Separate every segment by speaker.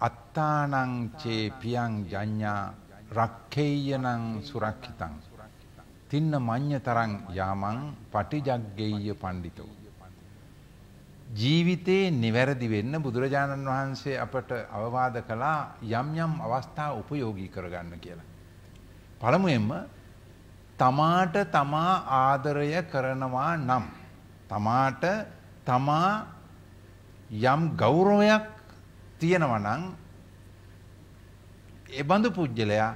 Speaker 1: අත්තානං චේ පියං ජඤ්ඤා රක්ඛේයනං සුරක්ෂිතං තින්න මඤ්ඤතරං යාමං පටිජග්ගේය පඬිතෝ ජීවිතේ නිවැරදි වෙන්න බුදුරජාණන් වහන්සේ අපට අවවාද කළා යම් යම් අවස්ථා උපයෝගී කරගන්න කියලා. පළමුවෙන්ම තමාට තමා ආදරය කරනවා නම් තමාට තමා යම් ගෞරවයක් තියෙනවා නම් ඒ බඳු පුජ්‍යලයා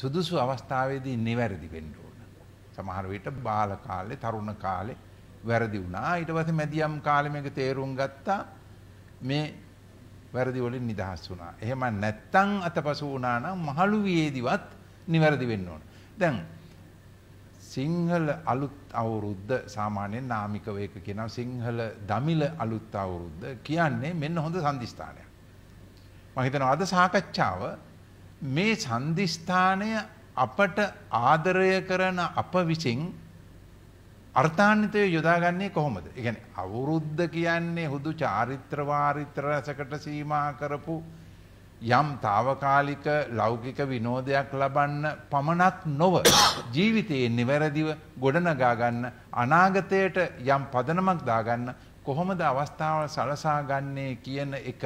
Speaker 1: සුදුසු අවස්ථාවේදී නිවැරදි වෙන්න ඕන. සමහර විට බාල කාලේ, තරුණ කාලේ වැරදි වුණා. ඊට පස්සේ මැදියම් කාලේ මේක තේරුම් ගත්තා. මේ වැරදි වලින් නිදහස් වුණා. එහෙම නැත්තම් අතපසු වුණා නම් මහලු වියේදිවත් නිවැරදි වෙන්න ඕන. දැන් සිංහල අලුත් අවුරුද්ද සාමාන්‍යයෙන් නාමිකව ඒක කියනවා සිංහල දමිල අලුත් අවුරුද්ද කියන්නේ මෙන්න හොඳ සම්දිස්ථානයක්. මම හිතනවා අද සාකච්ඡාව මේ සම්දිස්ථානය අපට ආදරය කරන අප විසින් අර්ථාන්විතය යොදාගන්නේ කොහොමද? ඒ කියන්නේ අවුරුද්ද කියන්නේ හුදු චාරිත්‍ර වාරිත්‍ර රසකට සීමා කරපු යම් තාවකාලික ලෞකික විනෝදයක් ලබන්න පමණක් නොව ජීවිතයේ නිවැරදිව ගොඩනගාගන්න අනාගතයට යම් පදනමක් දාගන්න කොහොමද අවස්ථාව සලසාගන්නේ කියන එක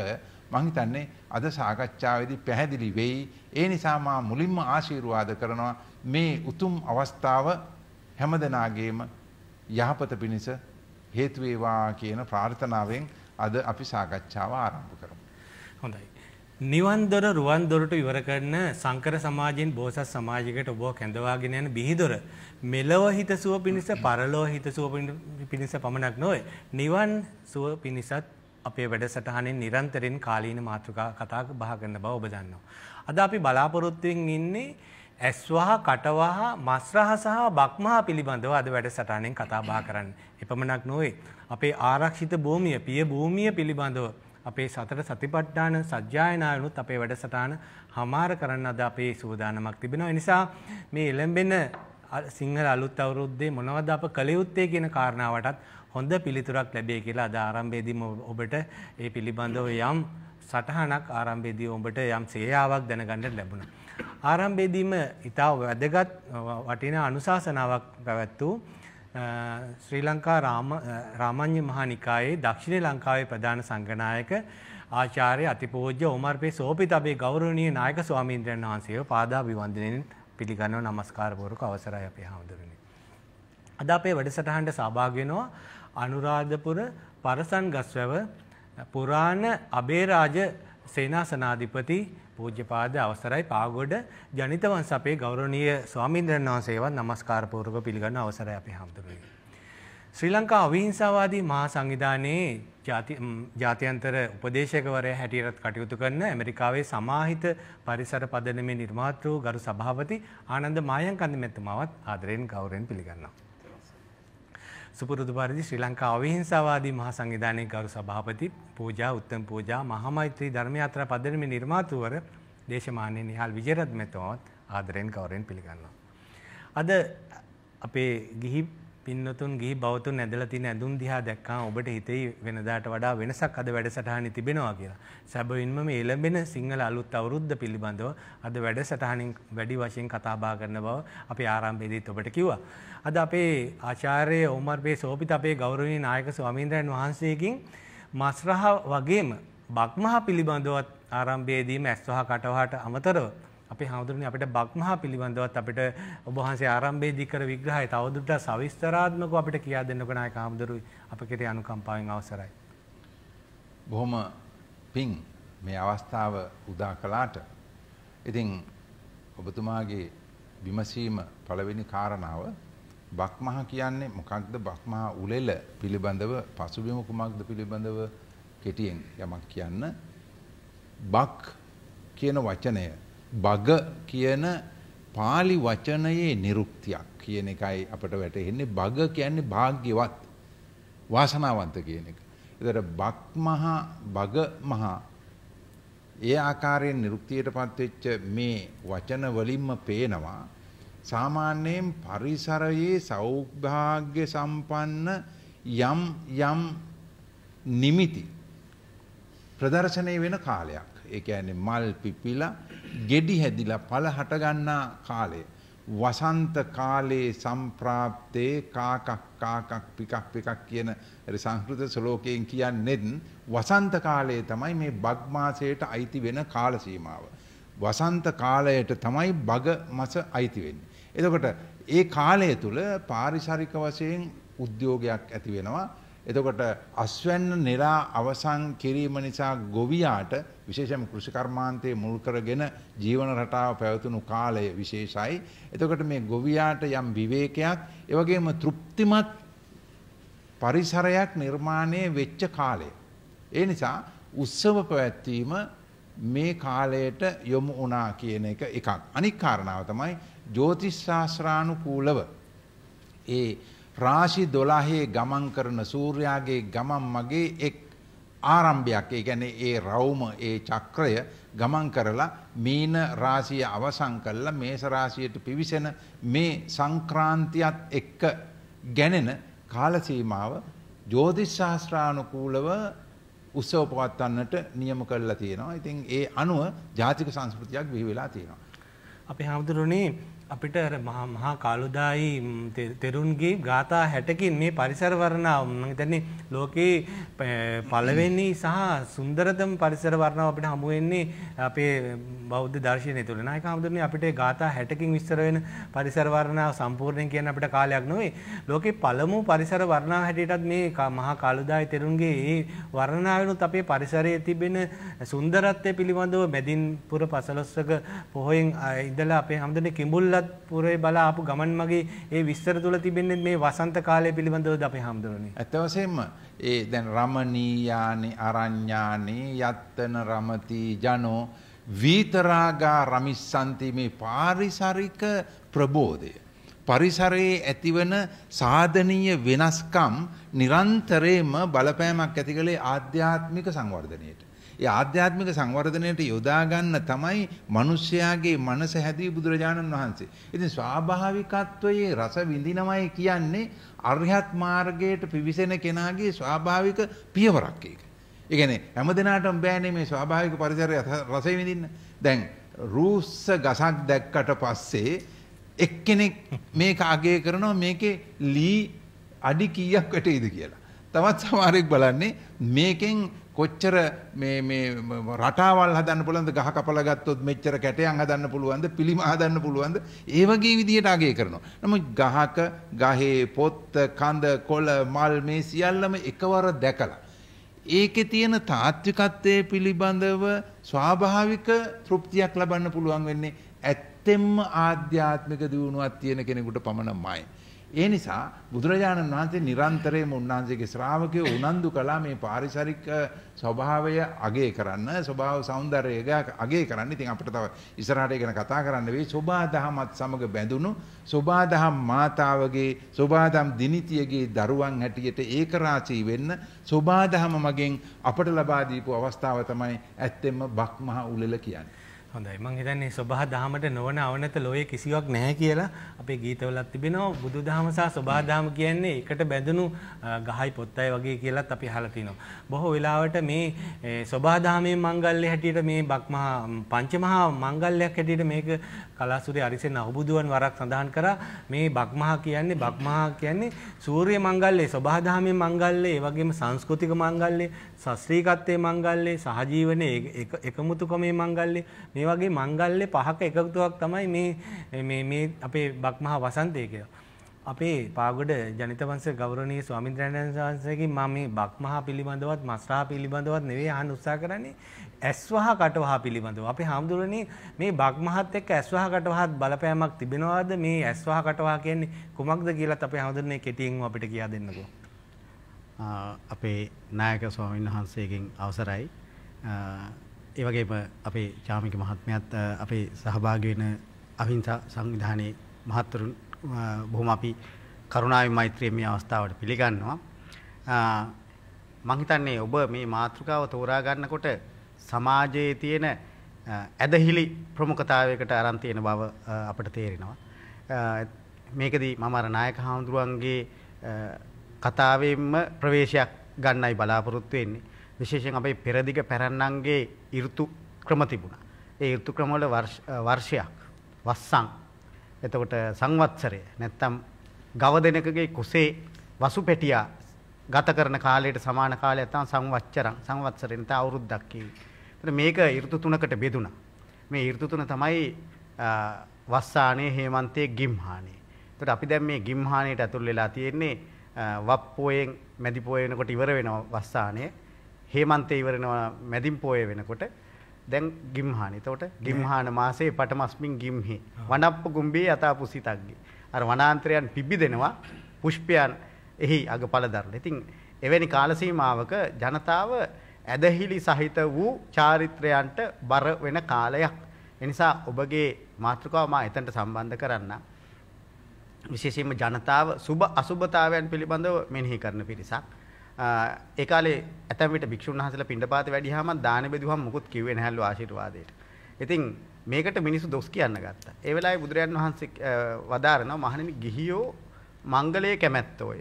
Speaker 1: මහිතන්නේ අද සාකච්ඡාවදි පැහැදිලි වෙයි ඒ නිසාමා මුලින්ම ආශීරුවාද කරනවා මේ උතුම් අවස්ථාව හැමදනාගේම යහපත පිණිස හේතුවේවා කියන ප්‍රාර්ථනාවෙන් අද අපි සාකච්ඡාව ආරම්භ කරමු. හොඳයි. නිවන් දොර රුවන් දොරට ඉවර කරන
Speaker 2: සංකර සමාජයෙන් බෝසත් සමාජයකට ඔබ කැඳවාගෙන යන බිහිදොර මෙලව හිතසුව පිණිස පරලෝ හිතසුව පිණිස පමණක් නොවේ නිවන් සුව පිණිසත් අපේ වැඩසටහනෙන් නිරන්තරයෙන් කාලීන මාතෘකා කතා බහ කරන බව ඔබ දන්නවා. අද අපි බලාපොරොත්තුෙන් ඉන්නේ ඇස්වහ කටවහ මස්රහ සහ බක්මහා පිළිබඳව අද වැඩසටහනෙන් කතා බහ කරන්න. එපමණක් නොවේ. අපේ ආරක්ෂිත භූමිය පිය භූමිය පිළිබඳව අපේ සතර සතිපට්ඨාන සජ්ජායනාවනුත් අපේ වැඩසටහන හමාර කරන්න අද අපේ සූදානමක් තිබෙනවා. නිසා මේ එළඹෙන සිංහල අලුත් අවුරුද්දේ මොනවද අප කළ යුත්තේ කියන කාරණාවටත් හොඳ පිළිතුරක් ලැබේ කියලා අද ආරම්භයේදීම ඔබට ඒ පිළිබඳව යම් සටහනක් ආරම්භයේදී ඔබට යම් සේයාවක් දැනගන්න ලැබුණා. ආරම්භයේදීම ඊට වැදගත් වටිනා අනුශාසනාවක් පැවැත් වූ ශ්‍රී ලංකා රාමඤ්ඤ මහානිකායේ දක්ෂිණ ලංකාවේ ප්‍රධාන සංඝනායක ආචාර්ය අතිපූජ්‍ය ඕමර්පේ සෝපිත අපේ ගෞරවනීය නායක ස්වාමීන් වහන්සේව පාදාභිවන්දනයෙන් පිළිගන්නව নমස්කාර පූර්වක අවසරයි අපේ හැමදෙරණි. අද අපේ වැඩසටහනට සහභාගී වෙනවා අනුරාධපුර පරසන් ගස්වැව පුරාණ අබේරාජ සේනාසනාධිපති පූජ්‍යපාද අවසරයි පාගොඩ ජනිතවන්ස අපේ ගෞරවනීය ස්වාමීන්ද්‍රයන් වහන්සේවත් নমස්කාර පූර්වක පිළිගන්න අවසරයි අපේ හැමදෙරෙම. ශ්‍රී ලංකා අවිහිංසාවාදී මහා සංවිධානයේ ජාත්‍යන්තර උපදේශකවරයා හැටියට කටයුතු කරන ඇමරිකාවේ සමාහිත පරිසර පදනමේ නිර්මාතෘ ගරු සභාපති ආනන්ද මායංකන්ද මෙතුමාවත් ආදරයෙන් ගෞරවයෙන් පිළිගන්නවා. සුපුරුදු පරිදි ශ්‍රී ලංකා අවිහිංසාවාදී මහා සංවිධානයේ ගරු සභාපති පූජා උත්තම පූජා මහාමෛත්‍රී ධර්මයාත්‍රා පදනමේ නිර්මාතෘවර දේශමාන්‍ය නිහාල් විජයරත්න මැතිතුමාත් ආදරයෙන් ගෞරවයෙන් පිළිගන්නවා. අද අපේ ගිහි පින්නතුන් ගිහි බවතුන් ඇදලා තියෙන ඇඳුම් දිහා දැක්කම ඔබට හිතෙයි වෙනදාට වඩා වෙනසක් අද වැඩසටහනේ තිබෙනවා කියලා. සැබවින්ම මේ ලැබෙන සිංහල අලුත් අවුරුද්ද පිළිබඳව අද වැඩසටහනින් වැඩි වශයෙන් කතා බහ කරන බව අපි ආරම්භයේදීත් ඔබට කිව්වා. අද අපේ ආචාර්ය ඕමර් බේ සෝපිත අපේ ගෞරවනීය නායක ස්වාමීන්ද්‍රයන් වහන්සේගෙන් මස්රහ වගේම බක්මහ පිළිබඳවත් ආරම්භයේදීම ඇස්වහ කටවහට අමතරව අපේ හාමුදුරනේ අපිට බක්මහා පිළිබඳවත් අපිට ඔබවහන්සේ ආරම්භයේදී කර විග්‍රහය තවදුරටත් සවිස්තරාත්මකව අපිට කියා දෙන්නකෝ නායක හාමුදුරුවෝ අප කෙරේ අනුකම්පාවෙන් අවසරයි.
Speaker 1: බොහොම පිං මේ අවස්ථාව උදා කළාට ඉතින් ඔබතුමාගේ විමසීම පළවෙනි කාරණාව බක්මහ කියන්නේ මොකක්ද බක්මහා උලෙල පිළිබඳව පසුබිම කුමක්ද පිළිබඳව කෙටියෙන් යමක් කියන්න බක් කියන වචනය බග කියන පාලි වචනයේ නිරුක්තියක් කියන එකයි අපට වැටහෙන්නේ බග කියන්නේ භාග්‍යවත් වාසනාවන්ත කියන එක. එතකොට බක් මහා බග මහා ඒ ආකාරයෙන් නිරුක්තියටපත් වෙච්ච මේ වචන වලින්ම පේනවා සාමාන්‍යයෙන් පරිසරයේ සෞභාග්‍ය සම්පන්න යම් යම් නිමිති ප්‍රදර්ශනය වෙන කාලයක්. ඒ කියන්නේ මල් පිපිලා ගෙඩි හැදිලා පළ හටගන්නා කාලය. වසන්ත කාලයේ සම්ප්‍රාප්තේ කාකක් කාකක් පිකක් පිකක් කියන සංස්කෘත ශ්ලෝකයෙන් කියන්නෙත් වසන්ත කාලයේ තමයි මේ බග් මාසයට අයිති වෙන කාල සීමාව. වසන්ත කාලයට තමයි බග මස අයිති වෙන්නේ. එතකොට ඒ කාලය තුල පාරිසරික වශයෙන් උද්‍යෝගයක් ඇති වෙනවා. එතකොට අස්වැන්න නෙලා අවසන් කිරීම නිසා ගොවියාට විශේෂම කෘෂිකර්මාන්තයේ මුල් කරගෙන ජීවන රටාව පැවතුණු කාලය විශේෂයි. එතකොට මේ ගොවියාට යම් විවේකයක්, ඒ වගේම තෘප්තිමත් පරිසරයක් නිර්මාණය වෙච්ච කාලය. ඒ නිසා උත්සව පැවැත්වීම මේ කාලයට යොමු වුණා කියන එක එකක්. අනික් කාරණාව තමයි ජ්‍යොතිෂ ශාස්ත්‍රානුකූලව ඒ රාශි 12 ගමන් කරන සූර්යාගේ ගමන් මගේ එක් ආරම්භයක්. ඒ කියන්නේ ඒ රවුම ඒ චක්‍රය ගමන් කරලා මීන රාශිය අවසන් කළා මේෂ රාශියට පිවිසෙන මේ සංක්‍රාන්තියත් එක්ක ගැනෙන කාල සීමාව ජ්‍යොතිෂ ශාස්ත්‍රානුකූලව උත්සව පවත්වන්නට නියම කරලා තියෙනවා. ඉතින් ඒ අනුව ජාතික සංස්කෘතියක් බිහි වෙලා තියෙනවා. අපේ හැමදෙරුනේ
Speaker 2: අපිට මහා මහා කාලුදායි තෙරුන්ගේ ගාථා 60කින් මේ පරිසර වර්ණාව මම හිතන්නේ ලෝකේ පළවෙනි සහ සුන්දරතම පරිසර වර්ණාව අපිට හමු වෙන්නේ අපේ බෞද්ධ දර්ශනය තුළ. නායක හඳුන්නේ අපිට ගාථා 60කින් විස්තර වෙන පරිසර වර්ණාව සම්පූර්ණයෙන් කියන්න අපිට කාලයක් නෙවෙයි. ලෝකේ පළමු පරිසර වර්ණාව හැටියටත් මේ මහා කාලුදායි තෙරුන්ගේ ඒ වර්ණාවෙනුත් අපේ පරිසරයේ තිබෙන සුන්දරත්වය පිළිබඳව මැදින්පුර පසළොස්වක පොහොයෙන් ඉඳලා අපේ හඳුන්නේ කිඹුල්ලා කොළඹටත් පුරේ බලා ආපු ගමන් මගේ ඒ විස්තර තුල තිබෙන්නේ මේ වසන්ත කාලය පිළිබඳව අපේ
Speaker 1: හැමදෙරෝනේ. ඇත්ත වශයෙන්ම ඒ දැන් රමණීයානි අරඤ්ඤානි යත්තන රමති ජනෝ වීතරාගා රමිස්සන්ති මේ පාරිසරික ප්‍රබෝධය පරිසරයේ ඇතිවන සාධනීය වෙනස්කම් නිරන්තරයෙන්ම බලපෑමක් ඇති කළේ ආධ්‍යාත්මික සංවර්ධනයට. ඒ ආධ්‍යාත්මික සංවර්ධනයට යොදා ගන්න තමයි මිනිස්යාගේ මනස හැදී බුදුරජාණන් වහන්සේ. ඉතින් ස්වාභාවිකත්වයේ රස විඳිනමයි කියන්නේ අරිහත් මාර්ගයට පිවිසෙන කෙනාගේ ස්වාභාවික පියවරක් ඒක. ඒ කියන්නේ හැමදෙනාටම බෑනේ මේ ස්වාභාවික පරිසරය රසය විඳින්න. දැන් රූස්ස ගසක් දැක්කට පස්සේ එක්කෙනෙක් මේක අගය කරනවා මේකේ ලී අඩි කීයක් වැටේද කියලා. තවත් සමහරෙක් බලන්නේ මේකෙන් කොච්චර රටාවල් හදන්න පුළුවන්ද ගහ කපලා ගත්තොත් මෙච්චර කැටයන් හදන්න පුළුවන්ද පිළිම හදන්න පුළුවන්ද ඒ වගේ විදියට අගය කරනවා. නමුත් ගහක ගහේ පොත්ත කඳ කොළ මල් මේ සියල්ලම එකවර දැකලා ඒකේ තියෙන තාත්විකත්වයේ පිළිබඳව ස්වාභාවික තෘප්තියක් ලබන්න පුළුවන් වෙන්නේ ඇත්තෙන්ම ආධ්‍යාත්මික දියුණුවක් තියෙන කෙනෙකුට පමණමයි. ඒ නිසා බුදුරජාණන් වහන්සේ නිරන්තරයෙන්ම උන්වහන්සේගේ ශ්‍රාවකයෝ උනන්දු කළා මේ පාරිසරික ස්වභාවය අගය කරන්න, ස්වභාව సౌందර්යය අගය කරන්න. ඉතින් අපිට තව ඉස්සරහට ගැන කතා කරන්න වෙයි. සෝබාදහමත් සමග බැඳුණු සෝබාදහම් මාතාවගේ, සෝබාදම් දිනිතියගේ දරුවන් හැටියට ඒකරාශී වෙන්න සෝබාදහම මගෙන් අපට ලබා දීපු අවස්ථාව තමයි ඇත්තෙන්ම බක්මහ උලල කියන්නේ.
Speaker 2: හොඳයි මං හිතන්නේ සබහා දහමට නොවන අවනත ලෝයේ කිසිවක් නැහැ කියලා අපේ ගීතවලත් තිබෙනවා බුදු දහම සහ සබහා දහම කියන්නේ එකට බැඳුණු ගහයි පොත්තයි වගේ කියලාත් අපි අහලා තිනවා. බොහෝ වෙලාවට මේ සබහා දහමේ මංගල්‍ය හැටියට මේ බක්මහා පංචමහා මංගල්‍යයක් හැටියට මේක කලාසුරේ අරිසෙන් අහුබුදුවන් වරක් සඳහන් කරා මේ බක්මහා කියන්නේ බක්මහා කියන්නේ සූර්ය මංගල්‍යය සබහා දහමේ මංගල්‍යය ඒ වගේම සංස්කෘතික මංගල්‍යය ශස්ත්‍රීකත්වයේ මංගල්‍යය, සහජීවනයේ එකමුතුකමේ මංගල්‍යය මේ වගේ මංගල්‍ය පහක එකතුවක් තමයි මේ මේ මේ අපේ බක්මහා වසන්තය කියලා. අපේ පාගොඩ ජනිතවංශ ගෞරවනීය ස්වාමීන් වහන්සේගෙන් මම මේ බක්මහා පිළිබඳවත් මස්රා පිළිබඳවත් නෙවෙයි අහන්න උත්සාහ කරන්නේ ඇස්වහ කටවහ පිළිබඳව. අපේ හාමුදුරනේ මේ බක්මහත් එක්ක ඇස්වහ කටවහත් බලපෑමක් තිබෙනවද? මේ ඇස්වහ කටවහ කියන්නේ කුමක්ද කියලාත් අපේ හාමුදුරනේ කෙටියෙන් අපිට කියා දෙන්නකෝ.
Speaker 3: අපේ නායක ස්වාමීන් වහන්සේගෙන් අවසරයි. ඒවගේම අපේ චාමික මහත්මයත් අපේ සහභාගවෙන අහිංසා සංවිධානයේ මහත්තරුන් බොහොම අපි කරුණාව මෛත්‍රිය මේ අවස්ථාවට පිළිගන්නවා. මංහිතන්නේ ඔබ මේ මාතෘකාව තෝරාගන්නකොට සමාජයේ තියෙන ඇදහිලි ප්‍රමුඛතාවයකට අරන් තියෙන බව අපට තේරෙනවා. මේකදී මම අර නායක හාමුදුරුවන්ගේ කතාවෙන්ම ප්‍රවේශයක් ගන්නයි බලාපොරොත්තු වෙන්නේ. විශේෂයෙන් අපේ පෙරදිග පැරණන්ගේ ඍතු ක්‍රම තිබුණා. ඒ ඍතු ක්‍රම වල වර්ෂයක් වස්සං එතකොට සංවත්සරය නැත්තම් ගව දෙනකගේ කුසේ වසු පෙටියා ගත කරන කාලයට සමාන කාලයක් තමයි සංවත්සරං සංවත්සරේ නැත්නම් අවුරුද්දක් කියන්නේ. මේක ඍතු තුනකට බෙදුණා. මේ ඍතු තුන තමයි වස්සානේ හේමන්තයේ ගිම්හානේ. එතකොට අපි දැන් මේ ගිම්හානේට ඇතුල් වෙලා තියෙන්නේ වප්පෝයෙන් මැදි පෝය වෙනකොට ඉවර වෙනවා වස්සානය. හේමන්තේ ඉවර වෙනවා මැදින් පෝය වෙනකොට. දැන් ගිම්හාන. එතකොට ගිම්හාන මාසේ පටමස්මින් ගිම්හි. වනප්ප ගුම්බේ යතා පුසිතග්ගේ. අර වනාන්තරයන් පිබිදෙනවා පුෂ්පයන් එහි අගඵල දරන. ඉතින් එවැනි කාල සීමාවක ජනතාව ඇදහිලි සහිත වූ චාරිත්‍රයන්ට බර වෙන කාලයක්. එනිසා ඔබගේ මාතෘකාව මා එතනට සම්බන්ධ කරන්නම්. විශේෂයෙන්ම ජනතාව සුබ අසුබතාවයන් පිළිබඳව මෙනෙහි කරන පිරිසක්. ඒ කාලේ ඇතැම් විට භික්ෂුන් වහන්සේලා පින්ඩපාත වැඩිහම දාන බෙදුවම මුකුත් කිව්වේ නැහැලු ආශිර්වාදයට. ඉතින් මේකට මිනිස්සු දොස් කියන්න ගත්තා. ඒ වෙලාවේ බුදුරයන් වහන්සේ වදාරනවා මහණෙනි ගිහියෝ මංගලයේ කැමැත්තෝය.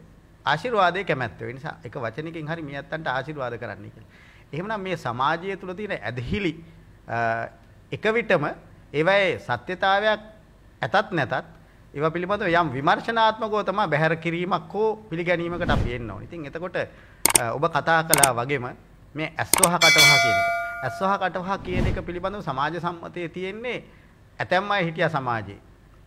Speaker 3: ආශිර්වාදයේ කැමැත්තෝ. ඒ නිසා එක වචනකින් හරි මේ අත්තන්ට ආශිර්වාද කරන්න කියලා. එහෙමනම් මේ සමාජය තුළ තියෙන ඇදහිලි එක විටම ඒවයේ සත්‍යතාවයක් ඇතත් නැතත් ඒව පිළිබඳව යම් විමර්ශනාත්මකව තමයි බැහැර කිරීමක් හෝ පිළිගැනීමකට අපි එන්න ඕනේ. ඉතින් එතකොට ඔබ කතා කළා වගේම මේ ඇස්වහ කටවහ කියන එක. ඇස්වහ කටවහ කියන එක පිළිබඳව සමාජ සම්මතයේ තියෙන්නේ ඇතැම් අය හිටියා සමාජයේ.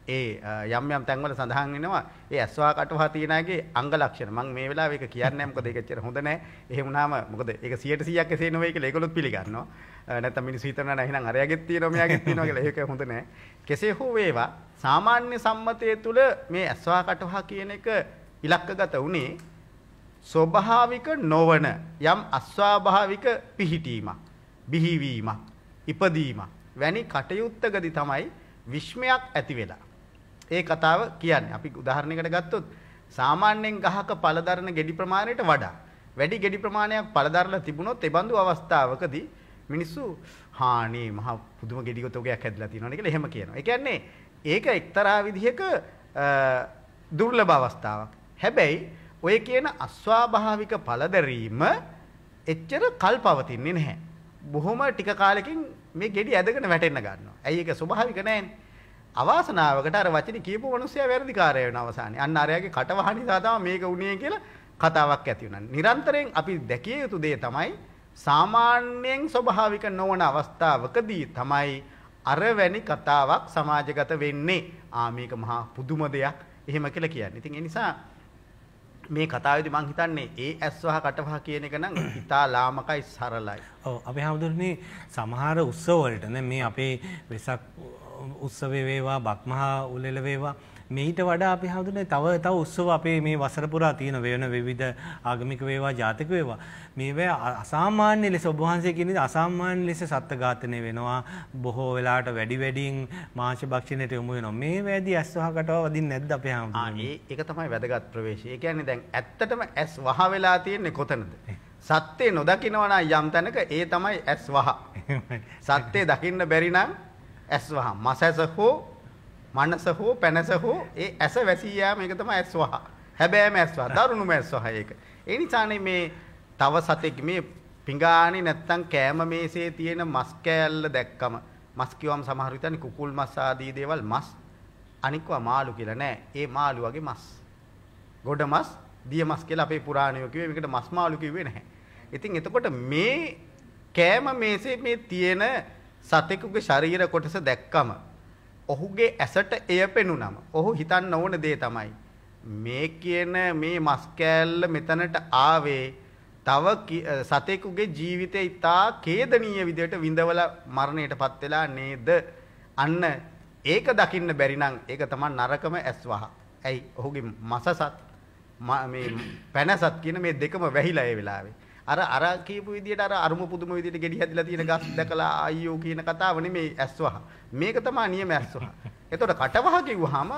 Speaker 3: ඒ යම් යම් තැන්වල සඳහන් වෙනවා ඒ ඇස්වා කටුවා තියනගේ අංග ලක්ෂණ. මම මේ වෙලාවේ ඒක කියන්නේ නැහැ. මොකද ඒක එච්චර හොඳ නැහැ. එහෙම වුණාම මොකද ඒක 100%ක් එසේ නෙවෙයි කියලා ඒගොල්ලොත් පිළිගන්නවා. නැත්තම් මිනිස්සු හිතනවා නෑ එහෙනම් අරයාගෙත් තියෙනවා මෙයාගෙත් තියෙනවා කියලා ඒක හොඳ නැහැ. කෙසේ හෝ වේවා සාමාන්‍ය සම්මතය තුළ මේ ඇස්වා කටුවා කියන එක ඉලක්කගත වුණේ ස්වභාවික නොවන යම් අස්වාභාවික පිහිටීමක්, බිහිවීමක්, ඉපදීමක් වැනි කටයුත්තකදී තමයි විශ්මයක් ඇති වෙලා ඒ කතාව කියන්නේ අපි උදාහරණයකට ගත්තොත් සාමාන්‍යයෙන් ගහක පළදරන ගෙඩි ප්‍රමාණයට වඩා වැඩි ගෙඩි ප්‍රමාණයක් පළදරලා තිබුණොත් ඒ බඳු අවස්ථාවකදී මිනිස්සු හානේ මහ පුදුම ගෙඩි ගොතෝගයක් හැදලා තියෙනවානේ කියලා එහෙම කියනවා. ඒ කියන්නේ ඒක එක්තරා විදිහක දුර්ලභ අවස්ථාවක්. හැබැයි ඔය කියන අස්වාභාවික පළදරීම එච්චර කල් පවතින්නේ නැහැ. බොහොම ටික කාලෙකින් මේ ගෙඩි ඇදගෙන වැටෙන්න ගන්නවා. ඇයි ඒක ස්වභාවික නැන්නේ? අවාසනාවකට අර වචනේ කියපු මිනිස්සයා වැරදිකාරය වෙන අවසානයේ. අන්න අරයාගේ කටවහන නිසා තමයි මේක උනේ කියලා කතාවක් ඇති වුණා. නිරන්තරයෙන් අපි දැකිය යුතු දේ තමයි සාමාන්‍යයෙන් ස්වභාවික නොවන අවස්ථාවකදී තමයි අරවැනි කතාවක් සමාජගත වෙන්නේ. ආ මේක මහා පුදුම දෙයක්. එහෙම කියලා කියන්නේ. ඉතින් ඒ නිසා මේ කතාවේදී මං හිතන්නේ ඒ ඇස්වහ කටවහ කියන එක නම් ඉතා ලාමකයි සරලයි. ඔව් අපි හැමදෙරනේ
Speaker 2: සමහර උත්සව වලට මේ අපේ වෙසක් උත්සවය වේවා බක්මහා උලෙල වේවා මේට වඩා අපි හඳුනේ තව තව උත්සව අපේ මේ වසර පුරා තියෙන වෙන විවිධ ආගමික වේවා ජාතික වේවා මේවා අසාමාන්‍ය ලෙස ඔබ වහන්සේ කියන අසාමාන්‍ය ලෙස සත්ත්ව ඝාතනය වෙනවා බොහෝ වෙලාවට වැඩි වැඩියෙන් මාංශ භක්ෂණයට යොමු වෙනවා මේ වැදී
Speaker 3: ඇස් වහකටව වදින්නේ නැද්ද අපේ හාමුදුරුවෝ ඒක තමයි වැදගත් ප්‍රවේශය. ඒ කියන්නේ දැන් ඇත්තටම ඇස් වහ වෙලා තියෙන්නේ කොතනද? සත්‍ය නොදකිනවා නම් යම් තැනක ඒ තමයි ඇස් වහ. සත්‍ය දකින්න බැරි නම් ඇස් වහ. මස ඇස හෝ මනස හෝ පැනස හෝ ඒ ඇස වැසී යාම ඒක තමයි ඇස් වහ. හැබෑම ඇස් වහ. දරුණුම ඇස් වහ ඒක. ඒ නිසානේ මේ තව සතෙක් මේ පිඟානේ නැත්තම් කෑම මේසේ තියෙන මස් කෑල්ල දැක්කම මස් කියවම සමහර විටනි කුකුල් මස් ආදී දේවල් මස් අනික්වා මාළු කියලා නෑ. ඒ මාළු වගේ මස්. ගොඩ මස්, දිය මස් කියලා අපේ පුරාණයෝ කිව්වේ. මේකට මස් මාළු කිව්වේ නැහැ. ඉතින් එතකොට මේ කෑම මේසේ මේ තියෙන සතෙකුගේ ශරීර කොටස දැක්කම ඔහුගේ ඇසට එය පෙනුනම ඔහු හිතන්න ඕන දේ තමයි මේ කියන මේ මස් කෑල්ල මෙතනට ආවේ තව සතෙකුගේ ජීවිතේ ඉතා කේදනීය විදියට විඳවල මරණයටපත් වෙලා නේද අන්න ඒක දකින්න බැරි නම් ඒක තමයි නරකම ඇස්වහ. ඇයි ඔහුගේ මසසත් මේ පැනසත් කියන මේ දෙකම වැහිලා ඒ වෙලාවේ. අර අර කියපු විදියට අර අරුම පුදුම විදියට ගෙඩි හැදිලා තියෙන ගස් දැකලා අයියෝ කියන කතාව නෙමේ ඇස්වහ. මේක තමයි නියම ඇස්වහ. එතකොට කටවහ කිව්වහම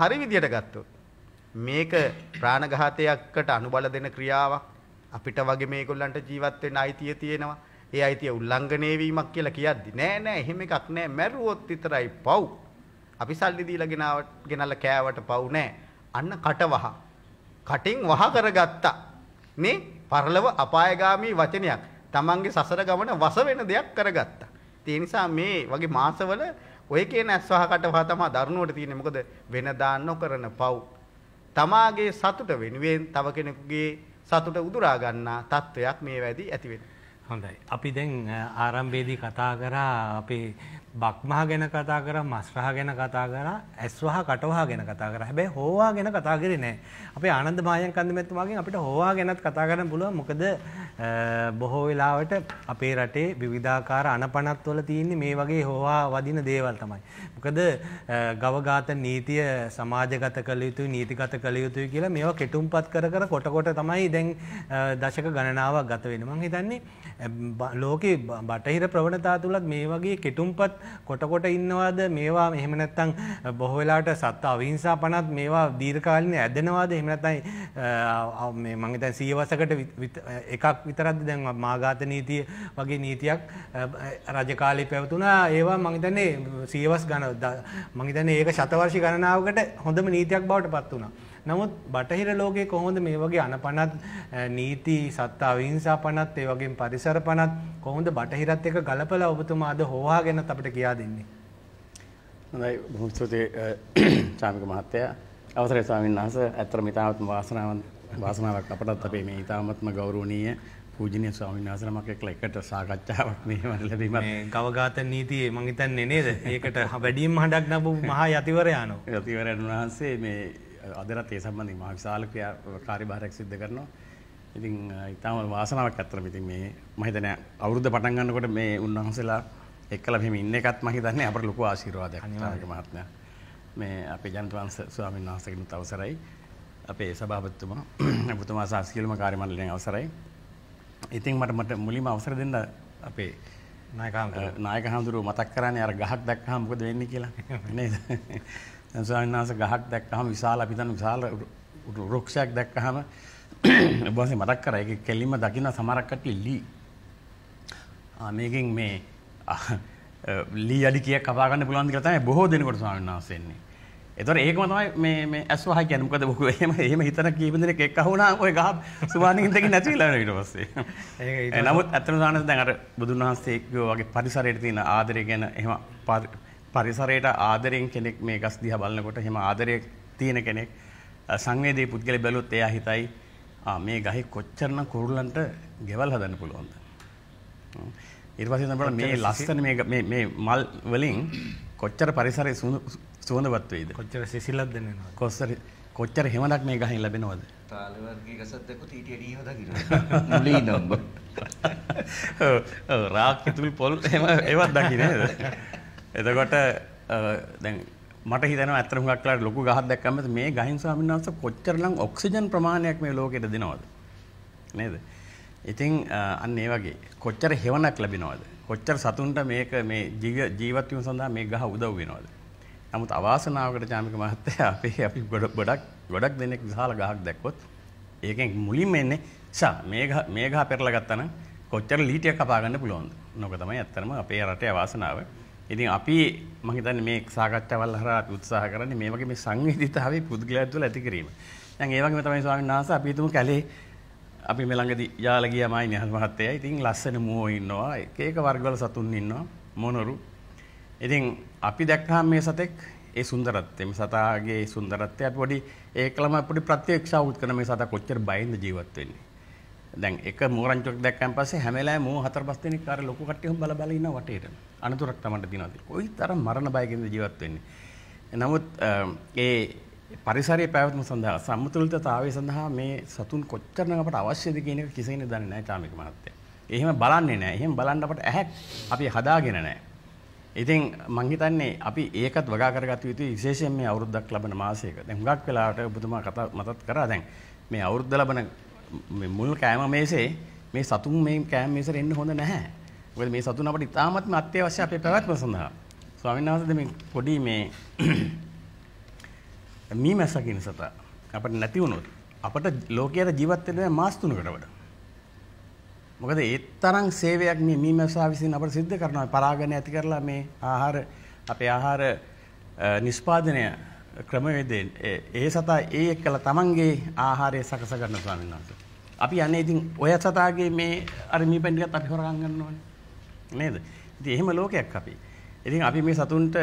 Speaker 3: හරි විදියට ගත්තොත් මේක ප්‍රාණඝාතයකට අනුබල දෙන ක්‍රියාවක්. අපිට වගේ මේගොල්ලන්ට ජීවත් වෙන්න අයිතිය තියෙනවා. ඒ අයිතිය උල්ලංඝනය වීමක් කියලා කියද්දි නෑ නෑ එහෙම එකක් නෑ මැරුවොත් විතරයි පව්. අපි සල්ලි දීලා ගෙනාවට ගෙනල්ලා කෑවට පව් නෑ. අන්න කටවහ. කටින් වහ කරගත්තා. නේ පරලව අපායගාමී වචනයක් තමන්ගේ සසර ගමන වස වෙන දෙයක් කරගත්තා. ඒ නිසා මේ වගේ මාසවල ඔය කියන ඇස්වහකට වහ තමා දරුණුවට තියෙන්නේ. මොකද වෙනදා නොකරන පව්. තමාගේ සතුට වෙනුවෙන් තව කෙනෙකුගේ සතුට උදුරා ගන්නා තත්වයක් මේ වැඩි ඇති වෙනවා.
Speaker 2: හොඳයි. අපි දැන් ආරම්භයේදී කතා කරා අපේ බක්මහ ගැන කතා කරා මස්රහ ගැන කතා කරා ඇස්වහ කටවහ ගැන කතා කරා හැබැයි හෝවා ගැන කතා කරේ නැහැ අපේ ආනන්ද මහයන් කන්දමැතිතුමාගෙන් අපිට හෝවා ගැනත් කතා කරන්න පුළුවන් මොකද බොහෝ වෙලාවට අපේ රටේ විවිධාකාර අනපනත්වල තියෙන්නේ මේ වගේ හොවා වදින දේවල් තමයි. මොකද ගවඝාත නීතිය සමාජගත කළ යුතුයි නීතිගත කළ යුතුයි කියලා මේවා කෙටුම්පත් කර කර කොට කොට තමයි දැන් දශක ගණනාවක් ගත වෙන්නේ. මම හිතන්නේ ලෝකේ බටහිර ප්‍රවණතා තුලත් මේ වගේ කෙටුම්පත් කොට කොට ඉන්නවාද මේවා එහෙම නැත්නම් බොහෝ වෙලාවට සත්ත්ව අවිහිංසාපනත් මේවා දීර්ඝකාලීන ඇදෙනවාද එහෙම නැත්නම් මේ මම හිතන්නේ 100 වසකට එකක් විතරද දැන් මාඝාත නීතිය වගේ නීතියක් රජකාලේ පැවතුනා ඒවා මං හිතන්නේ සියවස් ගණන මං හිතන්නේ ඒක ශතවර්ෂ ගණනාවකට හොඳම නීතියක් බවට පත් වුණා. නමුත් බටහිර ලෝකයේ කොහොමද මේ වගේ අනපනත් නීති සත්තා අවිහිංසා පනත් ඒ වගේම පරිසර පනත් කොහොමද බටහිරත් එක්ක ගලපලා ඔබතුමා අද හොවාගෙන අපිට කියා දෙන්නේ?
Speaker 4: හොඳයි බොහොම ස්තුතියි ස්වාමික මහත්තයා. අවසරයි ස්වාමීන් වහන්සේ. ඇත්තටම ඉතාමත් වාසනාවන්ත වාසනාවක් අපටත් අපේ මේ ඉතාමත්ම ගෞරවනීය පූජනය ස්වාමිනාසනමක් එක්ල එකට සාකච්ඡාවක් මේමට ලැබීම
Speaker 2: ගවගාත නීතියේ මංහිතන් නනේද ඒකට වැඩීම්
Speaker 4: හඩක් නබ මහා යතිවරයානෝ යතිවරන් වහන්සේ මේ අදරත් ඒ සම්බන්ධ මහවිශාල ක්‍රියා කාරිභාරයක් සිද්ධ කරනවා ඉතින් ඉතාම වාසනාවක් ඇත්තර ඉතින් මේ මහිතන අවුරුද්ධ පටන්ගන්නකොට මේ උන්වහන්සේලා එක්කල මෙම ඉන්න එකත් මහිතන්නේ අපට ලොකු ආශීර්වාදයක් මහත්මය මේ අපේ ජනතවන්ස ස්වාමීන් වහන්සකනුත් අවසරයි අපේ සභාපත්තුමා පුතුමා සාස්කිලම කාරිමණලෙන් අවසරයි ඉතින් මට මට මුලින්ම අවසර දෙන්න අපේ නායක හාමුදුරුව මතක් කරන්නේ අර ගහක් දැක්කහම මොකද වෙන්නේ කියලා නේද? දැන් ස්වාමීන් වහන්සේ ගහක් දැක්කහම විශාල අපි දන්න විශාල වෘක්ෂයක් දැක්කහම ඔබවහන්සේ මතක් කරා ඒක කෙලින්ම දකින්න සමහරක් කට්ටිය ලී. ආ මේකෙන් මේ ලී අඩි කීයක් කපා ගන්න පුළුවන්ද කියලා තමයි බොහෝ දෙනෙකුට ස්වාමීන් වහන්සේ එන්නේ. එතොට ඒක මතමයි මේ ඇස්වා ගැනකද බොක හම හම හිතන කීපදන එකක් හුණා ඔය ගහ සුවානහිතක නැතිලාන ඉට පස්සේ නමුත් ඇතනදාන දැනට බුදුන් වහන්සේකය වගේ පරිසරයට තින ආදරය ගැන එම පරිසරයට ආදරෙන් කෙනෙක් මේ ගස් දිහ බලන්නකොට හෙම ආදරය තියෙන කෙනෙක් සංවේදී පුද්ගල බැලුත් එයා හිතයි මේ ගහි කොච්චරන කුරුල්ලන්ට ගෙවල් හදන්න පුළුවන්ද. ඉර්වාසිතට මේ ලස්සන මේ මල් වලින් කොච්චර පරිසරය සුවඳවත් වෙයිද? කොච්චර සිසිලක් දැනෙනවද? කොච්චර කොච්චර හිමනක් මේ ගහෙන් ලැබෙනවද?
Speaker 5: තාල වර්ගයේ ගසත් එක්ක ටීටී ඩී හොදා කිනවා. මුලී නම්බර්.
Speaker 4: ඔව් රාක් ඉතුල් පොල් එහෙම ඒවත් දකි නේද? එතකොට දැන් මට හිතනවා ඇත්තට හුඟක් වෙලාට ලොකු ගහක් දැක්කම මේ ගහින් ස්වාමීන් වහන්සේ කොච්චරනම් ඔක්සිජන් ප්‍රමාණයක් මේ ලෝකෙට දෙනවද නේද? ඉතින් අන්න ඒ වගේ කොච්චර හෙවණක් ලැබෙනවද? කොච්චර සතුන්ට මේක මේ ජීවත් වීම සඳහා මේ ගහ උදව් වෙනවද? නමුත් අවාසනාවකට චාමික මහත්තයා අපේ අපි ගොඩක් ගොඩක් දෙනෙක් විශාල ගහක් දැක්කොත් ඒකෙන් මුලින්ම එන්නේ සා මේ ගහ මේ ගහ පෙරලා ගත්තනම් කොච්චර ලීටියක් කපා ගන්න පුළුවන්ද? නෝක තමයි ඇත්තටම අපේ රටේ අවාසනාව. ඉතින් අපි මම හිතන්නේ මේ සාකච්ඡාවල් හරහා අපි උත්සාහ කරන්නේ මේ වගේ මේ සංවේදීතාවයේ පුද්ගලයන් තුළ ඇති කිරීම. දැන් ඒ වගේම තමයි ස්වාමීන් වහන්සේ අපි හිතමු කැලේ අපි මේ ළඟදී යාල ගියාමයි නිහල් මහත්තයා. ඉතින් ලස්සන මුවෝ ඉන්නවා. එක එක වර්ගවල සතුන් ඉන්නවා. මොනරු. ඉතින් අපි දැක්හම් මේ සතෙක් ඒ සුන්දරත්වය මේ සතාගේ සුන්දරත්වය අපි පොඩි ඒකලම පොඩි ප්‍රත්‍යක්ෂාවුත් කරන මේ සතා කොච්චර බයින්ද ජීවත් වෙන්නේ. දැන් එක මෝරංචුවක් දැක්කන් පස්සේ හැම වෙලාවෙම මෝ හතර පහ දෙනෙක් අර ලොකු කට්ටියම බල බල ඉන්න වටේට. අනතුරක් තමයි දිනනවා. කොයි තරම් මරණ බයකින්ද ජීවත් වෙන්නේ. නමුත් ඒ පරිසරයේ පැවැත්ම සඳහා සම්මුතුලිතතාවය සඳහා මේ සතුන් කොච්චරනම් අපට අවශ්‍යද කියන එක කිසිම දන්නේ නැහැ චාමික මහත්තයා. එහෙම බලන්නේ නැහැ. එහෙම බලන්න අපට ඇහක් අපි හදාගෙන නැහැ. ඉතින් මං හිතන්නේ අපි ඒකත් වගා කරගත යුතුයි විශේෂයෙන් මේ අවුරුද්දක් ලබන මාසයක. දැන් හුඟක් වෙලාවට ඔබතුමා කතා මතක් කරා දැන් මේ අවුරුද්ද ලබන මුල් කෑම මේසේ මේ සතුන් මේ කෑම මේසෙට එන්න හොඳ නැහැ. මොකද මේ සතුන් අපිට ඉතාමත්ම අත්‍යවශ්‍ය අපේ පැවැත්ම සඳහා. ස්වාමීන් වහන්සේ මේ පොඩි මේ මීමැස්සා කියන සතා අපිට නැති වුණොත් අපිට ලෝකයේ ජීවත් වෙන්න මාස තුනකට වඩා මොකද ඒ තරම් සේවයක් මේ මී මැසා විසින් අපට සිද්ධ කරනවා. පරාගණය ඇති කරලා මේ ආහාර අපේ ආහාර නිෂ්පාදනය ක්‍රමවේදයෙන් ඒ සතා ඒ එක්කලා තමන්ගේ ආහාරය සකස ගන්න ස්වාමීන් වහන්සේ. අපි යන්නේ ඉතින් ඔය සතාගේ මේ අර මී පැන් ටිකත් අපි හොරගම් ගන්න ඕනේ. නේද? ඉතින් එහෙම ලෝකයක් අපි. ඉතින් අපි මේ සතුන්ට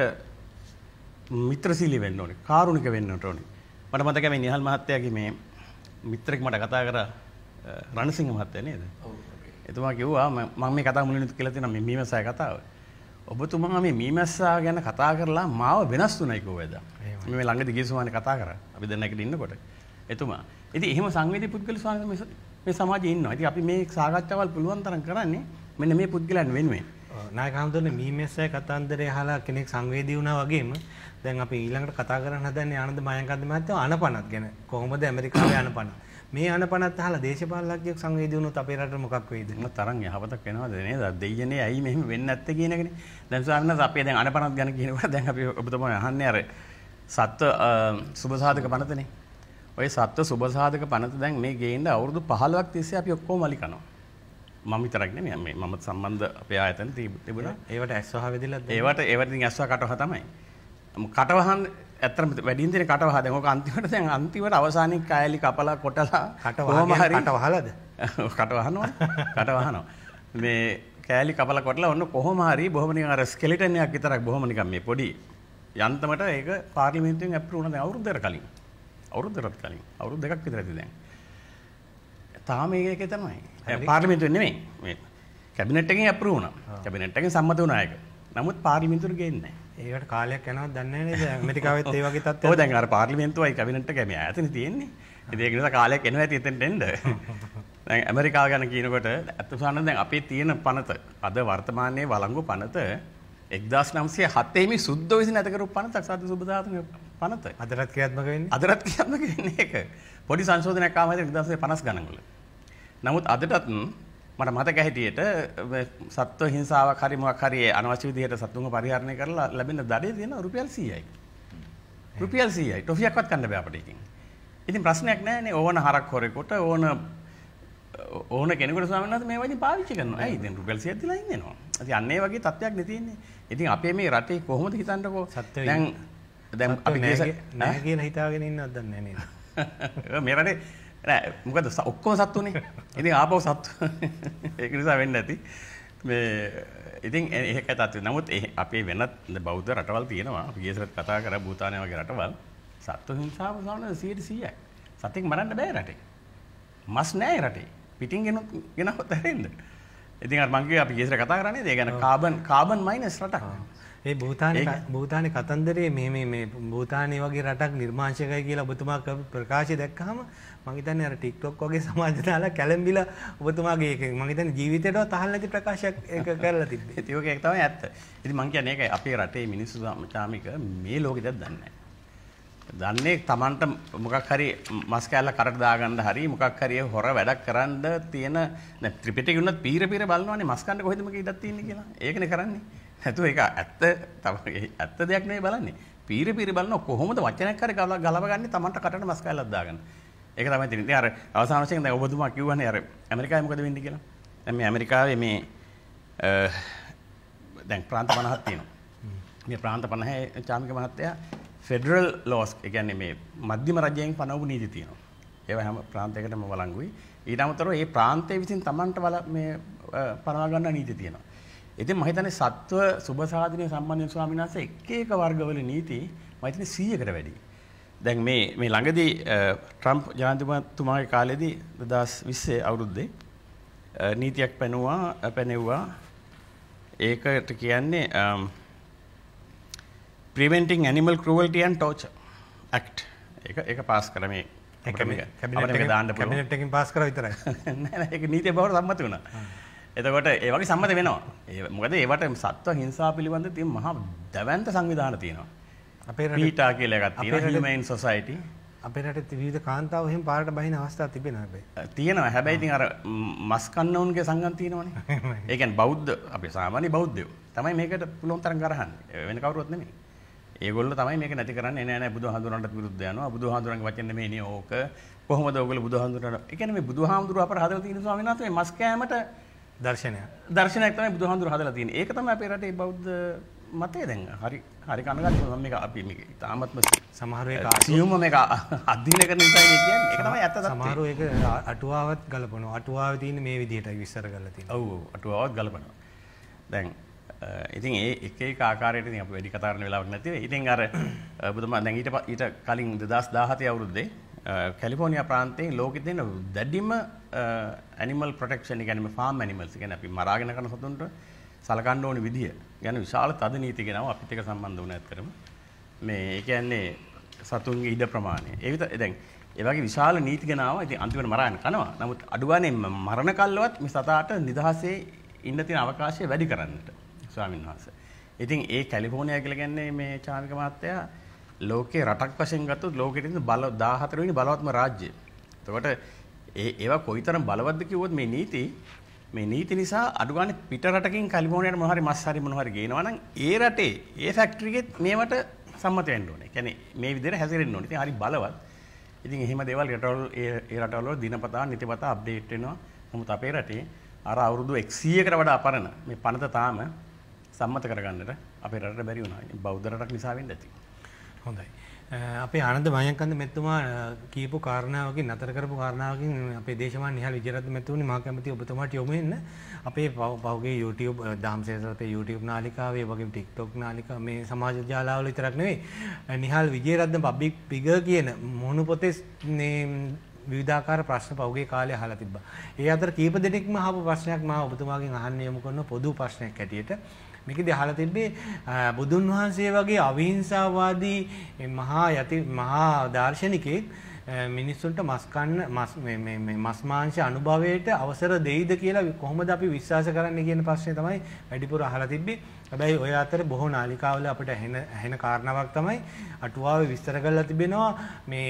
Speaker 4: මිත්‍රශීලී වෙන්න ඕනේ. කාරුණික වෙන්න ඕනේ. මට මතකයි මේ නිහල් මහත්තයාගේ මේ මිත්‍රෙක් මට කතා කරා රණසිංහ මහත්තයා නේද? ඔව්. එතුමා කිව්වා මම මේ කතා මුලින් කියලා තියෙනවා මේ මීමැස්සයි කතාව. ඔබතුමා මේ මීමැස්සා ගැන කතා කරලා මාව වෙනස් තුනයි කිව්වද? මේ ළඟදී ගිය සුමානේ කතා කරා. අපි දැන් එකට ඉන්නකොට. එතුමා. ඉතින් එහෙම සංවේදී පුද්ගල ස්වාමීන් මේ සමාජයේ ඉන්නවා. ඉතින් අපි මේ සාකච්ඡාවල් පුළුවන් තරම් කරන්නේ මෙන්න මේ පුද්ගලයන් වෙනුවෙන්. නායක හඳුන්නේ මීමැස්සයි
Speaker 2: කතන්දරය අහලා කෙනෙක් සංවේදී වුණා වගේම දැන් අපි ඊළඟට කතා කරන්න හදන්නේ ආනන්ද මයංකන්ද මහත්තයා අනපනත් ගැන. කොහොමද ඇමරිකාවේ අනපනත්? මේ අනපනත් අහලා
Speaker 4: දේශපාලනඥයෙක් සංවේදී වුණොත් අපේ රටට මොකක් වෙයිද? මොන තරම් යහපතක් වෙනවද නේද? දෙයියනේ ඇයි මෙහෙම වෙන්නේ නැත්තේ කියන එකනේ. දැන් ස්වාමීන් වහන්සේ අපේ දැන් අනපනත් ගැන කියනකොට දැන් අපි ඔබතුමා අහන්නේ අර සත්ව සුබසාධක පනතනේ. ඔය සත්ව සුබසාධක පනත දැන් මේ ගේන්න අවුරුදු 15ක් තිස්සේ අපි ඔක්කොම අලි කනවා. මම විතරක් නෙමෙයි මේ මම සම්බන්ධ අපේ ආයතන තිබුණා. ඒවට ඇස්වහ වෙදෙලා ඒවට ඒවට ඉතින් ඇස්වහ කටවහ තමයි. කටවහන් ඇත්තම වැඩින් දෙන කට වහද ඕක අන්තිමට දැන් අන්තිමට අවසානයේ කෑලි කපලා කොටලා කට වහගෙන කට වහලාද කට වහනවා කට වහනවා මේ කෑලි කපලා කොටලා ඔන්න කොහොම හරි බොහොම නිකන් අර ස්කෙලටන් එකක් විතරක් බොහොම නිකන් මේ පොඩි යන්තමට ඒක පාර්ලිමේන්තුවෙන් ඇප්‍රූව් වුණා දැන් අවුරුද්දකට කලින් අවුරුද්දකට කලින් අවුරුදු දෙකක් විතර ඇති දැන් තාම ඒකේ තමයි පාර්ලිමේන්තුවෙන් නෙමෙයි මේ කැබිනට් එකෙන් ඇප්‍රූව් වුණා කැබිනට් එකෙන් සම්මත වුණා ඒක නමුත් පාර්ලිමේන්තුවට ගේන්නේ නැහැ
Speaker 2: ඒකට කාලයක් යනවත් දන්නේ නැහැ නේද? ඇමරිකාවෙත් ඒ
Speaker 4: වගේ තත්ත්වයක්. ඔව් දැන් අර පාර්ලිමේන්තුවයි කැබිනට් එකයි මේ ඈතනේ තියෙන්නේ. ඉතින් ඒක නිසා කාලයක් එනවා ඇති එතෙන්ට එන්න. දැන් ඇමරිකාව ගැන කියනකොට අත්තුසන්න දැන් අපේ තියෙන පනත අද වර්තමානයේ වළංගු පනත 1907 මේ සුද්ධ විසින් ඇත කරපු පනතක් සාදු සුබදාතන පනත. අදටත් ක්‍රියාත්මක වෙන්නේ. අදටත් ක්‍රියාත්මක වෙන්නේ ඒක. පොඩි සංශෝධනයක් ආවම 1950 ගණන් වල. නමුත් අදටත් මට මතක හැටියට සත්ව හිංසාවක් හරි මොකක් හරි අනවශ්‍ය විදිහට සත්තුන්ව පරිහරණය කරලා ලැබෙන දඩේ තියෙන රුපියල් 100යි. රුපියල් 100යි. ටොෆියක්වත් ගන්න බෑ අපිට ඉතින්. ඉතින් ප්‍රශ්නයක් නෑනේ ඕන හරක් හොරෙකුට ඕන ඕන කෙනෙකුට ස්වාමීන් වහන්සේ මේවා ඉතින් පාවිච්චි කරනවා. ඇයි ඉතින් රුපියල් 100ක් දීලා ඉන්නේනවා. ඉතින් අන්න ඒ වගේ තත්ත්වයක් නේ තියෙන්නේ. ඉතින් අපේ මේ රටේ කොහොමද හිතන්නකෝ දැන් දැන් අපි නෑ
Speaker 2: කියන හිතාගෙන ඉන්නවද දන්නේ නෑ
Speaker 4: නේද? මේ රටේ නෑ මොකද ඔක්කොම සත්තුනේ. ඉතින් ආපහු සත්තු ඒක නිසා වෙන්න ඇති. මේ ඉතින් ඒක තත්ත්වය. නමුත් අපේ වෙනත් බෞද්ධ රටවල් තියෙනවා. අපි ගියසරත් කතා කරා භූතානය වගේ රටවල්. සත්තු හිංසාව සාමාන්‍යයෙන් 100%යි. සතෙක් මරන්න බෑ රටේ. මස් නෑ රටේ. පිටින් ගෙනුත් ගෙනහොත් හැරෙන්න. ඉතින් අර මං කිව්වේ අපි ගියසර කතා කරන්නේ ඒ කියන්නේ කාබන් කාබන් මයිනස් රටක්. ඒ භූතානේ භූතානේ කතන්දරේ මේ මේ මේ භූතානේ
Speaker 2: වගේ රටක් නිර්මාංශකයි කියලා ඔබතුමා ප්‍රකාශය දැක්කහම මං හිතන්නේ අර TikTok වගේ සමාජ දාලා කැළඹිලා ඔබතුමාගේ එක මං හිතන්නේ ජීවිතේටවත් අහන්න නැති ප්‍රකාශයක් ඒක කරලා තිබ්බේ. ඒත්
Speaker 4: ඒක තමයි ඇත්ත. ඉතින් මං කියන්නේ ඒකයි අපේ රටේ මිනිස්සු සාමික මේ ලෝකෙදත් දන්නේ දන්නේ Tamanට මොකක් හරි මස් කෑල්ල කරට දාගන්න හරි මොකක් හරි හොර වැඩක් කරන්න තියෙන දැන් ත්‍රිපිටකේ උනත් පීර පීර බලනවානේ මස් කන්න කොහෙද මේක ඉඩක් තියෙන්නේ කියලා. ඒකනේ කරන්නේ. නැතුව ඒක ඇත්ත තමයි ඇත්ත දෙයක් නෙවෙයි බලන්නේ. පීර පීර බලන කොහොමද වචනයක් හරි ගලව ගන්නේ Tamanට කරට මස් කෑල්ලක් දාගන්න. ඒක තමයි තියෙන්නේ. අර අවසාන වශයෙන් දැන් ඔබතුමා කිව්වනේ අර ඇමරිකාවේ මොකද වෙන්නේ කියලා. දැන් මේ ඇමරිකාවේ මේ දැන් ප්‍රාන්ත 50ක් තියෙනවා. මේ ප්‍රාන්ත 50 චාමික මහත්තයා ෆෙඩරල් ලෝස් ඒ කියන්නේ මේ මධ්‍යම රජයෙන් පනවපු නීති තියෙනවා. ඒවා හැම ප්‍රාන්තයකටම වළංගුයි. ඊට අමතරව මේ ප්‍රාන්තයේ විසින් Tamanට වල මේ පනවා ගන්න නීති තියෙනවා. ඉතින් මම හිතන්නේ සත්ව සුබ සාධනීය සම්බන්ධ ස්වාමීන් වහන්සේ එක එක වර්ගවල නීති මම හිතන්නේ 100කට වැඩියි. දැන් මේ මේ ළඟදී ට්‍රම්ප් ජනාධිපතිතුමාගේ කාලෙදී 2020 අවුරුද්දේ නීතියක් පැනුවා පැනෙව්වා ඒකට කියන්නේ preventing animal cruelty and torture act ඒක ඒක පාස් කළා මේ කැබිනට් එකෙන් පාස් කරා විතරයි නෑ නෑ ඒක නීතිය බවට සම්මත වුණා එතකොට ඒ වගේ සම්මත වෙනවා මොකද ඒවට සත්ව හිංසා පිළිබඳ තියෙන මහා දැවැන්ත සංවිධාන තියෙනවා පීටා කියලගත් හමයින් සොසයිට
Speaker 2: අපට විධ කාන්තාව හම පාට බහින අවස්ථා තිබෙන හැබේ
Speaker 4: තියෙනවා හැබැයිති අර මස්කන්නවුන්ගේ සංගන්තියනවන ඒකන් බෞද්ධ අපි සාමාන්‍ය බෞද්ධයෝ තමයි මේකට පුළොන් තරන් කරහන් වෙන කවරුත්නෙම ඒගොල්ල තමයි මේක නැති කරන්න එන බුදු හඳුරන්ට විරුද්ධයන බුදු හඳුරන් වචන මේ ඕක කොහොමද ඔගල බුදු හඳුරට එකන මේ බුදු හාමුදුරුව අප හදව තියෙන ස්වාමිනාතේ මස්කෑමට දර්ශනය දර්ශනයක් තමයි බුදුහාමුදුර හදලා තියෙන්නේ. ඒක තමයි අපේ රටේ බෞද්ධ මතේ දැන් හරි හරි කනගත් ම මේ අපි මේ තාමත්ම සමහරුව සියුම මේ අධීන කර නිසා කිය එකම ඇත සමහරුව එක අටුවාවත් ගලපන අටුවාව තියන මේ විදිහට විස්සර ගලති ඔවු අටුවාවත් ගලපන දැන් ඉතින් ඒ එකේ කාරයට අප වැඩි කතාරන වෙලාවක් නැතිව ඉතින් අර බුදුම දැන් ඊට ඊට කලින් දෙදස් දාහතය අවුරුද්දේ කැලිපෝනිිය ප්‍රාන්තේ ලෝකෙ දෙන දැඩිම ඇනිමල් ප්‍රටක්ෂණ ගැනම ෆාම් ඇනිමල්ස් ගැන අපි මරාගෙන කන සතුන්ට සලකන්න ඕන විදිය ගැන විශාල තද නීති ගෙනව අපිත් එක්ක සම්බන්ධ වුණ ඇත්තරම මේ ඒ කියන්නේ සතුන්ගේ ඉඩ ප්‍රමාණය. ඒ විතර දැන් ඒ වගේ විශාල නීති ගෙනාවා. ඉතින් අන්තිමට මරායන් කනවා. නමුත් අඩුවානේ මරණ කල්ලවත් මේ සතාට නිදහසේ ඉන්න තියෙන අවකාශය වැඩි කරන්නට ස්වාමීන් වහන්සේ. ඉතින් ඒ කැලිෆෝනියා කියලා කියන්නේ මේ චාමික මහත්තයා ලෝකේ රටක් වශයෙන් ගත්තොත් ලෝකෙට ඉන්න බල 14 වෙනි බලවත්ම රාජ්‍යය. එතකොට ඒ ඒවා කොයිතරම් බලවත්ද කිව්වොත් මේ නීති මේ නීති නිසා අඩු ගන්න පිට රටකින් කැලිෆෝනියාවට මොන හරි මස් හරි මොන හරි ගේනවා නම් ඒ රටේ ඒ ෆැක්ටරි එකෙත් මේවට සම්මත වෙන්න ඕනේ. කියන්නේ මේ විදිහට හැසිරෙන්න ඕනේ. ඉතින් හරි බලවත්. ඉතින් එහෙම දේවල් රටවල් ඒ ඒ රටවල් වල දිනපතා නිතිපතා අප්ඩේට් වෙනවා. නමුත් අපේ රටේ අර අවුරුදු 100කට වඩා අපරණ මේ පනත තාම සම්මත කරගන්නට අපේ රටට බැරි වුණා. බෞද්ධ රටක් නිසා වෙන්න ඇති.
Speaker 2: හොඳයි. අපේ ආනන්ද මහයන්කන්ද මෙතුමා කියපු කාරණාවකින් නතර කරපු කාරණාවකින් අපේ දේශමාන නිහල් විජයරත්න මෙතුමනි මා කැමති ඔබතුමාට යොමු වෙන්න අපේ පහුගිය YouTube දාම්සේසල් අපේ YouTube නාලිකාව ඒ වගේම TikTok නාලිකාව මේ සමාජ ජාලාවල විතරක් නෙවෙයි නිහල් විජයරත්න පබ්ලික් ෆිගර් කියන මොහුණු පොතේ විවිධාකාර ප්‍රශ්න පහුගිය කාලේ අහලා තිබ්බා. ඒ අතර කීප දෙනෙක්ම අහපු ප්‍රශ්නයක් මා ඔබතුමාගෙන් අහන්න යොමු කරන පොදු ප්‍රශ්නයක් ඇටියට මේකදී අහලා තිබ්බේ බුදුන් වහන්සේ වගේ අවිහිංසාවාදී මහා යති මහා දාර්ශනිකෙක් මිනිස්සුන්ට මස් කන්න මස් මේ මේ මස් මාංශ අනුභවයට අවසර දෙයිද කියලා කොහොමද අපි විශ්වාස කරන්නේ කියන ප්‍රශ්නේ තමයි වැඩිපුර අහලා තිබ්බේ. හැබැයි ඔය අතර බොහෝ නාලිකාවල අපිට ඇහෙන ඇහෙන කාරණාවක් තමයි අටුවාවේ විස්තර කරලා තිබෙනවා මේ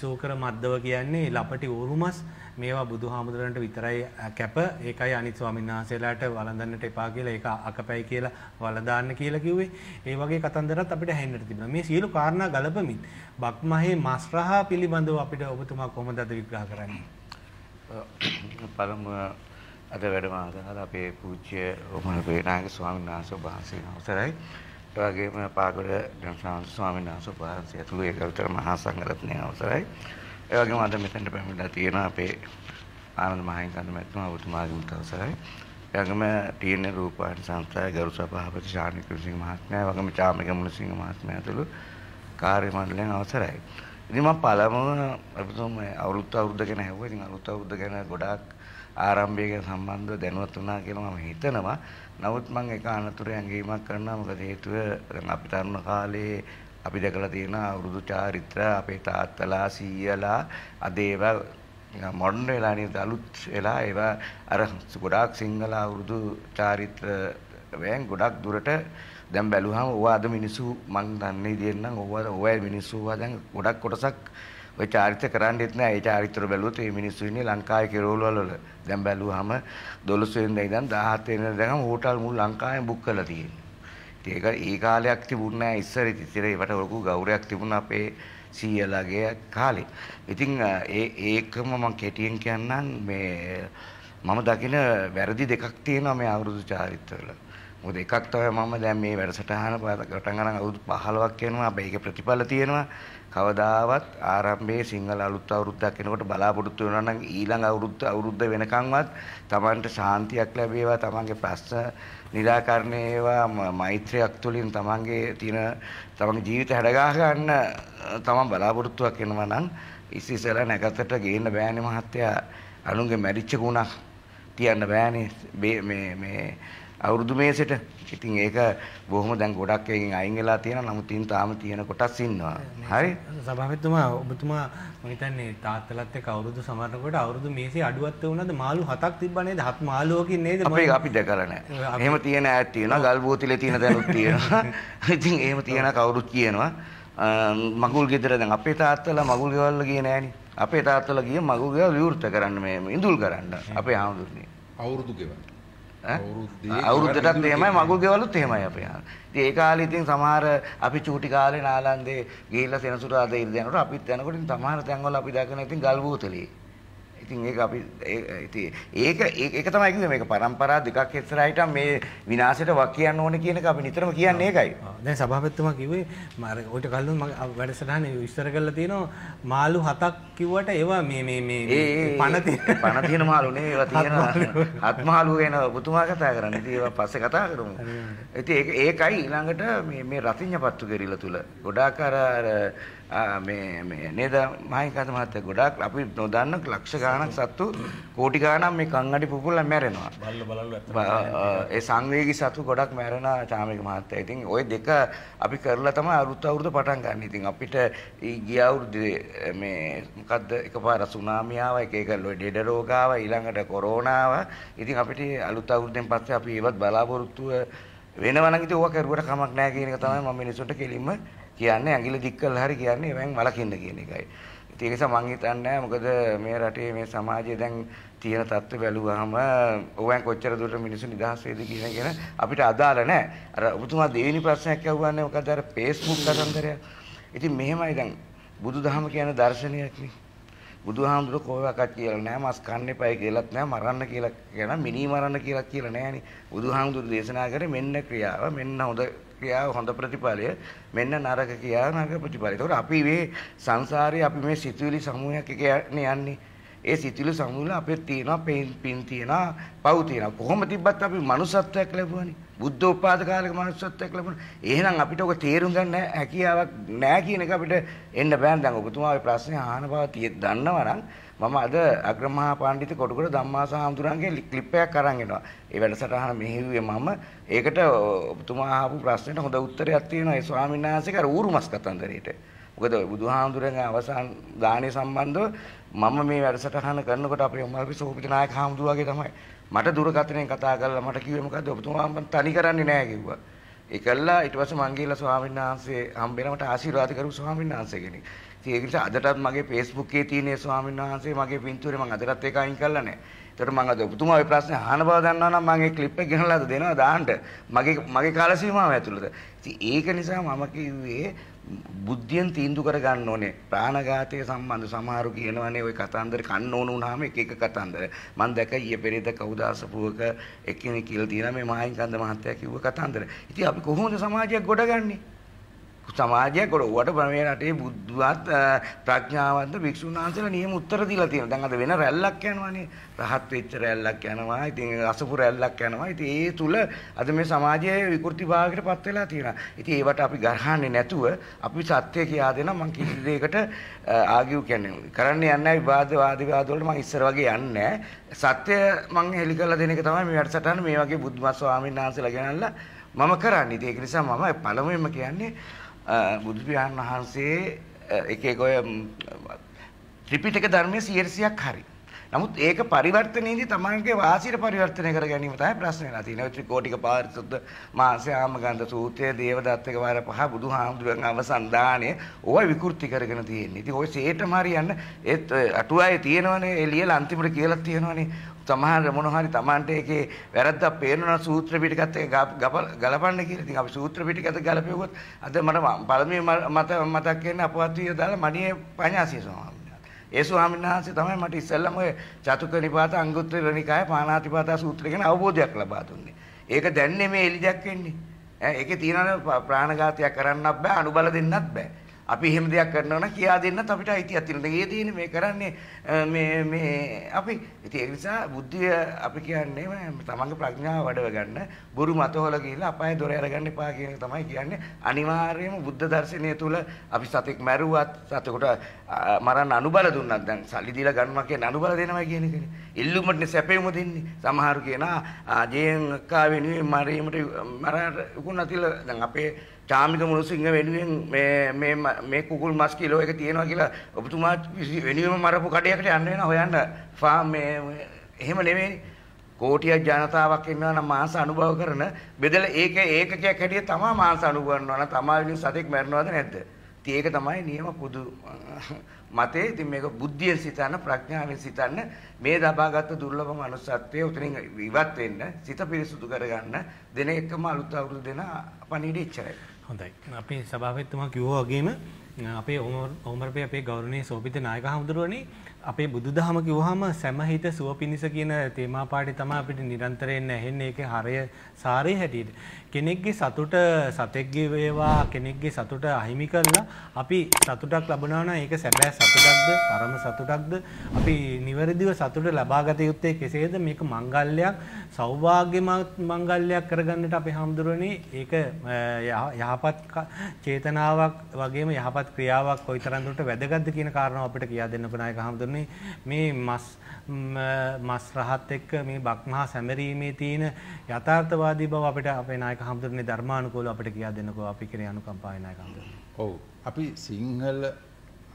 Speaker 2: සූකර මද්දව කියන්නේ ලපටි උරුමස් මේවා බුදුහාමුදුරන්ට විතරයි කැප ඒකයි අනිත් ස්වාමීන් වහන්සේලාට වළඳන්නට එපා කියලා ඒක අකපැයි කියලා වළඳාන්න කියලා කිව්වේ. ඒ වගේ කතන්දරත් අපිට ඇහෙන්නට තිබුණා. මේ සියලු කාරණා ගලපමින් බක්මහේ මස්රහ පිළිබඳව අපිට ඔබතුමා කොහොමද අද විග්‍රහ කරන්නේ?
Speaker 5: පළමුව අද වැඩමාදාලා අපේ පූජ්‍ය ඔමන වේනාගේ ස්වාමීන් වහන්සේ වහන්සේ අවසරයි. ඒ වගේම පාගොඩ ජනසාන්ත ස්වාමීන් වහන්සේ වහන්සේ ඇතුළු ඒකතර මහා සංඝරත්නය අවසරයි. ඒ වගේම අද මෙතනට පැමිණලා තියෙන අපේ ආනන්ද මහින්කන්ද මැතිතුමා ඔබතුමාගේ උත්සවය. ඒ වගේම තියෙන රූපවාහිනී සංස්ථාවේ ගරු සභාපති ශානි කුසිංහ මහත්මයා වගේම චාමික මුණසිංහ මහත්මයා ඇතුළු කාර්ය මණ්ඩලයෙන් අවසරයි. ඉතින් මම පළමුව අපිටම අවුරුද්ද අවුරුද්ද ගැන ඇහුවා. ඉතින් අවුරුද්ද අවුරුද්ද ගැන ගොඩාක් ආරම්භය ගැන සම්බන්ධව දැනුවත් වුණා කියලා මම හිතනවා. නමුත් මම ඒක අනතුරු ඇඟීමක් කරනවා. මොකද හේතුව දැන් අපි තරුණ කාලේ අපි දැකලා තියෙන අවුරුදු චාරිත්‍ර අපේ තාත්තලා සීයලා අද ඒවා මොඩර්න් වෙලා නේද අලුත් වෙලා ඒවා අර ගොඩාක් සිංහල අවුරුදු චාරිත්‍ර වෙන් ගොඩක් දුරට දැන් බැලුවාම ඕවා අද මිනිස්සු මං දන්නේ ඉතින් නම් ඕවා ඕවා මිනිස්සු දැන් ගොඩක් කොටසක් ඔය චාරිත්‍ර කරන්නෙත් නෑ ඒ චාරිත්‍ර බැලුවොත් මේ මිනිස්සු ඉන්නේ ලංකාවේ කෙරවල වල දැන් බැලුවාම 12 වෙනිදා ඉඳන් 17 වෙනිදා දැන් හෝටල් මුළු ලංකාවේ බුක් කරලා තියෙනවා ඒක ඒ කාලයක් තිබුණ නෑ ඉස්සර ඉතින් ඒවට ලොකු ගෞරවයක් තිබුණ අපේ සීයලාගේ කාලේ. ඉතින් ඒ ඒකම මම කෙටියෙන් කියන්නම් මේ මම දකින වැරදි දෙකක් තියෙනවා මේ අවුරුදු චාරිත්‍රවල. මොකද එකක් තමයි මම දැන් මේ වැඩසටහන පටන් ගන්න අවුරුදු 15ක් වෙනවා. අපේ ඒක ප්‍රතිඵල තියෙනවා. කවදාවත් ආරම්භයේ සිංහල අලුත් අවුරුද්දක් එනකොට බලාපොරොත්තු වෙනවා නම් ඊළඟ අවුරුද්ද අවුරුද්ද වෙනකන්වත් Tamanට ශාන්තියක් ලැබේවා. Tamanගේ ප්‍රශ්න නිරාකරණය ඒවා මෛත්‍රයක් තුළින් තමන්ගේ තියෙන තමන්ගේ ජීවිත හැඩගා ගන්න තමන් බලාපොරොත්තුවක් වෙනවා නම් ඉස්සෙල්ලා නැකතට ගේන්න බෑනේ මහත්තයා අනුන්ගේ මැරිච්ච ගුණක් තියන්න බෑනේ මේ මේ අවුරුදු මේසෙට. ඉතින් ඒක බොහොම දැන් ගොඩක් එකකින් අයින් වෙලා තියෙනවා. නමුත් ඉතින් තාම තියෙන කොටස් ඉන්නවා. හරි. සභාපතිතුමා ඔබතුමා
Speaker 2: මම හිතන්නේ තාත්තලත් එක්ක අවුරුදු සමරනකොට අවුරුදු මේසේ අඩුවත් වුණාද මාළු හතක් තිබ්බා නේද? හත් මාළුවකින් නේද? අපි අපි දැකලා
Speaker 5: නැහැ. එහෙම තියෙන ඈත් තියෙනවා. ගල් බෝතලේ තියෙන දැනුත් තියෙනවා. ඉතින් එහෙම තියෙන කවුරුත් කියනවා. මගුල් ගෙදර දැන් අපේ තාත්තලා මගුල් ගෙවල්ල ගියේ නෑනේ. අපේ තාත්තලා ගියේ මගුල් ගෙවල් විවෘත කරන්න මේ ඉඳුල් කරන්න. අපේ ආමුදුරනේ. අවුරුදු ගෙවල්. අවුරුද්දටත් එහෙමයි මගුල් ගෙවලුත් එහෙමයි අපේ යාළුවා. ඉතින් ඒ කාලේ ඉතින් සමහර අපි චූටි කාලේ නාලන්දේ ගිහිල්ලා සෙනසුරාදා ඉර දැනනකොට අපිත් යනකොට ඉතින් සමහර තැන්වල අපි දකින ඉතින් ගල් බෝතලේ. ඉතින් ඒක අපි ඉතින් ඒක ඒක තමයි කිව්වේ මේක પરම්පරා දෙකක් ඉස්සරහට මේ විනාශයට වක් කියන්න ඕනේ කියන එක අපි නිතරම කියන්නේ ඒකයි. දැන්
Speaker 2: සභාපතිතුමා කිව්වේ මම ඔයිට කලින් මම වැඩසටහනේ විස්තර කරලා තියෙනවා මාළු හතක් කිව්වට ඒවා මේ මේ මේ පණ තියෙන පණ තියෙන මාළු නෙවෙයි ඒවා තියෙන
Speaker 5: හත් මාළු වෙන පුතුමා කතා කරන්නේ. ඉතින් ඒවා පස්සේ කතා කරමු. ඉතින් ඒක ඒකයි ඊළඟට මේ මේ රතිඤ්ඤපත්තු ගෙරිල තුල ගොඩාක් අර මේ මේ නේද මහින්කත මහත්තයා ගොඩාක් අපි නොදන්න ලක්ෂ ගාණක් සත්තු කෝටි ගාණක් මේ කංගඩි පුපුල්ලා මැරෙනවා. බල්ල බලලු ඒ සංවේගී සත්තු ගොඩක් මැරෙන චාමික මහත්තයා. ඉතින් ওই දෙක අපි කරලා තමයි අලුත් අවුරුද්ද පටන් ගන්න. ඉතින් අපිට ගිය අවුරුද්දේ මේ මොකද්ද එකපාර සුනාමි ආවා, එක එක ළෙඩ රෝග ආවා, ඊළඟට කොරෝනා ආවා. ඉතින් අපිට අලුත් අවුරුද්දෙන් පස්සේ අපි ඒවත් බලාපොරොත්තු වෙනවා නම් ඉතින් ඕවා කරුවට කමක් නැහැ කියන එක තමයි මම මිනිසුන්ට කෙලින්ම කියන්නේ ඇඟිලි දික් කළා හරි කියන්නේ එවෙන් වළකින්න කියන එකයි. ඒ නිසා මම හිතන්නේ මොකද මේ රටේ මේ සමාජයේ දැන් තියෙන தත්ත්ව බැලුවාම ඕවෙන් කොච්චර දුරට මිනිස්සු නිදහස් වේද කියන එක අපිට අදාළ නැහැ. අර ඔබතුමා දෙවෙනි ප්‍රශ්නයක් අහුවානේ මොකද අර Facebook කතන්දරය. ඉතින් මෙහෙමයි දැන් බුදුදහම කියන දර්ශනයක් නේ. බුදුහාමුදුර කෝවකක් කියලා නෑ මස් කන්න එපයි කියලාත් නෑ මරන්න කියලා කියන මිනි මරන්න කියලා කියලා නෑනේ. බුදුහාමුදුර දේශනා කරේ මෙන්න ක්‍රියාව මෙන්න හොඳ ක්‍රියාව හොඳ ප්‍රතිඵලය මෙන්න නරක ක්‍රියාව නරක ප්‍රතිඵලය. ඒතකොට අපි මේ සංසාරේ අපි මේ සිතුවිලි සමූහයක් කියන්නේ යන්නේ. ඒ සිතුවිලි සමූහල අපේ තියෙනවා පින් පින් තියෙනවා පව් තියෙනවා. කොහොම තිබ්බත් අපි manussත්වයක් ලැබුවානේ. බුද්ධ උපාද කාලයක manussත්වයක් ලැබුණා. එහෙනම් අපිට ඔක තේරුම් ගන්න හැකියාවක් නැහැ කියන එක අපිට එන්න බෑ. දැන් ඔබතුමා ওই ප්‍රශ්නේ අහන බව දන්නවා නම් මම අද අග්‍රමහා පණ්ඩිත කොටුකර ධම්මාස හාමුදුරන්ගේ ක්ලිප් එකක් අරන් එනවා. ඒ වැඩසටහන මෙහෙව්වේ මම. ඒකට ඔබතුමා අහපු ප්‍රශ්නෙට හොඳ උත්තරයක් තියෙනවා. ඒ ස්වාමීන් වහන්සේගේ අර ඌරුමස් කතන්දරේට. මොකද බුදුහාමුදුරන්ගේ අවසන් දානය සම්බන්ධව මම මේ වැඩසටහන කරනකොට අපේ උමල්පි සෝපිත නායක හාමුදුරුවගේ තමයි මට දුරකථනයෙන් කතා කරලා මට කිව්වේ මොකද්ද ඔබතුමා මම තනි කරන්නේ නැහැ කිව්වා. ඒ කළා ඊට පස්සේ මං ගිහලා ස්වාමීන් වහන්සේ හම්බෙලා මට ආශිර්වාද කරපු ස්වාමීන් වහන්සේ කෙනෙක්. ඒකට අදටත් මගේ ෆේස්බුක්කේ තියෙන ස්වාමීන් වහන්සේ මගේ පින්තූරේ මම අදටත් ඒක අයින් කළා නැහැ. ඒතර මම අද ඔබතුමා ඔය ප්‍රශ්නේ අහන බව දන්නවා නම් මම ඒ ක්ලිප් එක ගෙනලා දෙනවා දාන්න. මගේ මගේ කාල සීමාව ඇතුළත. ඉතින් ඒක නිසා මම කිව්වේ බුද්ධියෙන් තීන්දුව කර ගන්න ඕනේ. ප්‍රාණඝාතය සම්බන්ධ සමහරු කියනවානේ ওই කතන්දර කන්න ඕන වුණාම එක එක කතන්දර. මම දැක ඊයේ පෙරේද කවුදාසපුවක එක්කෙනෙක් කියලා තියෙනවා මේ මායිකන්ද මහත්තයා කිව්ව කතන්දර. ඉතින් අපි කොහොමද සමාජයක් ගොඩගන්නේ? සමාජයක් ගොඩවට මේ රටේ බුද්ධවත් ප්‍රඥාවන්ත භික්ෂුන් වහන්සේලා නියම උත්තර දීලා තියෙනවා. දැන් අද වෙන රැල්ලක් යනවානේ. රහත් වෙච්ච රැල්ලක් යනවා. ඉතින් අසපු රැල්ලක් යනවා. ඉතින් ඒ තුල අද මේ සමාජයේ විකෘති භාවයකට පත් වෙලා තියෙනවා. ඉතින් ඒවට අපි ගරහන්නේ නැතුව අපි සත්‍ය කියා දෙන මම කිසි දෙයකට ආගියු කියන්නේ කරන්න යන්නේ නැහැ විවාද වාද විවාද වලට මම ඉස්සර වගේ යන්නේ සත්‍ය මම හෙලි කරලා දෙන එක තමයි මේ වැඩසටහන මේ වගේ බුද්ධ ස්වාමීන් වහන්සේලා ගෙනල්ලා මම කරන්නේ. ඒක නිසා මම පළමුවෙන්ම කියන්නේ බුදුපියාණන් වහන්සේ එකේ ඔය ත්‍රිපිටක ධර්මයේ 100ක් හරි. නමුත් ඒක පරිවර්තනයේදී තමන්ගේ වාසියට පරිවර්තනය කර ගැනීම තමයි ප්‍රශ්න වෙලා තියෙන්නේ. ත්‍රිකෝටික පාරිසුද්ධ මාංශය ආමගන්ධ සූත්‍රය, දේවදත්තක වාර පහ බුදුහාමුදුරන් අවසන් දාණය ඕවා විකෘති කරගෙන තියෙන්නේ. ඉතින් ওই සේටම හරියන්න ඒත් අටුවාවේ තියෙනවනේ ඒ ලියලා අන්තිමට කියලා තියෙනවනේ. සමහර මොන හරි Tamanට එකේ වැරද්දක් පේනවා සූත්‍ර පිටකත් එක ගලපන්න කියලා. ඉතින් අපි සූත්‍ර පිටකත් ගලපෙව්වොත් අද මට පළමුවේ මත මතක් වෙන්නේ අපවත් විය දාලා මණියේ පඤ්ඤාසිය ස්වාමීන් ඒ ස්වාමීන් වහන්සේ තමයි මට ඉස්සෙල්ලම ඔය චතුක නිපාත අංගුත්තර නිකාය පාණාතිපාත සූත්‍රය ගැන අවබෝධයක් ලබා දුන්නේ. ඒක දැන් නෙමේ එලිදක් වෙන්නේ. ඒකේ තියෙනවා ප්‍රාණඝාතයක් කරන්නත් බෑ අනුබල දෙන්නත් බෑ. අපි එහෙම දෙයක් කරනවා නම් කියා දෙන්නත් අපිට අයිතියක් තියෙනවා. ඒ දෙන්නේ මේ කරන්නේ මේ මේ අපි ඉතින් ඒ නිසා බුද්ධිය අපි කියන්නේ තමන්ගේ ප්‍රඥාව වඩව ගන්න, බුරු මතවල ගිහිල්ලා අපාය දොර අරගන්න එපා කියන එක තමයි කියන්නේ. අනිවාර්යයෙන්ම බුද්ධ දර්ශනය තුල අපි සතෙක් මැරුවත්, සතෙකුට මරන්න අනුබල දුන්නත් දැන් සල්ලි දීලා ගන්නවා කියන අනුබල දෙනවා කියන එකනේ. ඉල්ලුමටනේ සැපෙම දෙන්නේ. සමහරු කියනවා ජේන් අක්කා වෙනුවෙන් මරීමට මරා උකුණතිල දැන් අපේ චාමික මිනිස්සු ඉංග වෙනුවෙන් මේ මේ මේ කුකුල් මස් කිලෝ එක තියෙනවා කියලා ඔබතුමා වෙනුවෙන්ම මරපු කඩයකට යන්න වෙනවා හොයන්න ෆාම් මේ එහෙම නෙමෙයි කෝටියක් ජනතාවක් ඉන්නවා නම් මාංශ අනුභව කරන බෙදලා ඒක ඒකකයක් හැටියට තමා මාංශ අනුභව කරනවා නම් තමා විසින් සතෙක් මැරනවද නැද්ද ඉතින් ඒක තමයි නියම පුදු මතේ ඉතින් මේක බුද්ධියෙන් සිතන්න ප්‍රඥාවෙන් සිතන්න මේ දබාගත් දුර්ලභ manussත්වයේ උතනින් ඉවත් වෙන්න සිත පිරිසුදු කරගන්න දෙන එකම අලුත් අවුරුදු දෙන පණිවිඩය ඉච්චරයි
Speaker 2: හොඳයි. අපේ සභාපතිතුමා කිව්වා වගේම අපේ ඕමරපේ අපේ ගෞරවනීය සෝපිත නායක හඳුරන්නේ අපේ බුදුදහම කිව්වහම සමහිත සුව පිනිස කියන තේමා පාඩේ තමයි අපිට නිරන්තරයෙන් ඇහෙන්නේ ඒකේ හරය සාරය හැටියට. කෙනෙක්ගේ සතුට සතෙක්ගේ වේවා කෙනෙක්ගේ සතුට අහිමි කරලා අපි සතුටක් ලබනවා නම් ඒක සැබෑ සතුටක්ද පරම සතුටක්ද අපි නිවැරදිව සතුට ලබා ගත යුත්තේ කෙසේද මේක මංගල්‍යයක් සෞභාග්‍යමත් මංගල්‍යයක් කරගන්නට අපි හැමදෙරෝනේ ඒක යහපත් චේතනාවක් වගේම යහපත් ක්‍රියාවක් කොයිතරම් දුරට වැදගත්ද කියන කාරණාව අපිට කියා දෙන්න පුනායක හැමදෙරෝනේ මේ මස් මස් රහත් එක්ක මේ බක්මහා සැමරීමේ තියෙන යථාර්ථවාදී බව අපිට අපේ නායක හඳුරන්නේ ධර්මානුකූලව අපිට කියා දෙන්නකෝ අපි කෙරේ අනුකම්පාවෙන් නායක හඳුරන්නේ.
Speaker 1: ඔව්. අපි සිංහල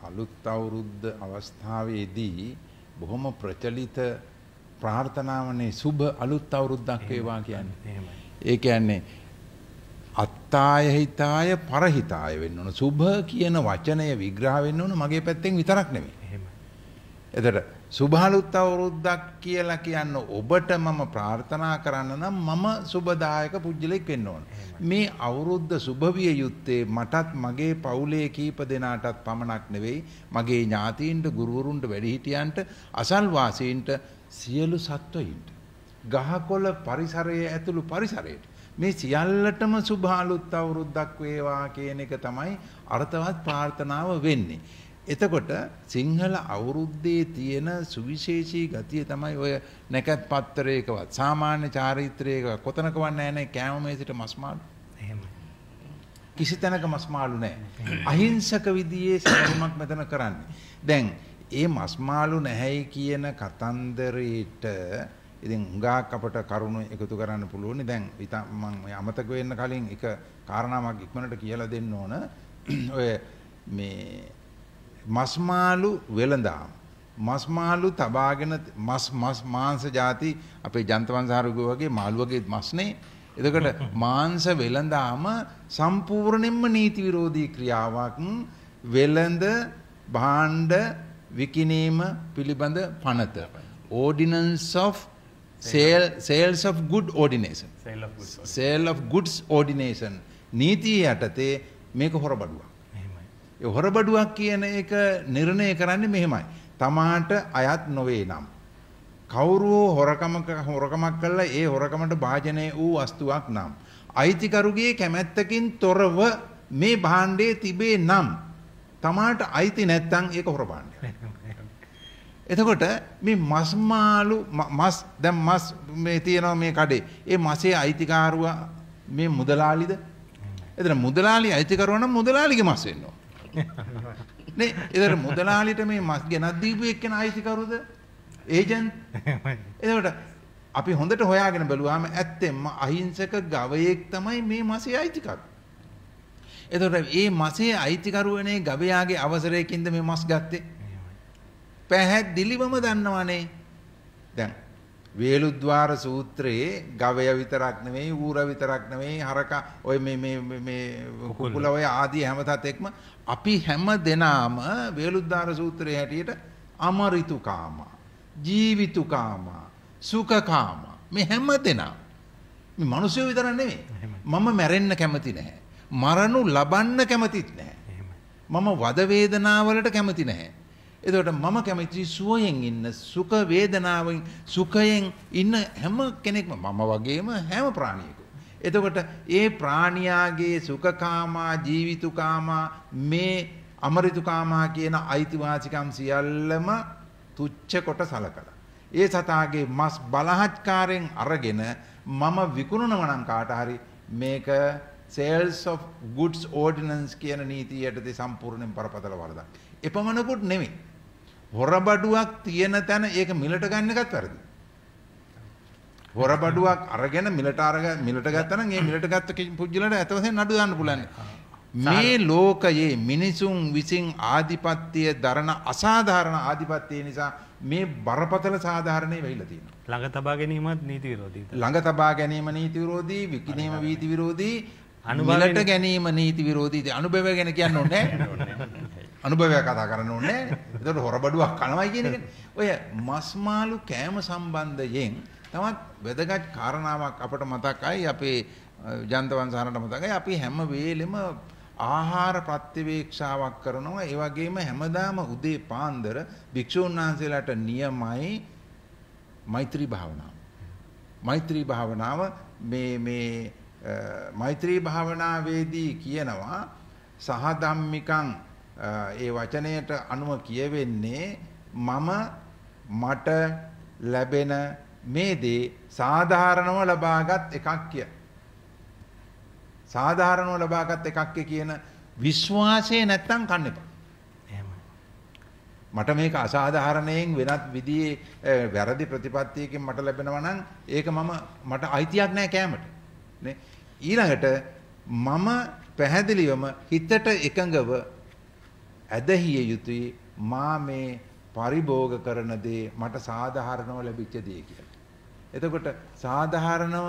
Speaker 1: අලුත් අවුරුද්ද අවස්ථාවේදී බොහොම ප්‍රචලිත ප්‍රාර්ථනාවනේ සුබ අලුත් අවුරුද්දක් වේවා කියන්නේ. ඒ කියන්නේ අත්තාය හිතාය පරහිතාය වෙන්න ඕන. සුභ කියන වචනය විග්‍රහ වෙන්න ඕන මගේ පැත්තෙන් විතරක් නෙමෙයි. එහෙම. එතකොට සුභාලුත් අවුරුද්දක් කියලා කියන්න ඔබට මම ප්‍රාර්ථනා කරන්න නම් මම සුබදායක පුජ්‍යලෙක් වෙන්න ඕන. මේ අවුරුද්ද සුභවිය යුත්තේ මටත් මගේ පවුලේ කීප දෙනාටත් පමණක් නෙවෙයි මගේ ඥාතීන්ට ගුරුවරුන්ට වැඩිහිටියන්ට අසල්වාසීන්ට සියලු සත්වයින්ට. ගහකොළ පරිසරයේ ඇතුළු පරිසරයට මේ සියල්ලටම සුභාලුත් අවුරුද්දක් වේවා කියන එක තමයි අර්ථවත් ප්‍රාර්ථනාව වෙන්නේ. එතකොට සිංහල අවුරුද්දේ තියෙන සුවිශේෂී ගතිය තමයි ඔය නැකත් පත්තරයකවත් සාමාන්‍ය චාරිත්‍රයකවත් කොතනකවත් නැහැ නේ කෑම මේසෙට මස් මාළු. එහෙමයි. කිසි තැනක මස් මාළු නැහැ. අහිංසක විදියේ සැරමක් මෙතන කරන්නේ. දැන් ඒ මස් මාළු නැහැයි කියන කතන්දරේට ඉතින් හුඟක් අපට කරුණු එකතු කරන්න පුළුවන්. දැන් මම අමතක වෙන්න කලින් එක කාරණාවක් ඉක්මනට කියලා දෙන්න ඕන. ඔය මේ මස්මාලු වෙළඳාම්. මස්මාලු තබාගෙන මස් මස් මාංශ ಜಾති අපේ ජන්තවංශාරුගෝ වගේ මාළු වගේ මස්නේ. එතකොට මාංශ වෙළඳාම සම්පූර්ණයෙන්ම නීති විරෝධී ක්‍රියාවක් වෙළඳ භාණ්ඩ විකිණීම පිළිබඳ පනත. ordinance of sale sales of good ordination sale of goods ordination නීතිය යටතේ මේක හොරබඩුවක් හොරබඩුවක් කියන එක නිර්ණය කරන්නේ මෙහෙමයි. තමාට අයත් නොවේ නම්. කවුරුවෝ හොරකමක හොරකමක් කළා ඒ හොරකමට භාජනය වූ වස්තුවක් නම්. අයිතිකරුගේ කැමැත්තකින් තොරව මේ භාණ්ඩයේ තිබේ නම් තමාට අයිති නැත්තම් ඒක හොර භාණ්ඩයක්. එතකොට මේ මස් මාළු මස් දැන් මස් මේ තියෙනවා මේ කඩේ. ඒ මසේ අයිතිකාරුවා මේ මුදලාලිද? එතන මුදලාලි අයිතිකරුවා නම් මුදලාලිගේ මස් වෙනවා. නේ ඒතර මුදලාලිට මේ මස් ගෙනත් දීපු එක්කෙනා අයිතිකරුද? ඒජන්ට්. එතකොට අපි හොඳට හොයාගෙන බලුවාම ඇත්තෙන්ම අහිංසක ගවයෙක් තමයි මේ මසේ අයිතිකරු. එතකොට මේ මසේ අයිතිකරුවනේ ගවයාගේ අවසරයකින්ද මේ මස් ගත්තේ? පැහැදිලිවම දන්නවනේ. දැන් වේලුද්්වාර සූත්‍රයේ ගවය විතරක් නෙවෙයි ඌර විතරක් නෙවෙයි හරක ඔය කුකුල ඔය ආදී හැමතත් අපි හැම දෙනාම වේලුද්වාර සූත්‍රයේ හැටියට අමරිතුකාම ජීවිතුකාම සුඛකාම මේ හැම දෙනා මේ මිනිස්සු විතර නෙවෙයි මම මැරෙන්න කැමති නැහැ මරණු ලබන්න කැමතිත් නැහැ මම වද වේදනාවලට කැමති නැහැ එතකොට මම කැමති සුවයෙන් ඉන්න සුඛ වේදනාවෙන් සුඛයෙන් ඉන්න හැම කෙනෙක්ම මම වගේම හැම ප්‍රාණියෙකු. එතකොට ඒ ප්‍රාණියාගේ සුඛකාමා ජීවිතුකාමා මේ අමරිතුකාමා කියන අයිතිවාසිකම් සියල්ලම තුච්ච කොට සලකලා. ඒ සතාගේ මස් බලහත්කාරයෙන් අරගෙන මම විකුණනවා නම් කාට හරි මේක සේල්ස් of goods ordinance කියන නීතිය යටතේ සම්පූර්ණයෙන් බරපතල වරදක්. එපමණකුත් නෙමෙයි. හොරබඩුවක් තියෙන තැන ඒක මිලට ගන්න එකත් වැරදි. හොරබඩුවක් අරගෙන මිලට අරග මිලට ගත්තනම් ඒ මිලට ගත්ත පුජ්‍යලට ඇතවසෙන් නඩු දාන්න පුළන්නේ. මේ ලෝකයේ මිනිසුන් විසින් ආධිපත්‍යය දරන අසාධාරණ ආධිපත්‍යය නිසා මේ බරපතල සාධාරණය වෙයිලා තියෙනවා.
Speaker 2: ළඟ තබා ගැනීමත් නීති විරෝධී.
Speaker 1: ළඟ තබා ගැනීම නීති විරෝධී, විකිණීම වීති විරෝධී, අනුබලට ගැනීම නීති විරෝධී. අනුභව ගැන කියන්න ඕනේ. අනුභවයක් කතා කරන්න ඕනේ නැහැ. ඒතකොට හොරබඩුවක් කනවා කියන එක. ඔය මස් මාළු කෑම සම්බන්ධයෙන් තවත් වැදගත් කාරණාවක් අපට මතකයි අපේ ජන්තවංශහරණට මතකයි අපි හැම වෙලෙම ආහාර ප්‍රතිවේක්ෂාවක් කරනවා ඒ වගේම හැමදාම උදේ පාන්දර භික්ෂුන් වහන්සේලාට නියමයි මෛත්‍රී භාවනාව. මෛත්‍රී භාවනාව මේ මේ මෛත්‍රී භාවනාවේදී කියනවා සහධම්මිකං ඒ වචනයට අනුව කියවෙන්නේ මම මට ලැබෙන මේ දේ සාධාරණව ලබාගත් එකක් කිය. සාධාරණව ලබාගත් එකක් කියන විශ්වාසය නැත්තම් කන්න එපා. මට මේක අසාධාරණයෙන් වෙනත් විදිහේ වැරදි ප්‍රතිපත්තියකින් මට ලැබෙනවා නම් ඒක මම මට අයිතියක් නැහැ කෑමට. නේ? ඊළඟට මම පැහැදිලිවම හිතට එකඟව ඇදහිය යුතුයි මා මේ පරිභෝග කරන දේ මට සාධාරණව ලැබිච්ච දේ කියලා. එතකොට සාධාරණව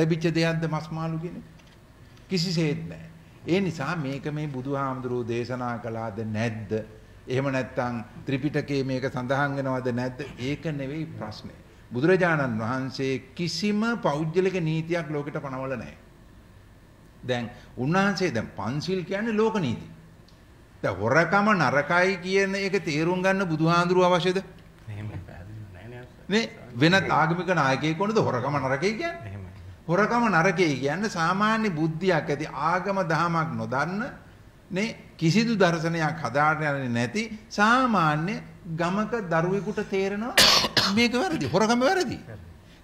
Speaker 1: ලැබිච්ච දෙයක්ද මස් මාළු කියන්නේ? කිසිසේත් නැහැ. ඒ නිසා මේක මේ බුදුහාමුදුරුවෝ දේශනා කළාද නැද්ද? එහෙම නැත්නම් ත්‍රිපිටකයේ මේක සඳහන් වෙනවද නැද්ද? ඒක නෙවෙයි ප්‍රශ්නේ. බුදුරජාණන් වහන්සේ කිසිම පෞද්ගලික නීතියක් ලෝකෙට පනවල නැහැ. දැන් උන්වහන්සේ දැන් පන්සිල් කියන්නේ ලෝක නීති. දැන් හොරකම නරකයි කියන එක තේරුම් ගන්න බුදුහාඳුරුව අවශ්‍යද? නේ වෙනත් ආගමික නායකයෙක් කොනද හොරකම නරකයි කියන්නේ? හොරකම නරකයි කියන්නේ සාමාන්‍ය බුද්ධියක් ඇති ආගම දහමක් නොදන්න නේ කිසිදු දර්ශනයක් හදාගෙන නැති සාමාන්‍ය ගමක දරුවෙකුට තේරෙනවා මේක වැරදි හොරකම වැරදි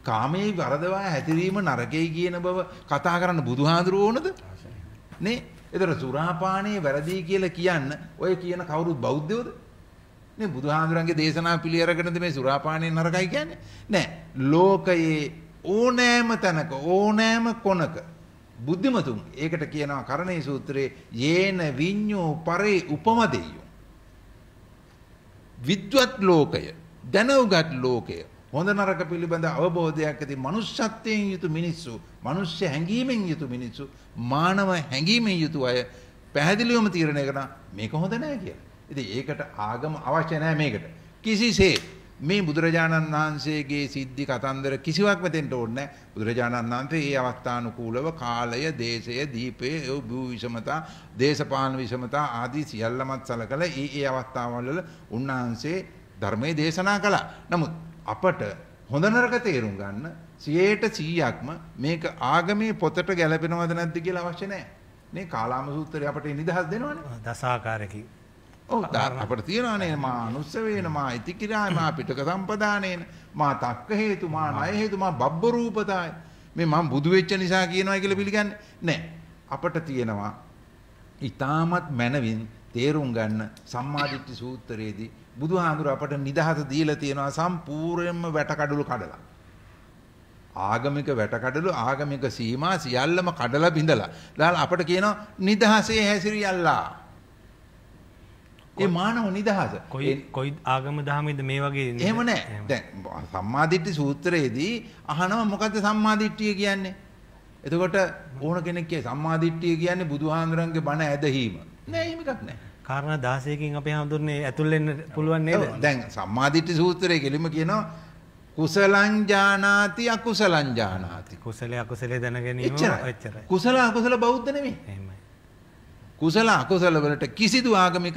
Speaker 1: කාමයේ වරදවා හැතිරීම නරකයි කියන බව කතා කරන්න බුදුහාඳුරුව ඕනද නේ එතකොට සුරාපානයේ වැරදි කියලා කියන්න ඔය කියන කවුරුත් බෞද්ධයෝද? නේ බුදුහාඳුරන්ගේ දේශනා පිළි අරගෙනද මේ සුරාපානයේ නරකයි කියන්නේ? නෑ. ලෝකයේ ඕනෑම තැනක ඕනෑම කොනක බුද්ධිමතුන් ඒකට කියනවා කරණේ සූත්‍රයේ යේන විඤ්ඤෝ පරේ උපමදෙය්‍යෝ විද්වත් ලෝකය දැනුගත් ලෝකය හොඳ නරක පිළිබඳ අවබෝධයක් ඇති මනුෂ්‍යත්වයෙන් යුතු මිනිස්සු, මනුෂ්‍ය හැඟීමෙන් යුතු මිනිස්සු, මානව හැඟීමෙන් යුතු අය පැහැදිලිවම තීරණය කරන මේක හොඳ නෑ කියලා. ඉතින් ඒකට ආගම අවශ්‍ය නෑ මේකට. කිසිසේ මේ බුදුරජාණන් වහන්සේගේ සිද්ධි කතන්දර කිසිවක් මෙතෙන්ට ඕනේ නෑ. බුදුරජාණන් වහන්සේ මේ අවස්ථානුකූලව කාලය, දේශය, දීපය, භූ විෂමතා, දේශපාලන විෂමතා ආදී සියල්ලමත් සලකලා මේ මේ අවස්ථාවවල උන්වහන්සේ ධර්මයේ දේශනා කළා. නමුත් අපට හොඳ නරක තේරුම් ගන්න 100%ක්ම මේක ආගමේ පොතට ගැලපෙනවද නැද්ද කියලා අවශ්‍ය නැහැ. මේ කාලාම සූත්‍රය අපට නිදහස් දෙනවනේ.
Speaker 2: දසාකාරකී.
Speaker 1: ඔව් අපට තියනවානේ මා අනුස්ස වේන මා ඉතිකිරාය මා පිටක සම්පදානේන මා තක්ක හේතු මා ණය හේතු මා බබ්බ රූපදාය. මේ මම බුදු වෙච්ච නිසා කියනවා කියලා පිළිගන්නේ නැහැ. අපට තියෙනවා ඊටාමත් මනවින් තේරුම් ගන්න සම්මාදිට්ඨි සූත්‍රයේදී බුදුහාඳුර අපට නිදහස දීලා තියෙනවා සම්පූර්ණයෙන්ම වැටකඩලු කඩලා. ආගමික වැටකඩලු ආගමික සීමා සියල්ලම කඩලා බිඳලා. දාලා අපට කියනවා නිදහසේ හැසිරියල්ලා. ඒ මානව නිදහස. කොයි
Speaker 2: කොයි ආගම දහමේද මේ වගේ එහෙම නැහැ.
Speaker 1: දැන් සම්මාදිට්ඨි සූත්‍රයේදී අහනවා මොකද්ද සම්මාදිට්ඨිය කියන්නේ? එතකොට ඕන කෙනෙක් කිය සම්මාදිට්ඨිය කියන්නේ බුදුහාඳුරන්ගේ බණ ඇදහිීම. නෑ එහෙම එකක් නෑ. කාරණ දාසයකින් අපේ හඳුරන්නේ ඇතුල්ලෙන්න පුළුවන් නේද දැන් සම්මාධිට්ටි සූත්‍රය කෙලිම කියනවා කුසලංජානාති අකුසලංජානාති කුසල අකුසලේ දැනගැනීම එච්චර කුසල අකුසල බෞද්ධ නෙමෙයි එහෙමයි කුසල අකුසල වලට කිසිදු ආගමික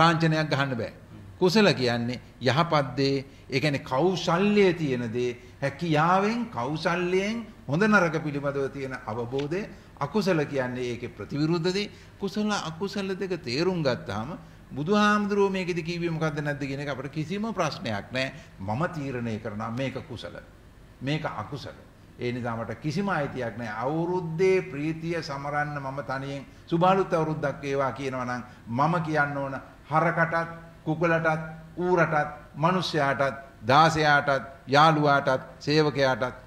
Speaker 1: ලාංඡනයක් ගහන්න බෑ කුසල කියන්නේ යහපත් දේ ඒ කියන්නේ කෞශල්‍යයේ තියෙන දේ හැකියාවෙන් කෞශල්‍යයෙන් හොඳ නරක පිළිබඳව තියෙන අවබෝධය අකුසල කියන්නේ ඒකේ ප්‍රතිවිරුද්ධ දේ. කුසල අකුසල දෙක තේරුම් ගත්තාම බුදුහාමුදුරුවෝ මේකෙදි කිව්වේ මොකද්ද නැද්ද කියන එක අපිට කිසිම ප්‍රශ්නයක් නැහැ. මම තීරණය කරනවා මේක කුසල. මේක අකුසල. ඒ නිසා මට කිසිම අයිතියක් නැහැ. අවුරුද්දේ ප්‍රීතිය සමරන්න මම තනියෙන් සුබාලුත් අවුරුද්දක් ඒවා කියනවා නම් මම කියන්න ඕන හරකටත් කුකුලටත් ඌරටත් මිනිස්යාටත් දාසයාටත් යාළුවාටත් සේවකයාටත්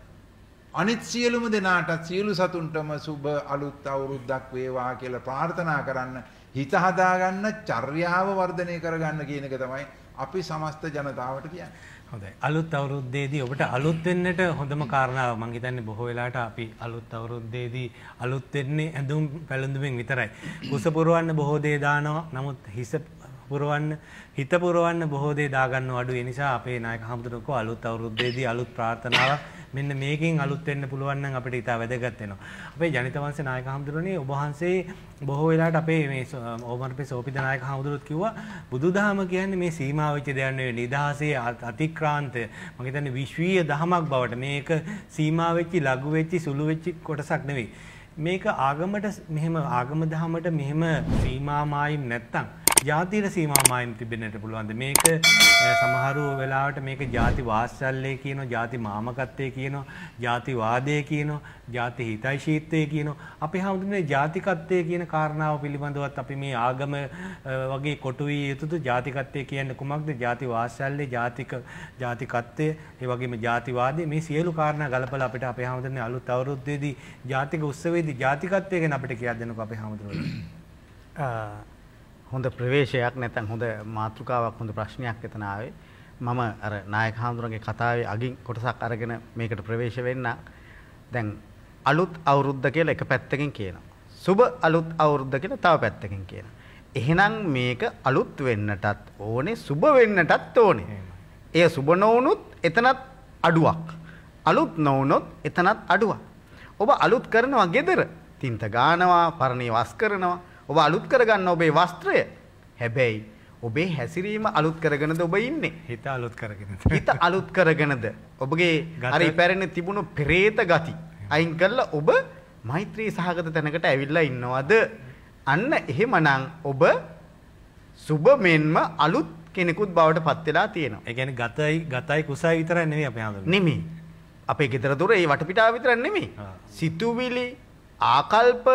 Speaker 1: අනිත් සියලුම දෙනාට සියලු සතුන්ටම සුබ අලුත් අවුරුද්දක් වේවා කියලා ප්‍රාර්ථනා කරන්න හිත හදාගන්න චර්යාව වර්ධනය කරගන්න කියන එක තමයි අපි සමස්ත ජනතාවට කියන්නේ.
Speaker 2: හොඳයි. අලුත් අවුරුද්දේදී ඔබට අලුත් වෙන්නට හොඳම කාරණාව මම හිතන්නේ බොහෝ වෙලාවට අපි අලුත් අවුරුද්දේදී අලුත් වෙන්නේ ඇඳුම් පැළඳුමින් විතරයි. කුස පුරවන්න බොහෝ දේ දානවා. නමුත් හිස පුරවන්න හිත පුරවන්න බොහෝ දේ දාගන්න අඩු. ඒ නිසා අපේ නායක හමුදුරකෝ අලුත් අවුරුද්දේදී අලුත් ප්‍රාර්ථනාවක් මෙන්න මේකෙන් අලුත් වෙන්න පුළුවන් නම් අපිට ඉතා වැදගත් වෙනවා. අපේ ජනිත වංශේ නායක හඳුරන්නේ ඔබ වහන්සේ බොහෝ වෙලාවට අපේ මේ ඕමර්පේ සෝපිත නායක හඳුරුත් කිව්වා බුදුදහම කියන්නේ මේ සීමා වෙච්ච දෙයක් නෙවෙයි නිදහසේ අතික්‍රාන්ත මම කියන්නේ විශ්වීය දහමක් බවට මේක සීමා වෙච්චි ලඝු වෙච්චි සුළු වෙච්චි කොටසක් නෙවෙයි. මේක ආගමට මෙහෙම ආගම දහමට මෙහෙම සීමාමායින් නැත්තම් ජාතියට සීමාමායින් තිබෙන්නට පුළුවන්ද මේක සමහරු වෙලාවට මේක ಜಾති වාස්සල්ලේ කියනවා ಜಾති මාමකත්වයේ කියනවා ಜಾති වාදය කියනවා ಜಾති හිතයිශීත්වය කියනවා අපි හැමෝටම ಜಾතිකත්වය කියන කාරණාව පිළිබඳවත් අපි මේ ආගම වගේ කොටු වී යුතුද ಜಾතිකත්වය කියන්නේ කුමක්ද ಜಾති වාස්සල්ලේ ಜಾතික ಜಾතිකත්වය ඒ වගේම ಜಾති වාදය මේ සියලු කාරණා ගලපලා අපිට අපේ හැමෝටම අලුත් අවුරුද්දේදී ಜಾතික උත්සවයේදී ಜಾතිකත්වය ගැන අපිට කියන්න දෙන්නකෝ අපේ හැමෝටම
Speaker 3: හොඳ ප්‍රවේශයක් නැත්නම් හොඳ මාතෘකාවක් හොඳ ප්‍රශ්නයක් එතන ආවේ. මම අර නායක හඳුරගේ කතාවේ අගින් කොටසක් අරගෙන මේකට ප්‍රවේශ වෙන්න. දැන් අලුත් අවුරුද්ද කියලා එක පැත්තකින් කියනවා. සුබ අලුත් අවුරුද්ද කියලා තව පැත්තකින් කියනවා. එහෙනම් මේක අලුත් වෙන්නටත් ඕනේ සුබ වෙන්නටත් ඕනේ. එය සුබ නොවුනොත් එතනත් අඩුවක්. අලුත් නොවුනොත් එතනත් අඩුවක්. ඔබ අලුත් කරනවා gedara. තින්ත ගානවා, පරණේ වස් කරනවා. ඔබ අලුත් කරගන්න ඔබේ වස්ත්‍රය. හැබැයි ඔබේ හැසිරීම අලුත් කරගෙනද ඔබ ඉන්නේ? හිත අලුත් කරගෙනද? හිත අලුත් කරගෙනද? ඔබගේ අර ඉපැරෙන තිබුණු പ്രേත ගති අයින් කරලා ඔබ මෛත්‍රී සහගත තැනකට ඇවිල්ලා ඉන්නවද? අන්න එහෙමනම් ඔබ සුබ මෙන්ම අලුත් කෙනෙකුත් බවට පත් වෙලා තියෙනවා. ඒ කියන්නේ ගතයි ගතයි කුසයි විතරයි නෙමෙයි අපේ හඳුනන්නේ. නෙමෙයි. අපේ ගෙදර දොර ඒ වටපිටාව විතරක් නෙමෙයි. සිතුවිලි, ආකල්ප,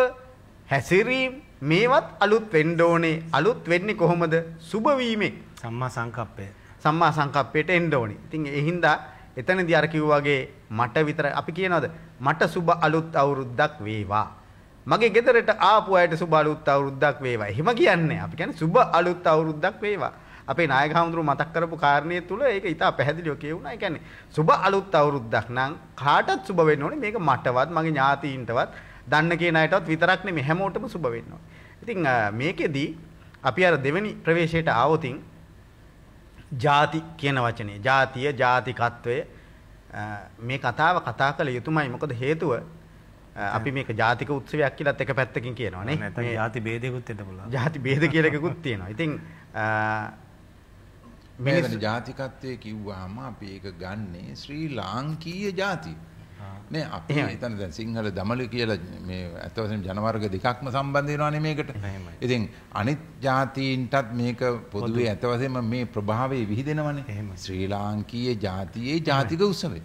Speaker 3: හැසිරීම් මේවත් අලුත් වෙන්න ඕනේ. අලුත් වෙන්නේ කොහොමද? සුබ වීමෙන්. සම්මා සංකප්පය. සම්මා සංකප්පයට එන්න ඕනේ. ඉතින් ඒ හින්දා එතනදී අර කිව්වාගේ මට විතර අපි කියනවාද මට සුබ අලුත් අවුරුද්දක් වේවා. මගේ ගෙදරට ආපු අයට සුබ අලුත් අවුරුද්දක් වේවා. එහෙම කියන්නේ. අපි කියන්නේ සුබ අලුත් අවුරුද්දක් වේවා. අපේ නායක හඳුරු මතක් කරපු කාරණේ තුල ඒක ඉතා පැහැදිලිව කියුණා. ඒ කියන්නේ සුබ අලුත් අවුරුද්දක් නම් කාටත් සුබ වෙන්න ඕනේ. මේක මටවත් මගේ ඥාතීන්ටවත් දන්න කියන අයටත් විතරක් නෙමෙයි හැමෝටම සුබ වෙන්න ඉතින් මේකෙදී අපි අර දෙවෙනි ප්‍රවේශයට ආවොතින් ಜಾති කියන වචනේ ಜಾතිය ಜಾතිකත්වය මේ කතාව කතා කළ යුතුමයි මොකද හේතුව අපි මේක ජාතික උත්සවයක් කියලත් එක පැත්තකින් කියනවා නේ නැත්නම් ಜಾති ભેදයකුත් එන්න පුළුවන් ಜಾති ભેද කියලා එකකුත් තියෙනවා ඉතින්
Speaker 1: මේ ජාතිකත්වයේ කිව්වහම අපි ඒක ගන්නේ ශ්‍රී ලාංකීය ජාතිය නේ අපි හිතන දැන් සිංහල දමල කියලා මේ ඇත්ත වශයෙන්ම ජනවර්ග දෙකක්ම සම්බන්ධ වෙනවානේ මේකට. ඉතින් අනිත් ජාතීන්ටත් මේක පොදුවේ ඇත්ත වශයෙන්ම මේ ප්‍රභාවය විහිදෙනවනේ. ශ්‍රී ලාංකීය ජාතියේ ජාතික උත්සවය.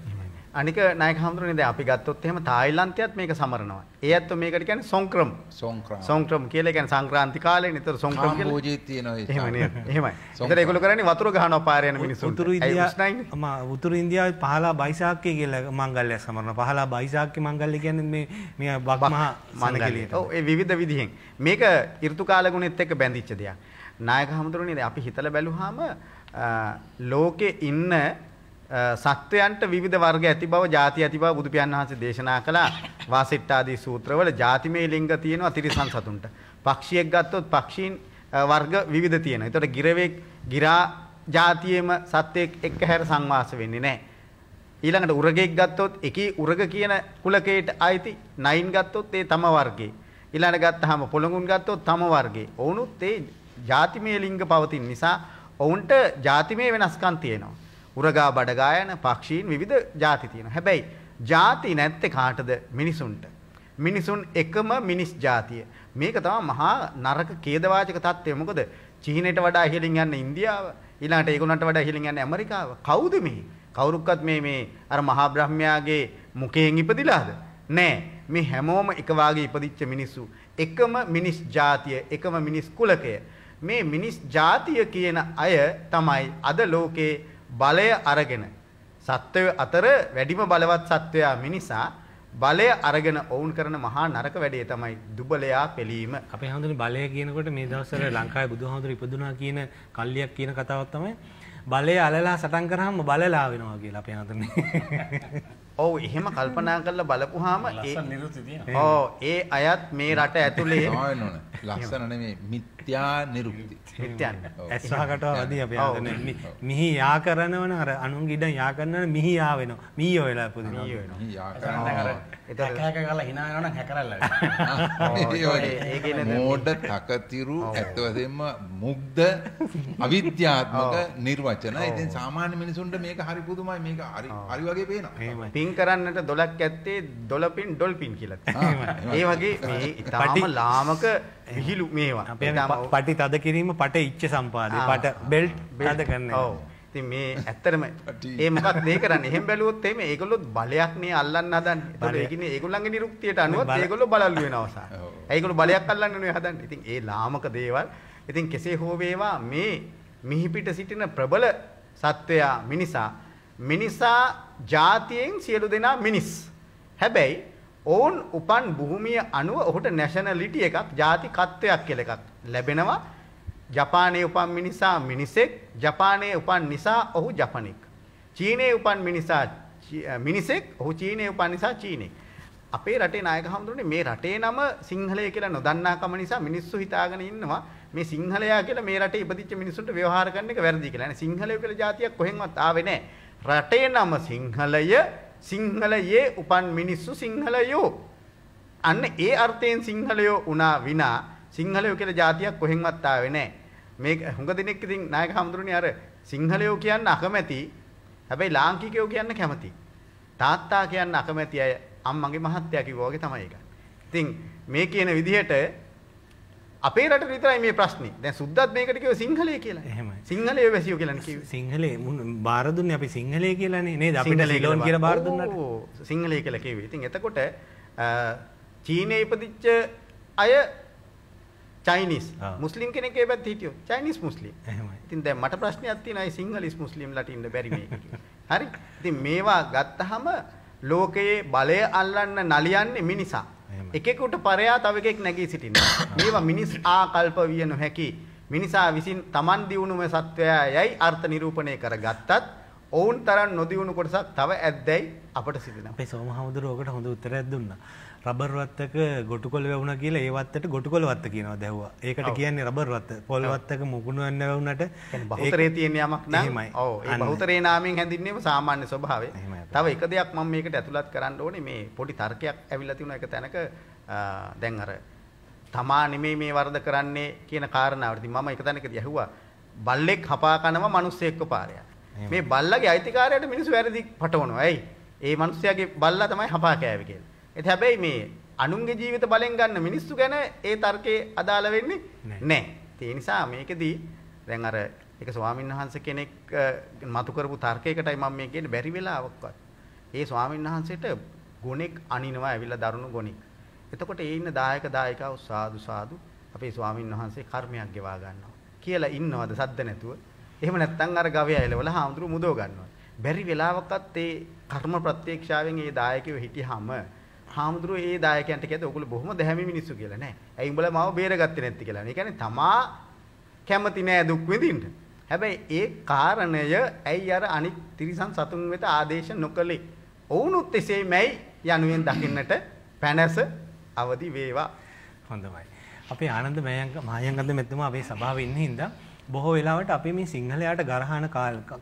Speaker 3: අනික නායක හඳුරන්නේ දැන් අපි ගත්තොත් එහෙම තායිලන්තයත් මේක සමරනවා. ඒ ඇත්තෝ මේකට කියන්නේ සොංක්‍රම්. සොංක්‍රම්. සොංක්‍රම් කියලා කියන්නේ සංක්‍රාන්ති කාලේ නේද? සොංක්‍රම් කියලා. කාම්බෝජී තියෙනවා ඒක. එහෙම නේද? එහෙමයි. ඒතර ඒගොල්ලෝ කරන්නේ වතුර ගහනවා පාරේ යන මිනිස්සුන්ට. උතුරු ඉන්දියාවේ
Speaker 2: මම උතුරු ඉන්දියාවේ පහලා
Speaker 3: බයිසාක්කේ කියලා මංගල්‍යය සමරනවා. පහලා බයිසාක්කේ මංගල්‍ය කියන්නේ මේ මේ බක්මහා මංගල්‍යයට. ඔව් ඒ විවිධ විදිහෙන්. මේක ඍතු කාල ගුණෙත් එක්ක බැඳිච්ච දෙයක්. නායක හඳුරන්නේ අපි හිතලා බැලුවාම ලෝකේ ඉන්න සත්වයන්ට විවිධ වර්ග ඇති බව ಜಾති ඇති බව බුදු පියන් වහන්සේ දේශනා කළා වාසිට්ඨාදී සූත්‍රවල ಜಾතිමේ ලිංග තියෙනවා තිරිසන් සතුන්ට. පක්ෂියෙක් ගත්තොත් පක්ෂීන් වර්ග විවිධ තියෙනවා. ඒතකොට ගිරවෙක් ගිරා જાතියෙම සත්වෙක් එක්ක හැර සංවාස වෙන්නේ නැහැ. ඊළඟට උරගෙක් ගත්තොත් එකී උරග කියන කුලකයට අයිති නයින් ගත්තොත් ඒ තම වර්ගේ. ඊළඟට ගත්තාම පොළඟුන් ගත්තොත් තම වර්ගේ. ඔවුනුත් ඒ ಜಾතිමේ ලිංග පවතින නිසා ඔවුන්ට ಜಾතිමේ වෙනස්කම් තියෙනවා. උරගා බඩගායන පක්ෂීන් විවිධ ಜಾති තියෙනවා. හැබැයි ಜಾති නැත්තේ කාටද? මිනිසුන්ට. මිනිසුන් එකම මිනිස් జాතිය. මේක තමයි මහා නරක කේදවාචක தත්ත්වය. මොකද චීනයට වඩා ඉහළින් යන ඉන්දියාව, ඊළාට ඒගොල්ලන්ට වඩා ඉහළින් යන ඇමරිකාව. කවුද මේ? කවුරුක්වත් මේ මේ අර මහා බ්‍රහ්මයාගේ මුඛයෙන් ඉපදිලාද? නෑ. මේ හැමෝම එක වාගේ ඉපදිච්ච මිනිස්සු. එකම මිනිස් జాතිය, එකම මිනිස් කුලකය. මේ මිනිස් ජාතිය කියන අය තමයි අද ලෝකේ බලය අරගෙන සත්වය අතර වැඩිම බලවත් සත්වයා මිනිසා බලය අරගෙන ඔවුන් කරන මහා නරක වැඩේ තමයි දුබලයා පෙළීම.
Speaker 2: අපේ හැඳුනේ බලය කියනකොට මේ දවස්වල ලංකාවේ බුදුහාමුදුරු ඉපදුනා කියන කල්ලියක් කියන කතාවක් තමයි බලය අලලා සටන් කරාම බලලා වෙනවා කියලා අපේ හැඳුනේ.
Speaker 3: ඔව් එහෙම කල්පනා කරලා බලපුවාම
Speaker 1: ඒ ඔව්
Speaker 3: ඒ අයත් මේ රට ඇතුලේ ලස්සන
Speaker 1: නෙමේ මිත්‍යා නිරුක්ති. මිත්‍යා.
Speaker 2: ඇස්සහකට වදී අපි ආදන්නේ මිහි යා කරනවන අර අනුන්ගේ ඉඳන් යා කරනවන මිහි යා වෙනවා.
Speaker 1: මීයෝ වෙලා පුදිනවා. මීයෝ වෙනවා. යා කරනවා.
Speaker 4: ඒක හැක කරලා hina වෙනවනම් හැකරල්ලා.
Speaker 1: මෝඩ තකතිරු ඇත්තවදෙම මුග්ධ අවිද්‍යාත්මක නිර්වචන. ඉතින් සාමාන්‍ය මිනිසුන්ට මේක හරි පුදුමයි. මේක හරි හරි වගේ පේනවා. පින් කරන්නට දොලක් ඇත්තේ දොලපින් ඩොල්පින් කියලා. ඒ වගේ මේ
Speaker 3: ඊටාම ලාමක විහිලු මේවා පටි තද කිරීම පට ඉච්ච සම්පාදය පට බෙල්ට් බෙල්ද කරන්න ඕ ති මේ ඇත්තරම ඒමකත් ඒකරන්න එහෙම බැලුවොත් එම ඒකොලොත් බලයක්නේ අල්ලන්න හදන් ඒකන ඒගොල්ලන්ගේ නිරුක්තියට අනුව ඒකොල බලල්ලුව නවසා ඒකොල බලයක් අල්ලන්න නේ හදන් ඉතින් ඒ ලාමක දේවල් ඉතින් කෙසේ හෝ වේවා මේ මිහිපිට සිටින ප්‍රබල සත්වයා මිනිසා මිනිසා ජාතියෙන් සියලු දෙනා මිනිස් හැබැයි ඔවුන් උපන් භූමිය අනුව ඔහුට නැෂනලිටි එකක් ජාතිකත්වයක් කියලා එකක් ලැබෙනවා ජපානයේ උපන් මිනිසා මිනිසෙක් ජපානයේ උපන් නිසා ඔහු ජපනෙක් චීනයේ උපන් මිනිසා මිනිසෙක් ඔහු චීනයේ උපන් නිසා චීනෙක් අපේ රටේ නායක හඳුන්නේ මේ රටේ නම සිංහලය කියලා නොදන්නාකම නිසා මිනිස්සු හිතාගෙන ඉන්නවා මේ සිංහලයා කියලා මේ රටේ ඉපදිච්ච මිනිසුන්ට ව්‍යවහාර කරන එක වැරදි කියලා. නේ සිංහලය කියලා જાතියක් කොහෙන්වත් ආවේ නැහැ. රටේ නම සිංහලය සිංහලයේ උපන් මිනිස්සු සිංහලයෝ. අන්න ඒ අර්ථයෙන් සිංහලයෝ වුණා විනා සිංහලයෝ කියලා જાතියක් කොහෙන්වත් ආවේ නැහැ. මේ හුඟ දිනෙක ඉතින් නායක හඳුරුනේ අර සිංහලයෝ කියන්න අකමැති. හැබැයි ලාංකිකයෝ කියන්න කැමති. තාත්තා කියන්න අකමැති අය අම්මගේ මහත්තයා කිව්වා වගේ තමයි ඒක. ඉතින් මේ කියන විදිහට අපේ රට විතරයි මේ ප්‍රශ්නේ. දැන් සුද්දත් මේකට කිව්ව සිංහලයේ කියලා. එහෙමයි. සිංහලයේ වැසියෝ කියලානේ කිව්වේ. සිංහලයේ බාර දුන්නේ අපි සිංහලයේ කියලානේ නේද? අපිට සිලෝන් කියලා බාර දුන්නාට. ඕ සිංහලයේ කියලා කිව්වේ. ඉතින් එතකොට චීනයේ ඉපදිච්ච අය චයිනිස් මුස්ලිම් කෙනෙක් ඒ පැත්තේ හිටියෝ චයිනිස් මුස්ලිම් එහෙමයි ඉතින් දැන් මට ප්‍රශ්නයක් තියෙනවා ඒ සිංහලිස් මුස්ලිම්ලාට ඉන්න බැරි මේක හරි ඉතින් මේවා ගත්තහම ලෝකයේ බලය අල්ලන්න නලියන්නේ මිනිසා එකෙකුට පරයා තව එකෙක් නැගී සිටිනවා. මේවා මිනිස් ආකල්ප විය නොහැකි. මිනිසා විසින් Taman දියුණුම සත්වයා යයි අර්ථ නිරූපණය කරගත්තත් ඔවුන් තරම් නොදියුණු කොටසක් තව ඇද්දැයි අපට සිතෙනවා. අපේ සෝමහමුදුර ඕකට හොඳ උත්තරයක් දුන්නා. රබර් වත්තක ගොටුකොල වැවුණ
Speaker 2: කියලා ඒ වත්තට ගොටුකොල වත්ත කියනවා දැව්වා. ඒකට කියන්නේ රබර් වත්ත. පොල් වත්තක මුගුණු වෙන්න වැවුනට
Speaker 3: බහුතරේ තියෙන යමක් නෑ. එහෙමයි. ඔව්. ඒ බහුතරේ නාමයෙන් හැඳින්වීම සාමාන්‍ය ස්වභාවය. තව එක දෙයක් මම මේකට ඇතුළත් කරන්න ඕනේ මේ පොඩි තර්කයක් ඇවිල්ලා තිබුණා එක තැනක දැන් අර තමා නෙමෙයි මේ වරද කරන්නේ කියන කාරණාවදී මම එක තැනකදී ඇහුවා බල්ලෙක් හපා කනවා මිනිස්සු එක්ක පාරයක්. මේ බල්ලගේ අයිතිකාරයට මිනිස්සු වැරදි පටවනවා. ඇයි? ඒ මිනිස්සයාගේ බල්ලා තමයි හපා කෑවේ කියලා. ඒත් හැබැයි මේ අනුන්ගේ ජීවිත බලෙන් ගන්න මිනිස්සු ගැන ඒ තර්කේ අදාළ වෙන්නේ නැහැ. ඒ නිසා මේකෙදී දැන් අර ඒක ස්වාමීන් වහන්සේ කෙනෙක් මතු කරපු තර්කයකටයි මම මේ කියන්නේ බැරි වෙලාවක්වත්. ඒ ස්වාමීන් වහන්සේට ගොණෙක් අනිනවා ඇවිල්ලා දරුණු ගොණෙක්. එතකොට ඒ ඉන්න දායක දායිකාව සාදු සාදු අපේ ස්වාමීන් වහන්සේ කර්මයක් ගෙවා ගන්නවා කියලා ඉන්නවද සද්ද නැතුව. එහෙම නැත්නම් අර ගවයා එලවලා හාමුදුරු මුදව ගන්නවා. බැරි වෙලාවකත් ඒ කර්ම ප්‍රත්‍යක්ෂාවෙන් ඒ දායකයෝ හිටියාම හාමුදුරුවෝ ඒ දායකයන්ට කියද්දී ඔයගොල්ලෝ බොහොම දැහැමි මිනිස්සු කියලා නෑ. ඇයි උඹලා මාව බේරගත්තේ නැත්තේ කියලා. ඒ කියන්නේ තමා කැමති නෑ දුක් විඳින්න. හැබැයි ඒ කාරණය ඇයි අර අනික් තිරිසන් සතුන් වෙත ආදේශ නොකලේ. ඔවුනුත් එසේමයි යනුවෙන් දකින්නට පැනස අවදි වේවා. හොඳමයි. අපේ ආනන්ද මයංග මහයන්ගන්ද මෙතුමා අපේ සභාවේ ඉන්න හින්දා බොහෝ වෙලාවට
Speaker 2: අපි මේ සිංහලයට ගරහන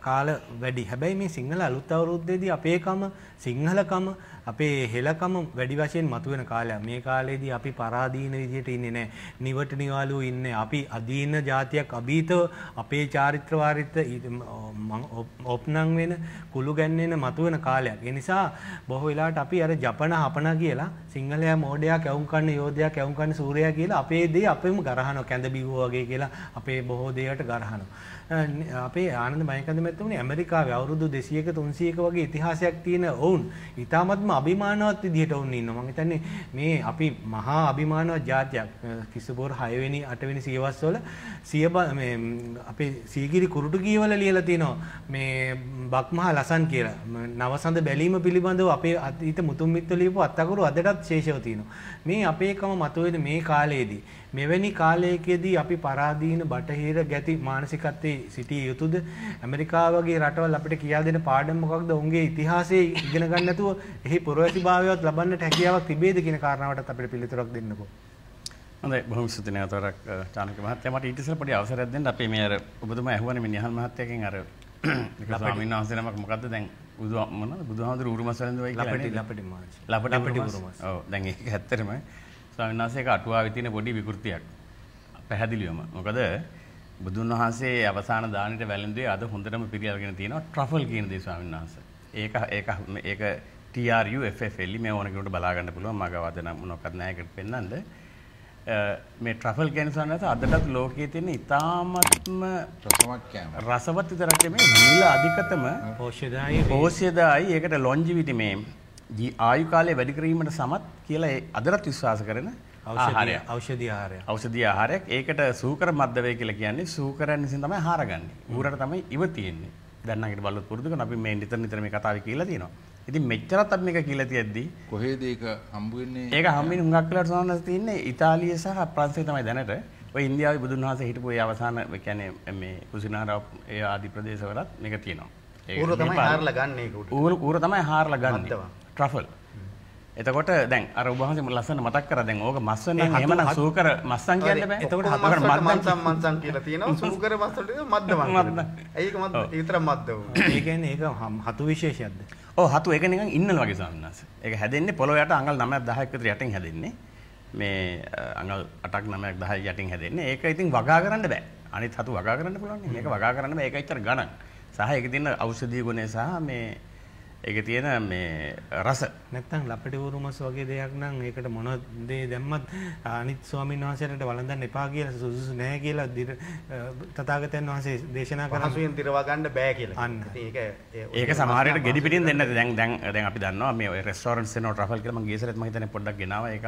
Speaker 2: කාල වැඩි. හැබැයි මේ සිංහල අලුත් අවුරුද්දේදී අපේකම සිංහලකම අපේ හෙලකම වැඩි වශයෙන් මතුවෙන කාලයක්. මේ කාලේදී අපි පරාදීන විදිහට ඉන්නේ නැහැ. නිවට නිවාලුව ඉන්නේ. අපි අදීන જાතියක් අභීතව අපේ චාරිත්‍ර වාරිත්‍ර ඔප්නම් වෙන කුළු ගැන්වෙන මතුවෙන කාලයක්. ඒ නිසා බොහෝ වෙලාවට අපි අර ජපන හපන කියලා සිංහලයා මෝඩයා කැවුම් කන්න යෝධයා කැවුම් කන්න සූර්යයා කියලා අපේ දේ අපෙම ගරහනවා. කැඳ බිව්වා වගේ කියලා අපේ බොහෝ දේකට ගරහනවා. අපේ ආනන්ද මහින්කන්ද මැතිතුමනි ඇමරිකාවේ අවුරුදු 200ක 300ක වගේ ඉතිහාසයක් තියෙන ඔවුන් ඊටාත්ම අභිමානවත් විදිහට ඔවුන් ඉන්නවා. මම හිතන්නේ මේ අපි මහා අභිමානවත් ජාතියක් කිසිබෝර 6 වෙනි 8 වෙනි සියවස්වල සිය මේ අපේ සීගිරි කුරුටු කීවල ලියලා තිනවා මේ බක්මහා ලසන් කියලා. නවසඳ බැලීම පිළිබඳව අපේ අතීත මුතුන් මිත්තු ලියපු අත්අකුරු අදටත් ශේෂව තියෙනවා. මේ අපේකම මතුවෙන මේ කාලයේදී මෙවැනි කාලයකදී අපි පරාදීන බටහිර ගැති මානසිකත්වයේ සිටිය යුතුද ඇමරිකාවගේ රටවල් අපිට කියා දෙන පාඩම් මොකක්ද ඔවුන්ගේ ඉතිහාසයේ ඉගෙන ගන්න නැතුව එහි පුරවැසිභාවයවත් ලබන්නට හැකියාවක් තිබේද කියන කාරණාවටත් අපිට පිළිතුරක් දෙන්නකෝ.
Speaker 4: හොඳයි බොහොම ස්තුතියි නේතරක් චානක මහත්තයා මට ඊට ඉස්සෙල් පොඩි අවසරයක් දෙන්න අපි මේ අර ඔබතුමා ඇහුවනේ මේ නිහල් මහත්තයාගෙන් අර ස්වාමීන් වහන්සේ නමක් මොකද්ද දැන් බුදු මොනවාද බුදුහාමුදුරු උරුමස් වැළඳුවයි කියන්නේ ලපටි ලපටි ලපටි උරුමස් ඔව් දැන් ඒක ඇත්තටම ස්වාමීන් වහන්සේක අටුවාවේ තියෙන පොඩි විකෘතියක් පැහැදිලිවම මොකද බුදුන් වහන්සේ අවසාන දානෙට වැළඳුවේ අද හොඳටම පිළිඅරගෙන තියෙනවා ට්‍රෆල් කියන දේ ස්වාමීන් වහන්සේ. ඒක ඒක මේක TRU FFL e මේ ඕන කෙනෙකුට බලා ගන්න පුළුවන් මග වදන මොනක්වත් නැහැ ඒකට පෙන්නන්න. මේ ට්‍රෆල් ගැන සන්නස අදටත් ලෝකයේ තියෙන ඉතාමත්ම රසවත් විතරක් මේ මීල අධිකතම පෝෂ්‍යදායි පෝෂ්‍යදායි ඒකට ලොන්ජිවිටි මේ ආයු කාලය වැඩි කිරීමට සමත් කියලා අදටත් විශ්වාස කරන ෞෂධ
Speaker 2: ආහාරය.
Speaker 4: ඖෂධීය ආහාරයක්. ඒකට සූකර මද්දවය කියලා කියන්නේ සූකරයන් විසින් තමයි හාරගන්නේ. ඌරට තමයි ඉව තියෙන්නේ. දැන් නම් ඊට බලවත් පුරුදු කරන අපි මේ නිතර නිතර මේ කතාවේ කියලා තියෙනවා. ඉතින් මෙච්චරත් අපි මේක කියලා තියද්දි කොහේද ඒක හම්බ වෙන්නේ? ඒක හම්බෙන්නේ හුඟක් වෙලාවට සාමාන්‍යයෙන් තියෙන්නේ ඉතාලිය සහ ප්‍රංශය තමයි දැනට. ඔය ඉන්දියාවේ බුදුන් වහන්සේ හිටපු ඒ අවසාන ඒ කියන්නේ මේ කුසිනාර ඒ ආදි ප්‍රදේශවලත් මේක තියෙනවා. ඌර තමයි හාරලා ගන්න ඒක උඩ. ඌර ඌර තමයි හාරලා ගන්න. ට්‍රෆල්. එතකොට දැන් අර උබහන්සේ ලස්සන මතක් කරා දැන් ඕක මස් වෙන නම් එහෙමනම් සූකර මස්සන් කියන්න බෑ. එතකොට හතකට මද්දම් මන්සම් කියලා තියෙනවා. සූකර
Speaker 3: මස් වලට මද්දම. මද්දම.
Speaker 4: ඒක මද්ද විතර මද්ද වුණා. ඒ කියන්නේ ඒක හතු විශේෂයක්ද? ඔව් හතු ඒක නිකන් ඉන්නල වගේ ස්වාමීන් වහන්සේ. ඒක හැදෙන්නේ පොළොව යට අඟල් 9ක් 10ක් විතර යටින් හැදෙන්නේ. මේ අඟල් 8ක් 9ක් 10ක් යටින් හැදෙන්නේ. ඒක ඉතින් වගා කරන්න බෑ. අනිත් හතු වගා කරන්න පුළුවන්. මේක වගා කරන්න බෑ. ඒක ඇත්තට ගණන්. සහ ඒක දින ඖෂධීය ගුණය සහ මේ ඒක තියෙන මේ රස නැත්තම් ලපටි උරුමස්
Speaker 2: වගේ දෙයක් නම් ඒකට මොන දේ දැම්මත් අනිත් ස්වාමීන් වහන්සේට වළඳන්න එපා කියලා සුසුසු නැහැ කියලා තථාගතයන් වහන්සේ
Speaker 3: දේශනා කරා පහසුවෙන් තිරවා ගන්න බෑ කියලා. අන්න. ඒක ඒක සමහරවිට
Speaker 4: ගෙඩි පිටින් දෙන්න දැන් දැන් දැන් අපි දන්නවා මේ රෙස්ටෝරන්ට්ස් එනවා ට්‍රැෆල් කියලා මම ගියසරත් මම හිතන්නේ පොඩ්ඩක් ගෙනාවා ඒකක්.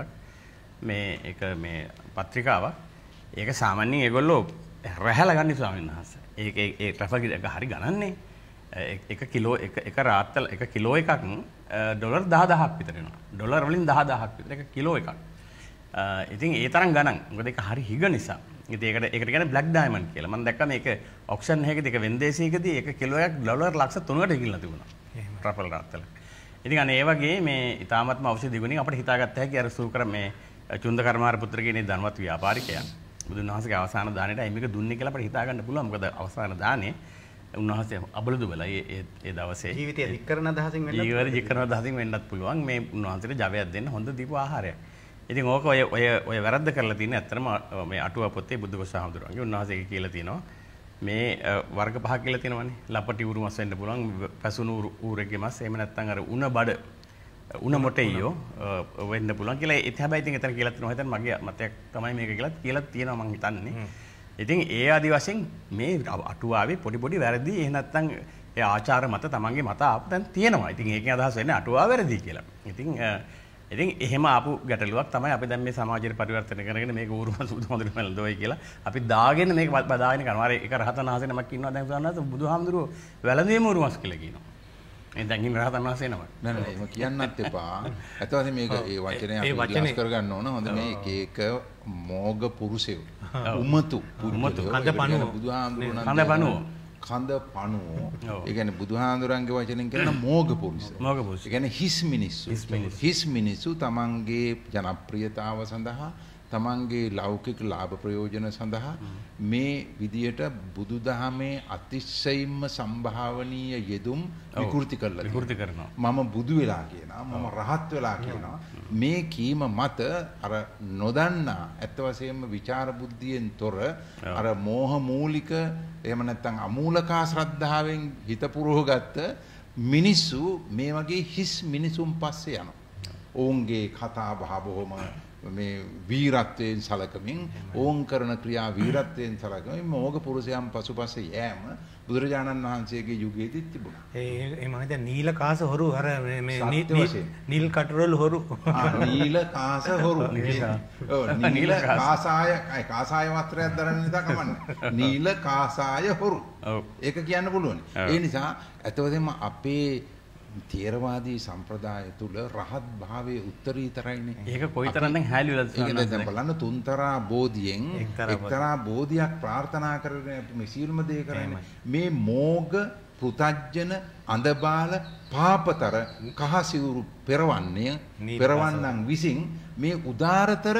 Speaker 4: මේ ඒක මේ පත්‍රිකාවක්. ඒක සාමාන්‍යයෙන් ඒගොල්ලෝ රැහැලා ගන්න ස්වාමීන් වහන්සේ. ඒක ඒ ට්‍රැෆල් එක හරි ගණන්නේ. එක කිලෝ එක රාත්තල එක කිලෝ එකක් ඩොලර් දාදහක් විතරෙනවා ඩොලර් වලින් දහදහක් විතර එක කිලෝ එකක් ඉතින් ඒ තරම් ගණන් මොකද ඒක හරි හිග නිසා ඉතින් ඒකට ඒකට කියන්නේ බ්ලැක් ඩයමන්ඩ් කියලා මම දැක්කම ඒක ඔක්ෂන් එකකදී ඒක වෙන්දේසියකදී එක කිලෝ එකක් ඩොලර් ලක්ෂ 3කට ගිහිල්ලා තිබුණා රපල් රාත්තල ඉතින් අනේ ඒ වගේ මේ ඊටාත්ම අවශ්‍ය දිගුණින් අපිට හිතාගත්ත හැකි අර සූකර මේ චුන්ද කර්මාර පුත්‍ර කියන ධනවත් ව්‍යාපාරිකයා බුදුන් වහන්සේගේ අවසාන දාණයට අයිමික දුන්නේ කියලා අපිට හිතාගන්න පුළුවන් මොකද අවසාන දාණේ උන්වහසේ අබලදු වෙලා ඒ දවසේ ජීවිතය
Speaker 3: දික්කරන දහසින්
Speaker 4: ජීවර ජිකරන දහසින් වෙන්නත් පුළුවන් මේ උන්වහන්සේට ජවයක් දෙන්න හොඳ දීපු ආහාරයක්. ඉතින් ඕක ඔය ඔය ඔය වැරද්ද කරලා තියෙන ඇත්තම මේ අටුව පොතේ බුදුගොස් හාමුදුරුවන්ගේ උන්වහන්සේ කියලා තියෙනවා මේ වර්ග පහක් කියලා තියෙනවනේ. ලපටි උරු මස් වෙන්න පුළුවන්, පැසුණු ඌරගේ මස්, එහෙම නැත්නම් අර උණ බඩ උණ මොටෙයියෝ වෙන්න පුළුවන් කියලා. ඒත් හැබැයි ඉතින් එතන කියලා තියෙනවා. හිතන්න මගේ මතයක් තමයි මේක කියලාත් කියලා තියෙනවා මම හිතන්නේ. ඉතින් ඒ ආදි වශයෙන් මේ අටුවාවේ පොඩි පොඩි වැරදි එහෙ නැත්නම් ඒ ආචාර මත තමන්ගේ මත ආපු දැන් තියෙනවා. ඉතින් ඒකෙන් අදහස් වෙන්නේ අටුවා වැරදි කියලා. ඉතින් ඉතින් එහෙම ආපු ගැටලුවක් තමයි අපි දැන් මේ සමාජයට පරිවර්තනය කරගෙන මේක ඌරුම සුදු හොඳට මැලදොයි කියලා අපි දාගෙන මේක බදාගෙන කරනවා. අර ඒක රහතන් වහන්සේ නමක් ඉන්නවා දැන් උදාහරණයක් බුදුහාමුදුරුවෝ
Speaker 1: වැළඳීම ඌරුමස් කියලා කියනවා. දැඟින් රහතන් වහන්සේ නම නෑ නෑ එහෙම කියන්නත් එපා අත වශයෙන් මේක ඒ වචනය අපි විලාස කරගන්න ඕන හොඳ මේ එක එක මෝග පුරුෂයෝ උමතු උමතු කඳ පණුව බුදුහාමුදුරණන් කඳ පණුව කඳ පණුව ඒ කියන්නේ බුදුහාමුදුරන්ගේ වචනෙන් කියන මෝග පුරුෂ මෝග පුරුෂ ඒ කියන්නේ හිස් මිනිස්සු හිස් මිනිස්සු තමන්ගේ ජනප්‍රියතාව සඳහා තමන්ගේ ලෞකික ලාභ ප්‍රයෝජන සඳහා මේ විදියට බුදුදහමේ අතිශයින්ම සම්භාවනීය යෙදුම් විකෘති කරලා විකෘති කරනවා මම බුදු වෙලා කියනවා මම රහත් වෙලා කියනවා මේ කීම මත අර නොදන්නා ඇත්ත වශයෙන්ම විචාර බුද්ධියෙන් තොර අර මෝහ මූලික එහෙම නැත්නම් අමූලකා ශ්‍රද්ධාවෙන් හිත පුරවගත්ත මිනිස්සු මේ වගේ හිස් මිනිසුන් පස්සේ යනවා ඔවුන්ගේ කතා බහ බොහොම මේ වීරත්වයෙන් සලකමින් ඕන් කරන ක්‍රියා වීරත්වයෙන් සලකමින් මෝග පුරුෂයන් පසුපසේ යෑම බුදුරජාණන් වහන්සේගේ යුගයේදී තිබුණා.
Speaker 2: ඒ ඒ මම දැන් නීල කාස හොරු අර මේ නිල් කටරල් හොරු. නීල කාස හොරු. නීල
Speaker 1: කාසාය කාසාය වස්ත්‍රයක් දරන නිසා කමන්නේ. නීල කාසාය හොරු. ඒක කියන්න පුළුවන්. ඒ නිසා අතවදෙම අපේ තේරවාදී සම්ප්‍රදාය තුළ රහත් භාවයේ උත්තරීතරයිනේ. ඒක කොයිතරම් දැන් හැලිලා තියෙනවද? ඒක දැන් බලන්න තුන්තරා බෝධියෙන් එක්තරා බෝධියක් ප්‍රාර්ථනා කරගෙන අපි මේ සීල්ම දේ කරන්නේ. මේ මෝග පෘතජ්ජන අඳබාල පාපතර කහසිවුරු පෙරවන්නේ පෙරවන්නන් විසින් මේ උදාරතර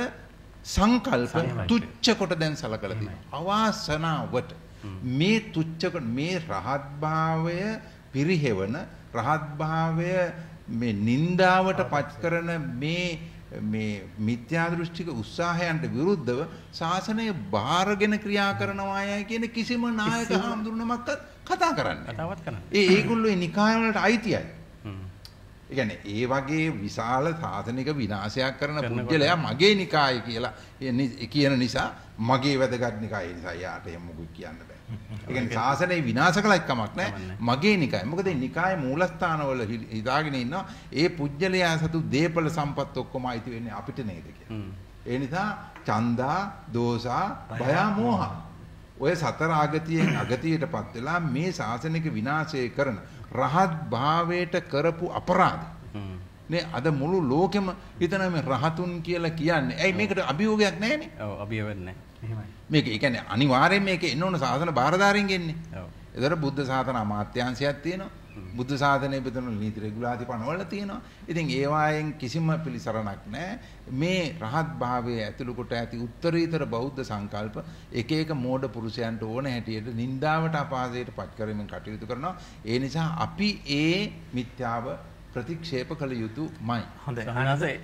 Speaker 1: සංකල්ප තුච්ච කොට දැන් සලකලා තියෙනවා. අවාසනාවට මේ තුච්ච මේ රහත් භාවය පිරිහෙවන රහත් භාවය මේ නින්දාවට පත් කරන මේ මේ මිත්‍යා දෘෂ්ටික උත්සාහයන්ට විරුද්ධව ශාසනය බාරගෙන ක්‍රියා කරනවායයි කියන කිසිම නායක හාමුදුරුවමක්වත් කතා කරන්නේ. කතාවත් කරන්නේ. ඒ ඒගොල්ලෝ නිකායවලට අයිතියයි. ඒ කියන්නේ ඒ වගේ විශාල සාසනික විනාශයක් කරන පුජ්‍යලයා මගේ නිකාය කියලා කියන නිසා මගේ වැදගත් නිකාය නිසා යාට එහෙම මොකක් කියන්න බෑ. ඒ කියන්නේ සාසනය විනාශ කළා එක්කමක් නෑ. මගේ නිකාය. මොකද නිකායේ මූලස්ථානවල හිතාගෙන ඉන්නවා ඒ පුජ්‍යලයා සතු දේපල සම්පත් ඔක්කොම අයිති වෙන්නේ අපිට නේද කියලා. ඒ නිසා චන්දා, දෝසා, භය, මෝහ ඔය සතර ආගතියෙන් අගතියටපත් වෙලා මේ සාසනික විනාශය කරන රහත් භාවයට කරපු අපරාධ. නේ අද මුළු ලෝකෙම හිතන මේ රහතුන් කියලා කියන්නේ. ඇයි මේකට අභියෝගයක් නැහැ නේ? ඔව් අභියෝගයක් නැහැ. එහෙමයි. මේක ඒ කියන්නේ අනිවාර්යෙන් මේක එන්න ඕන සාසන බාරදාරින් ගෙන්නේ. ඔව්. ඒතර බුද්ධ සාසන අමාත්‍යාංශයක් තියෙනවා. බුද්ධ සාධනයේ බෙදෙන නීති රෙගුලාති පනවල තියෙනවා. ඉතින් ඒ වායෙන් කිසිම පිළිසරණක් නැහැ. මේ රහත් භාවයේ ඇතුළු කොට ඇති උත්තරීතර බෞද්ධ සංකල්ප එක එක මෝඩ පුරුෂයන්ට ඕන හැටියට නින්දාවට අපහාසයට පත් කරමින් කටයුතු කරනවා. ඒ නිසා අපි ඒ මිත්‍යාව ප්‍රතික්ෂේප කළ යුතුමයි. හොඳයි.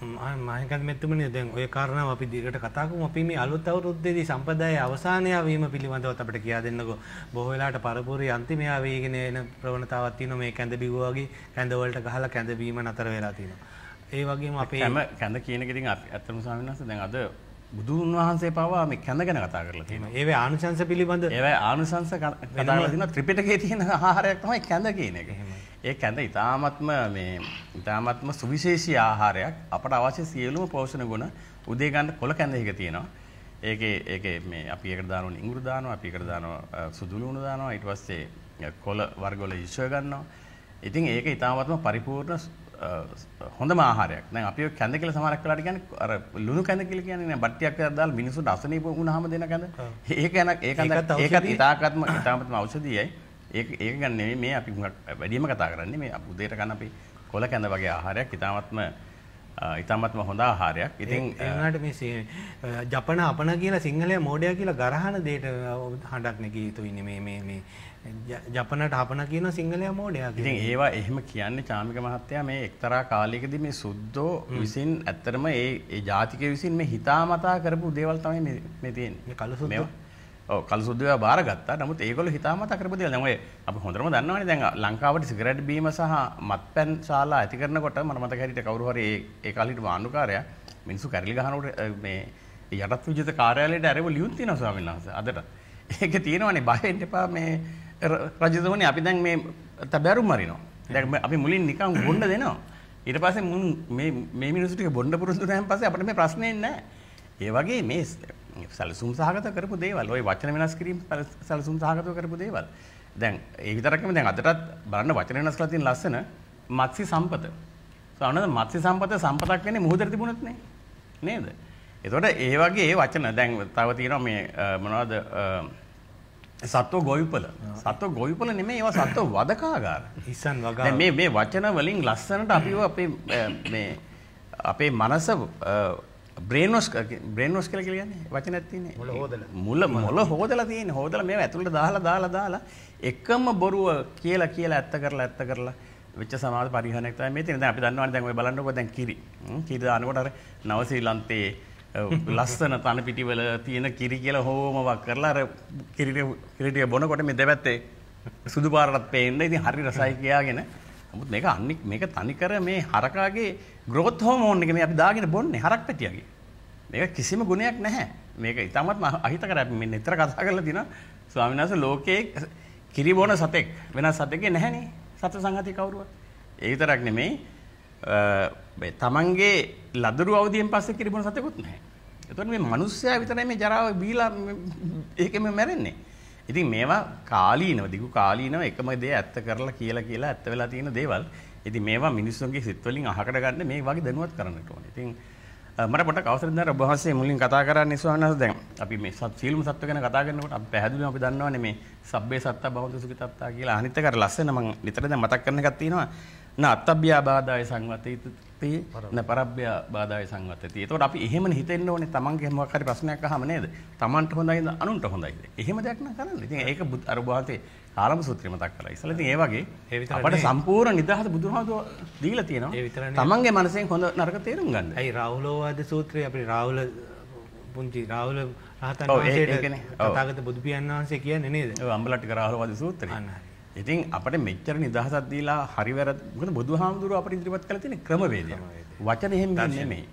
Speaker 2: මහිකත් මෙතුමනි දැන් ඔය කාරණාව අපි දිගට කතා කරමු. අපි මේ අලුත් අවුරුද්දේදී සම්ප්‍රදායේ අවසානය වීම පිළිබඳවත් අපිට කියා දෙන්නකෝ. බොහෝ වෙලාවට පරපුරේ අන්තිමය වීගෙන එන ප්‍රවණතාවක් තියෙනවා මේ කැඳ බිව්ව වගේ කැඳ වලට
Speaker 4: ගහලා කැඳ බීම නතර වෙලා තියෙනවා. ඒ වගේම අපේ කැම කැඳ කියන එක ඉතින් අපි අත්‍තරම ස්වාමීන් වහන්සේ දැන් අද බුදුන් වහන්සේ පවා මේ කැඳ ගැන කතා කරලා තියෙනවා. ඒවේ ආනුශංශ පිළිබඳ ඒවේ ආනුශංශ කතා කරලා තියෙනවා ත්‍රිපිටකයේ තියෙන ආහාරයක් තමයි කැඳ කියන එක. එහෙමයි. ඒක ඇඳ ඉතාමත්ම මේ ඉතාමත්ම සුවිශේෂී ආහාරයක් අපට අවශ්‍ය සියලුම පෝෂණ ගුණ උදේ ගන්න කොළ කැඳ එක තියෙනවා. ඒකේ ඒකේ මේ අපි ඒකට දානවා ඉඟුරු දානවා අපි ඒකට දානවා සුදු ලුණු දානවා ඊට පස්සේ කොළ වර්ගවල ඉෂය ගන්නවා. ඉතින් ඒක ඉතාමත්ම පරිපූර්ණ හොඳම ආහාරයක්. දැන් අපි ඔය කැඳ කියලා සමහරක් වෙලාට කියන්නේ අර ලුණු කැඳ කියලා කියන්නේ නෑ බට්ටියක් විතර දාලා මිනිස්සුන්ට අසනීප වුණාම දෙන කැඳ. ඒක නක් ඒකත් ඒකත් ඉතාමත්ම ඉතාමත්ම ඖෂධියයි. ඒක ඒක ගන්න නෙමෙයි මේ අපි වැඩිම කතා කරන්නේ මේ උදේට කන අපි කොළ කැඳ වගේ ආහාරයක් ඉතාමත්ම ඉතාමත්ම හොඳ ආහාරයක්. ඉතින් එනවාට මේ ජපන අපන කියලා සිංහලයේ
Speaker 2: මෝඩයා කියලා ගරහන දෙයට හඬක් නෙකී යුතුයිනේ මේ මේ මේ ජපනට අපන කියන සිංහලයේ මෝඩයා කියලා. ඉතින්
Speaker 4: ඒවා එහෙම කියන්නේ චාමික මහත්තයා මේ එක්තරා කාලයකදී මේ සුද්ධෝ විසින් ඇත්තටම ඒ ඒ ජාතිකය විසින් මේ හිතාමතා කරපු දේවල් තමයි මේ මේ තියෙන්නේ. මේ කළු සුද්ධෝ කල් සුද්දව බාරගත්තා නමුත් ඒගොල්ලෝ හිතාමතා කරපු දේවල් දැන් ඔය අපි හොඳටම දන්නවනේ දැන් ලංකාවට සිගරට් බීම සහ මත්පැන් ශාලා ඇති කරනකොට මම මතක හැටියට කවුරු හරි ඒ ඒ කාලේ මානුකාරයා මිනිස්සු කැරලි ගහනකොට මේ යටත් විජිත කාර්යාලයට ඇරෙව ලියුම් තියෙනවා ස්වාමීන් වහන්සේ අදට ඒක තියෙනවනේ බයෙන් එපා මේ රජතුමනි අපි දැන් මේ තබැරු මරිනවා දැන් අපි මුලින් නිකන් බොන්න දෙනවා ඊට පස්සේ මුන් මේ මේ මිනිස්සු ටික බොන්න පුරුදු නැන් පස්සේ අපිට මේ ප්‍රශ්නේ නැහැ ඒ වගේ මේ සැලසුම් සහගත කරපු දේවල් ඔය වචන වෙනස් කිරීම සැලසුම් සහගතව කරපු දේවල්. දැන් ඒ විතරක් නෙමෙයි දැන් අදටත් බලන්න වචන වෙනස් කරලා තියෙන ලස්සන මත්සි සම්පත. සාමාන්‍යයෙන් මත්සි සම්පත සම්පතක් වෙන්නේ මුහුදට තිබුණොත් නේ. නේද? එතකොට ඒ වගේ ඒ වචන දැන් තව තියෙනවා මේ මොනවද සත්ව ගොවිපල සත්ව ගොවිපල නෙමෙයි ඒවා සත්ව වදකාගාර. හිසන් වගා. දැන් මේ මේ වචන වලින් ලස්සනට අපිව අපේ මේ අපේ මනස බ්‍රේනෝස් බ්‍රේනෝස් කියලා කියන්නේ වචනක් තියෙන්නේ මුල හොදලා මුල මුල හොදලා තියෙන්නේ හොදලා මේවා ඇතුළට දාලා දාලා දාලා එකම බොරුව කියලා කියලා ඇත්ත කරලා ඇත්ත කරලා වෙච්ච සමාජ පරිහරණයක් තමයි මේ තියෙන. දැන් අපි දන්නවනේ දැන් ඔය බලන්නකෝ දැන් කිරි. කිරි දානකොට අර නව ශ්‍රීලන්තයේ ලස්සන තන පිටිවල තියෙන කිරි කියලා හොමවක් කරලා අර කිරිට කිරිටිය බොනකොට මේ දෙපැත්තේ සුදු පාටට පේන්න ඉතින් හරි රසයි කියාගෙන. නමුත් මේක අනික් මේක තනිකර මේ හරකාගේ ග්‍රෝත් හෝමෝන් එක මේ අපි දාගෙන බොන්නේ හරක් පැටියගේ. මේක කිසිම ගුණයක් නැහැ. මේක ඊටමත් අහිතකර අපි මෙන්න ඊතර කතා කරලා තිනවා ස්වාමීන් වහන්සේ ලෝකයේ කිරි බොන සතෙක් වෙන සතෙක්ගේ නැහැනේ. සත සංගති කවුරුවත්. ඒ විතරක් නෙමෙයි මේ තමන්ගේ ලදරු අවදියෙන් පස්සේ කිරි බොන සතෙකුත් නැහැ. එතකොට මේ මිනිස්සයා විතරයි මේ ජරාව බීලා ඒකෙම මැරෙන්නේ. ඉතින් මේවා කාලීනව, දිගු කාලීනව එකම දේ ඇත්ත කරලා කියලා කියලා ඇත්ත වෙලා තියෙන දේවල්. ඉතින් මේවා මිනිස්සුන්ගේ සිත් වලින් අහකට ගන්න මේ වගේ දැනුවත් කරන්නට ඕනේ. ඉතින් මට පොඩක් අවසර දෙන්න ඔබ වහන්සේ මුලින් කතා කරන්නේ සවනස් දැන් අපි මේ සත් සීලම සත්ව ගැන කතා කරනකොට අපි පැහැදිලිවම අපි දන්නවනේ මේ සබ්බේ සත්තා භවතු සුඛිතත්තා කියලා අනිත් එකට ලස්සන මම නිතර දැන් මතක් කරන එකක් තියෙනවා. න අත්තබ්බ්‍යා බාදාය සංවතිත න පරබ්‍ය බාධාව සංගත ඇති. ඒතකොට අපි එහෙම හිතෙන්න ඕනේ තමන්ගේ මොකක් හරි ප්‍රශ්නයක් අහම නේද? තමන්ට හොඳයිද අනුන්ට හොඳයිද? එහෙම දෙයක් නම් කරන්න. ඉතින් ඒක අර වාතේ කාලම සූත්‍රය මතක් කරලා. ඉතින් ඉතින් ඒ වගේ අපිට සම්පූර්ණ නිදහස බුදුහාමුදුරුවෝ දීලා තියෙනවා. ඒ විතරනේ. තමන්ගේ මනසෙන් හොඳ නරක තේරුම් ගන්න. ඇයි රාහුලෝවාද සූත්‍රය අපේ රාහුල පුංචි රාහුල
Speaker 2: රහතන් වහන්සේට තථාගත
Speaker 4: බුදු පියාණන් වහන්සේ කියන්නේ නේද? ඔව් අම්බලට්ටික රාහුලවාද සූත්‍රය. අනේ ඉතින් අපට මෙච්චර නිදහසක් දීලා හරි වැරද්ද මොකද බුදුහාමුදුරුව අපිට ඉදිරිපත් කළ තියෙන ක්‍රමවේදය. වචන එහෙම නෙමෙයි.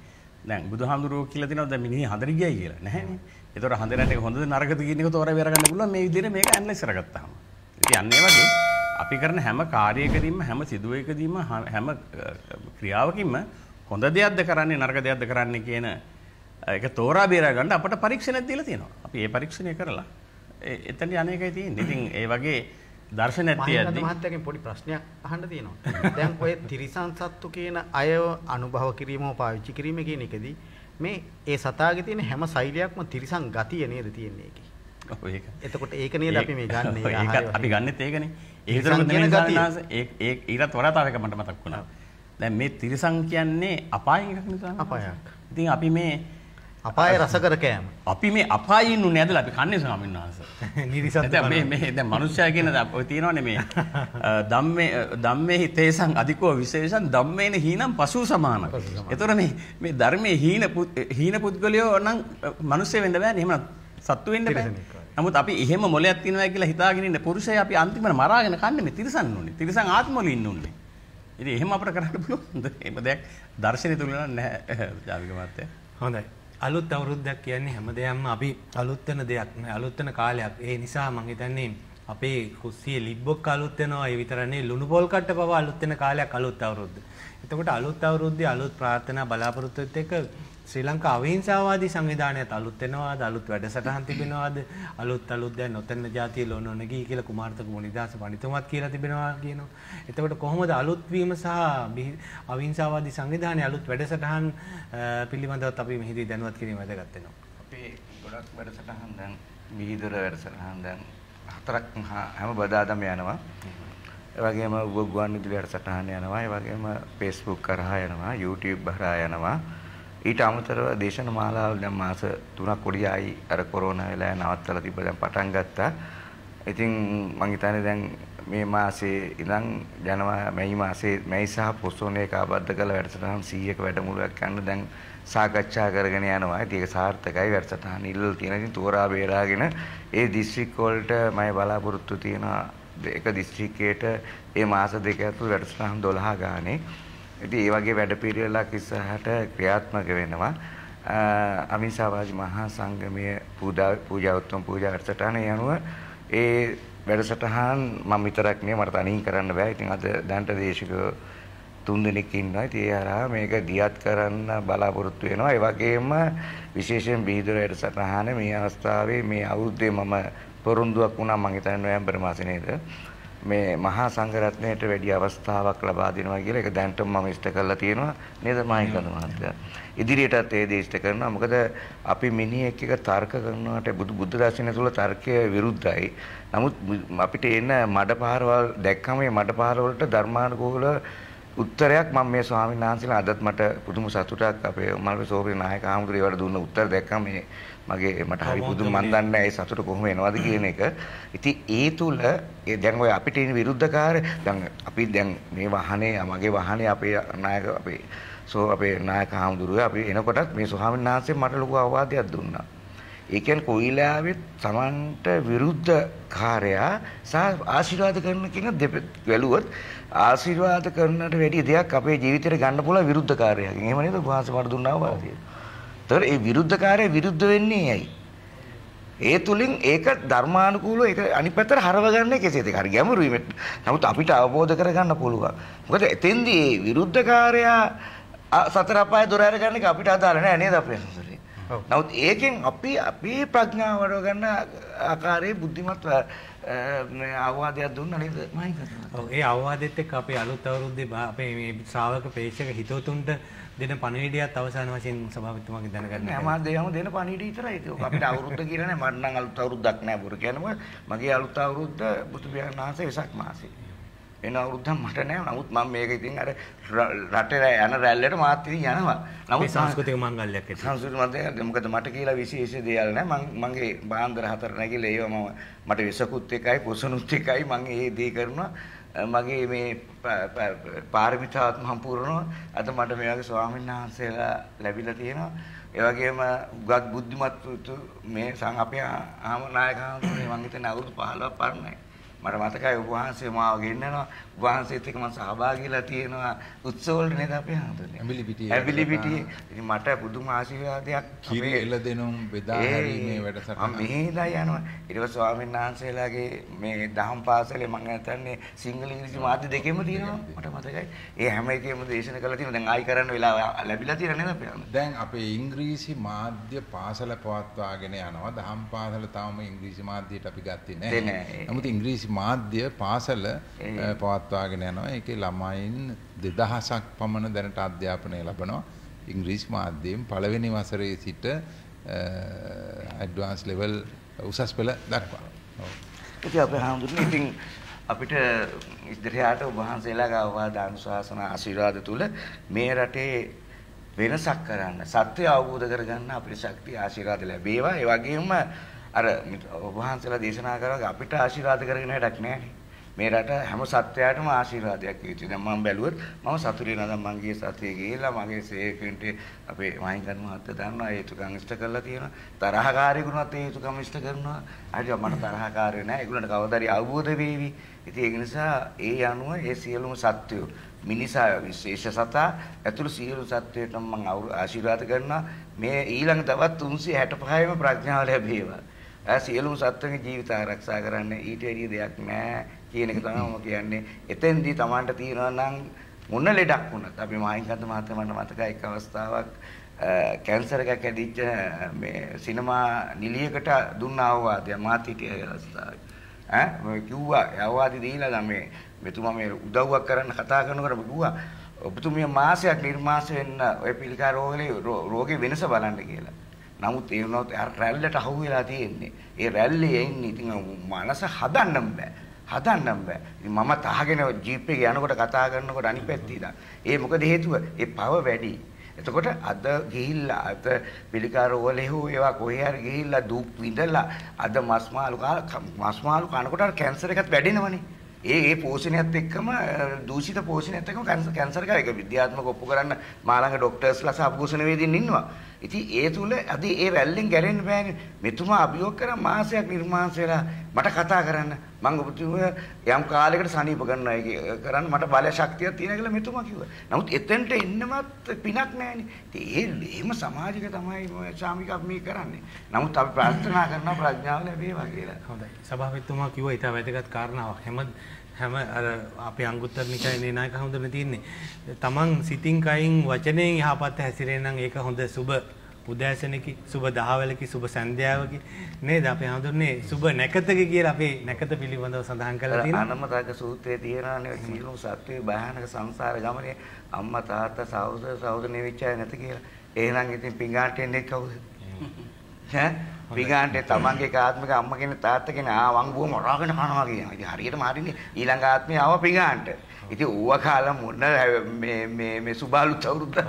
Speaker 4: දැන් බුදුහාමුදුරුව කියලා දෙනවා දැන් මිනිහ හතර ගියයි කියලා නෑනේ. ඒතොර හඳ නැටේ හොඳද නරකද කියන එක තෝරා බේරගන්න පුළුවන් මේ විදිහට මේක ඇනලයිස් කරගත්තාම. ඉතින් අන්න ඒ වගේ අපි කරන හැම කාර්යයකදීම හැම සිදුවයකදීම හැම ක්‍රියාවකින්ම හොඳ දෙයක්ද කරන්නේ නරක දෙයක්ද කරන්නේ කියන ඒක තෝරා බේරා ගන්න අපට පරීක්ෂණයක් දීලා තියෙනවා. අපි ඒ පරීක්ෂණය කරලා එතන අනේකයි තියෙන්නේ. ඉතින් ඒ වගේ දර්ශන ඇත්තියද
Speaker 3: මහත්තයකින් පොඩි ප්‍රශ්නයක් අහන්න තියෙනවා දැන් ඔය තිරිසන් සත්තු කියන අය අනුභව කිරීමෝ පාවිච්චි කිරීම කියන එකදී මේ ඒ සතාගේ තියෙන හැම සෛලයක්ම තිරිසන් ගතිය නේද තියෙන්නේ
Speaker 4: ඒකේ
Speaker 3: එතකොට ඒක නේද අපි මේ ගන්න
Speaker 4: ඒක අපි ගන්නෙත් ඒකනේ ඒ විතරක් නෙමෙයි ඒ ඒ ඊටත් වඩා තාවයක මට මතක් වුණා දැන් මේ තිරිසන් කියන්නේ අපායයක් නේද අපායක් ඉතින් අපි මේ අපාය රසකර කෑම. අපි මේ අපායින් උන්නේ ඇදලා අපි කන්නේ ස්වාමීන් වහන්සේ. නිරිසත් දැන් මේ මේ දැන් මනුෂ්‍යය කියන ඔය තියෙනවනේ මේ ධම්මේ ධම්මේ හිතේසං අධිකෝ විශේෂං ධම්මේන හීනම් පසු සමාන. ඒතර මේ මේ ධර්මයේ හීන හීන පුද්ගලයෝ නම් මනුෂ්‍ය වෙන්න බෑනේ. එහෙමනම් සත්තු වෙන්න බෑ. නමුත් අපි එහෙම මොලයක් තියෙනවා කියලා හිතාගෙන ඉන්න පුරුෂය අපි අන්තිමට මරාගෙන කන්නේ මේ තිරසන් උන්නේ. තිරසන් ආත්මවල ඉන්න උන්නේ. ඉතින් එහෙම අපිට කරන්න පුළුවන්ද? එහෙම දෙයක් දර්ශනය තුල නෑ ජාවික මාත්‍ය. හොඳයි. අලුත්
Speaker 2: අවුරුද්දක් කියන්නේ හැමදේම අපි අලුත් වෙන දෙයක් නේ අලුත් වෙන කාලයක්. ඒ නිසා මම හිතන්නේ අපේ කුස්සියේ ලිබ්බොක් අලුත් වෙනවා. ඒ විතර නෙවෙයි ලුණු පොල් කට්ට පව අලුත් වෙන කාලයක් අලුත් අවුරුද්ද. එතකොට අලුත් අවුරුද්දේ අලුත් ප්‍රාර්ථනා බලාපොරොත්තුත් එක්ක ශ්‍රී ලංකා අවිහිංසාවාදී සංවිධානයත් අලුත් වෙනවාද අලුත් වැඩසටහන් තිබෙනවාද අලුත් අලුත් දැන් නොතන જાතිය ලොන නොනගී කියලා කුමාරතුංග මුනිදාස පඬිතුමත් කියලා තිබෙනවා කියනවා. එතකොට කොහොමද අලුත් වීම සහ අවිහිංසාවාදී සංවිධානයේ අලුත් වැඩසටහන් පිළිබඳවත් අපි මෙහිදී දැනුවත් කිරීම
Speaker 5: වැදගත් වෙනවා. අපේ ගොඩක් වැඩසටහන් දැන් මිහිදොර වැඩසටහන් දැන් හතරක් හැම බදාදම යනවා. ඒ වගේම ගුවන් විදුලි වැඩසටහන් යනවා. ඒ වගේම Facebook කරහා යනවා, YouTube කරහා යනවා. ඊට අමතරව දේශන මාලාවල් දැන් මාස 3ක් කොඩියයි අර කොරෝනා වෙලාවේ නවත්තලා තිබ්බ දැන් පටන් ගත්තා. ඉතින් මං හිතන්නේ දැන් මේ මාසේ ඉඳන් ජනවාරි මැයි මාසේ මැයි සහ පොසොන් එක ආබද්ධ කරලා වැඩසටහන් 100ක වැඩමුළුවක් ගන්න දැන් සාකච්ඡා කරගෙන යනවා. ඉතින් ඒක සාර්ථකයි වැඩසටහන් ඉල්ල තියෙන ඉතින් තෝරා බේරාගෙන ඒ දිස්ත්‍රික් වලට මම බලාපොරොත්තු තියෙනවා එක දිස්ත්‍රික්කයට ඒ මාස දෙක ඇතුළත වැඩසටහන් 12 ගානේ ඉතින් ඒ වගේ වැඩපිළිවෙලක් ඉස්සරහට ක්‍රියාත්මක වෙනවා. අමිසාවාජ් මහා සංගමයේ පූජා පූජා උත්තම පූජා වැඩසටහන යනුව ඒ වැඩසටහන් මම විතරක් නෙවෙයි මට තනින් කරන්න බෑ. ඉතින් අද දැනට දේශක තුන් දෙනෙක් ඉන්නවා. ඉතින් ඒ හරහා මේක දියත් කරන්න බලාපොරොත්තු වෙනවා. ඒ වගේම විශේෂයෙන් බිහිදුර වැඩසටහන මේ අවස්ථාවේ මේ අවුරුද්දේ මම පොරොන්දුවක් වුණා මම හිතන්නේ නොවැම්බර් මාසේ නේද? මේ මහා සංඝරත්නයට වැඩි අවස්ථාවක් ලබා දෙනවා කියලා ඒක දැන්ටම මම ඉෂ්ට කරලා තියෙනවා නේද මහින්ද මහත්තයා. ඉදිරියටත් ඒ දේ ඉෂ්ට කරනවා. මොකද අපි මිනිහෙක් එක තර්ක කරනකොට බුදු බුද්ධ දර්ශනය තුළ තර්කය විරුද්ධයි. නමුත් අපිට එන මඩපහරවල් දැක්කම මේ මඩපහරවලට ධර්මානුකූල උත්තරයක් මම මේ ස්වාමීන් වහන්සේලා අදත් මට පුදුම සතුටක් අපේ මල්පේ සෝපේ නායක ආමතුරු ඒවට දුන්න උත්තර දැක්කම මේ මගේ මට හරි පුදුම මන් දන්නේ නැහැ ඒ සතුට කොහොම එනවද කියන එක. ඉතින් ඒ තුල ඒ දැන් ඔය අපිට ඉන්න විරුද්ධකාර දැන් අපි දැන් මේ වාහනේ මගේ වාහනේ අපේ නායක අපේ සෝ අපේ නායක හාමුදුරුවෝ අපි එනකොටත් මේ ස්වාමීන් වහන්සේ මට ලොකු අවවාදයක් දුන්නා. ඒ කියන්නේ කොයිලාවෙත් Tamanට විරුද්ධ කාර්යයා සා ආශිර්වාද කරන කියන වැළුවොත් ආශිර්වාද කරනට වැඩි දෙයක් අපේ ජීවිතේට ගන්න පුළුවන් විරුද්ධ කාර්යයකින්. එහෙම නේද? උපහාස මට දුන්නා වාසිය. ඒතකොට ඒ විරුද්ධකාරය විරුද්ධ වෙන්නේ ඇයි? ඒ තුලින් ඒක ධර්මානුකූලව ඒක අනිත් පැත්තට හරව ගන්න කෙසේද? හරි ගැඹුරුයි. නමුත් අපිට අවබෝධ කරගන්න පුළුවන්. මොකද එතෙන්දී මේ විරුද්ධකාරයා සතර අපාය දොර අරගන්න එක අපිට අදාළ නෑ නේද අපේ සසරේ. නමුත් ඒකෙන් අපි අපේ ප්‍රඥාව වඩව ගන්න ආකාරයේ බුද්ධිමත් මේ අවවාදයක් දුන්නා නේද මම
Speaker 2: ඔව් ඒ අවවාදෙත් එක්ක අපේ අලුත් අවුරුද්දේ අපේ මේ ශ්‍රාවක ප්‍රේක්ෂක හිතවතුන්ට දෙන පණිවිඩයත් අවසාන වශයෙන් සභාපතිතුමාගෙන් දැනගන්න. නෑ මම දෙයම
Speaker 5: දෙන පණිවිඩය විතරයි. ඒක අපිට අවුරුද්ද කියලා නෑ මට නම් අලුත් අවුරුද්දක් නෑ බොරු කියනවා. මගේ අලුත් අවුරුද්ද බුදු පියාණන් වහන්සේ වෙසක් මාසේ. එන අවුරුද්දක් මට නෑ. නමුත් මම මේක ඉතින් අර රටේ යන රැල්ලට මාත් ඉතින් යනවා. නමුත් සංස්කෘතික මංගල්‍යයක් ඇති. සංස්කෘතික මංගල්‍යයක් මොකද මට කියලා විශේෂ දේවල් නෑ. මං මගේ බාන්දර හතර නැගිලා ඒව මම මට විසකුත් එකයි පොසනුත් එකයි මං ඒ දේ කරනවා. මගේ මේ පාරමිතාවත් මම පුරනවා. අද මට මේ වගේ ස්වාමීන් වහන්සේලා ලැබිලා තියෙනවා. ඒවගේම ගත් බුද්ධිමත් මේ සං අපේ ආම නායකහමතුනේ මං හිතන්නේ අවුරුදු 15 පරණයි. මට මතකයි උපවහන්සේ මාව ගෙන්නනවා. උපවහන්සේත් එක්ක මම සහභාගීලා තියෙනවා උත්සවවලට නේද අපි හඳුන්නේ. ඇඹිලි පිටියේ. ඇඹිලි පිටියේ. ඉතින් මට පුදුම ආශිර්වාදයක් කිරි එළ දෙනුම් බෙදා හැරීමේ වැඩසටහන. මම මෙහෙලා යනවා. ඊට පස්සේ ස්වාමීන් වහන්සේලාගේ මේ දහම් පාසලේ මම හිතන්නේ සිංහල ඉංග්‍රීසි මාධ්‍ය දෙකෙම තියෙනවා. මට මතකයි. ඒ හැම එකෙම දේශන කරලා තියෙනවා. දැන් ආයි කරන්න වෙලාව ලැබිලා තියෙන නේද අපි.
Speaker 1: දැන් අපේ ඉංග්‍රීසි මාධ්‍ය පාසල පවත්වාගෙන යනවා. දහම් පාසල තාම ඉංග්‍රීසි මාධ්‍යයට අපි ගත්තේ නැහැ. නමුත් ඉංග්‍රීසි මාධ්‍ය පාසල පවත්වාගෙන යනවා. ඒකේ ළමයින් 2000ක් පමණ දැනට අධ්‍යාපනය ලබනවා. ඉංග්‍රීසි මාධ්‍යයෙන් පළවෙනි වසරේ සිට ඇඩ්වාන්ස් ලෙවල් උසස් පෙළ දක්වා. ඉතින් අපේ
Speaker 5: හාමුදුරනේ ඉතින් අපිට ඉදිරියට ඔබ වහන්සේලාගේ අවවාද අනුශාසන ආශිර්වාද තුල මේ රටේ වෙනසක් කරන්න, සත්‍ය අවබෝධ කරගන්න අපිට ශක්තිය ආශිර්වාද ලැබේවා. ඒ වගේම අර වහන්සලා දේශනා කරා අපිට ආශිර්වාද කරගෙන වැඩක් නැහැ. මේ රට හැම සත්වයාටම ආශිර්වාදයක් වේවි. දැන් මම බැලුවොත් මම සතුටේ නඳන් මං ගියේ සතියේ ගිහිල්ලා මගේ සේවකෙන්ට අපේ මහින්දන් මහත්තයා දන්නවා ඒ යුතුයකම් ඉෂ්ට කරලා තියෙනවා. තරහකාරීකුණත් ඒ යුතුයකම් ඉෂ්ට කරනවා. හරි මට තරහකාරය නෑ. ඒගොල්ලන්ට කවදාරි අවබෝධ වේවි. ඉතින් ඒක නිසා ඒ අනුව ඒ සියලුම සත්වයෝ මිනිසා විශේෂ සතා ඇතුළු සියලු සත්වයන්ටම මම ආශිර්වාද කරනවා. මේ ඊළඟ දවස් 365ම ප්‍රඥාව ලැබේවා. ආ සියලුම සත්වගේ ජීවිත ආරක්ෂා කරන්න ඊට වැඩිය දෙයක් නැහැ කියන එක තමයි මම කියන්නේ. එතෙන්දී Tamanට තියෙනවා නම් මොන ලෙඩක් වුණත් අපි මායින්කන්ත මහත්මයාට මතකයි එක් අවස්ථාවක් කැන්සර් එකක් ඇදිච්ච මේ සිනමා නිලියකට දුන්න අවවාදය මාත් හිටිය අවස්ථාවේ. ඈ මම කිව්වා අවවාදي දීලා මේ මෙතුමා මේ උදව්වක් කරන්න කතා කරනකොට මම කිව්වා ඔබතුමිය මාසයක් නිර්මාස වෙන්න ඔය පිළිකා රෝගලේ රෝගේ වෙනස බලන්න කියලා. නමුත් ඒ වුණත් අර රැල්ලට අහු වෙලා තියෙන්නේ. ඒ රැල්ලේ ඉන්නේ ඉතින් මනස හදන්න බෑ. හදන්න බෑ. ඉතින් මම තහගෙන ජීප් එකේ යනකොට කතා කරනකොට අනිත් පැත්තේ ඉඳන්. ඒ මොකද හේතුව? ඒ පව වැඩි. එතකොට අද ගිහිල්ලා අද පිළිකාර ඕලේ හෝ ඒවා කොහේ හරි ගිහිල්ලා දුක් විඳලා අද මස් මාළු කාලා මස් මාළු කනකොට අර කැන්සර් එකත් වැඩෙනවනේ. ඒ ඒ පෝෂණයත් එක්කම දූෂිත පෝෂණයත් එක්කම කැන්සර් එක විද්‍යාත්මක ඔප්පු කරන්න මාළඟ ඩොක්ටර්ස්ලා සහ අපෝෂණ වේදීන් ඉන්නවා. ඉතින් ඒ තුල අද ඒ රැල්ලෙන් ගැලෙන්න බෑනේ. මෙතුමා අභියෝග කරා මාසයක් නිර්මාංශ වෙලා මට කතා කරන්න. මම ඔබතුමා යම් කාලයකට සනීප කරනවා කරන්න මට බලය ශක්තියක් තියෙන කියලා මෙතුමා කිව්වා. නමුත් එතෙන්ට එන්නවත් පිනක් නෑනේ. ඉතින් ඒ එහෙම සමාජික තමයි ශාමික අපි මේ කරන්නේ. නමුත් අපි ප්‍රාර්ථනා කරනවා ප්‍රඥාව ලැබේවා කියලා. හොඳයි.
Speaker 2: සභාපතිතුමා කිව්වා ඊට වැදගත් කාරණාවක්. හැම හැම අර අපේ අංගුත්තර නිකායේ නේනායක හඳුන තියෙන්නේ තමන් සිතින් කයින් වචනයෙන් යහපත් හැසිරෙනනම් ඒක හොඳ සුබ උදෑසනකි සුබ දහවලකි සුබ සන්ධ්‍යාවකි නේද අපේ හඳුන්නේ සුබ නැකතකි කියලා අපේ නැකත පිළිබඳව
Speaker 5: සඳහන් කරලා තියෙනවා අනමතක සූත්‍රයේ තියෙනවානේ සියලුම සත්වේ භයානක සංසාර ගමනේ අම්මා තාත්තා සහෝදර සහෝදරණී විචය නැති කියලා එහෙනම් ඉතින් පිඟාටෙන්
Speaker 3: එක්කවද
Speaker 5: ඈ විගාන්ට තමන්ගේ ආත්මික අම්ම කෙනෙක් තාත්තා කෙනෙක් ආ වංගුව මොරාගෙන කනවා කියනවා. ඉතින් හරියටම හරිනේ ඊළඟ ආත්මය ආව පිගාන්ට. ඉති ඌව කාලා මොන්න සුබාලුත් අවුරුද්දත්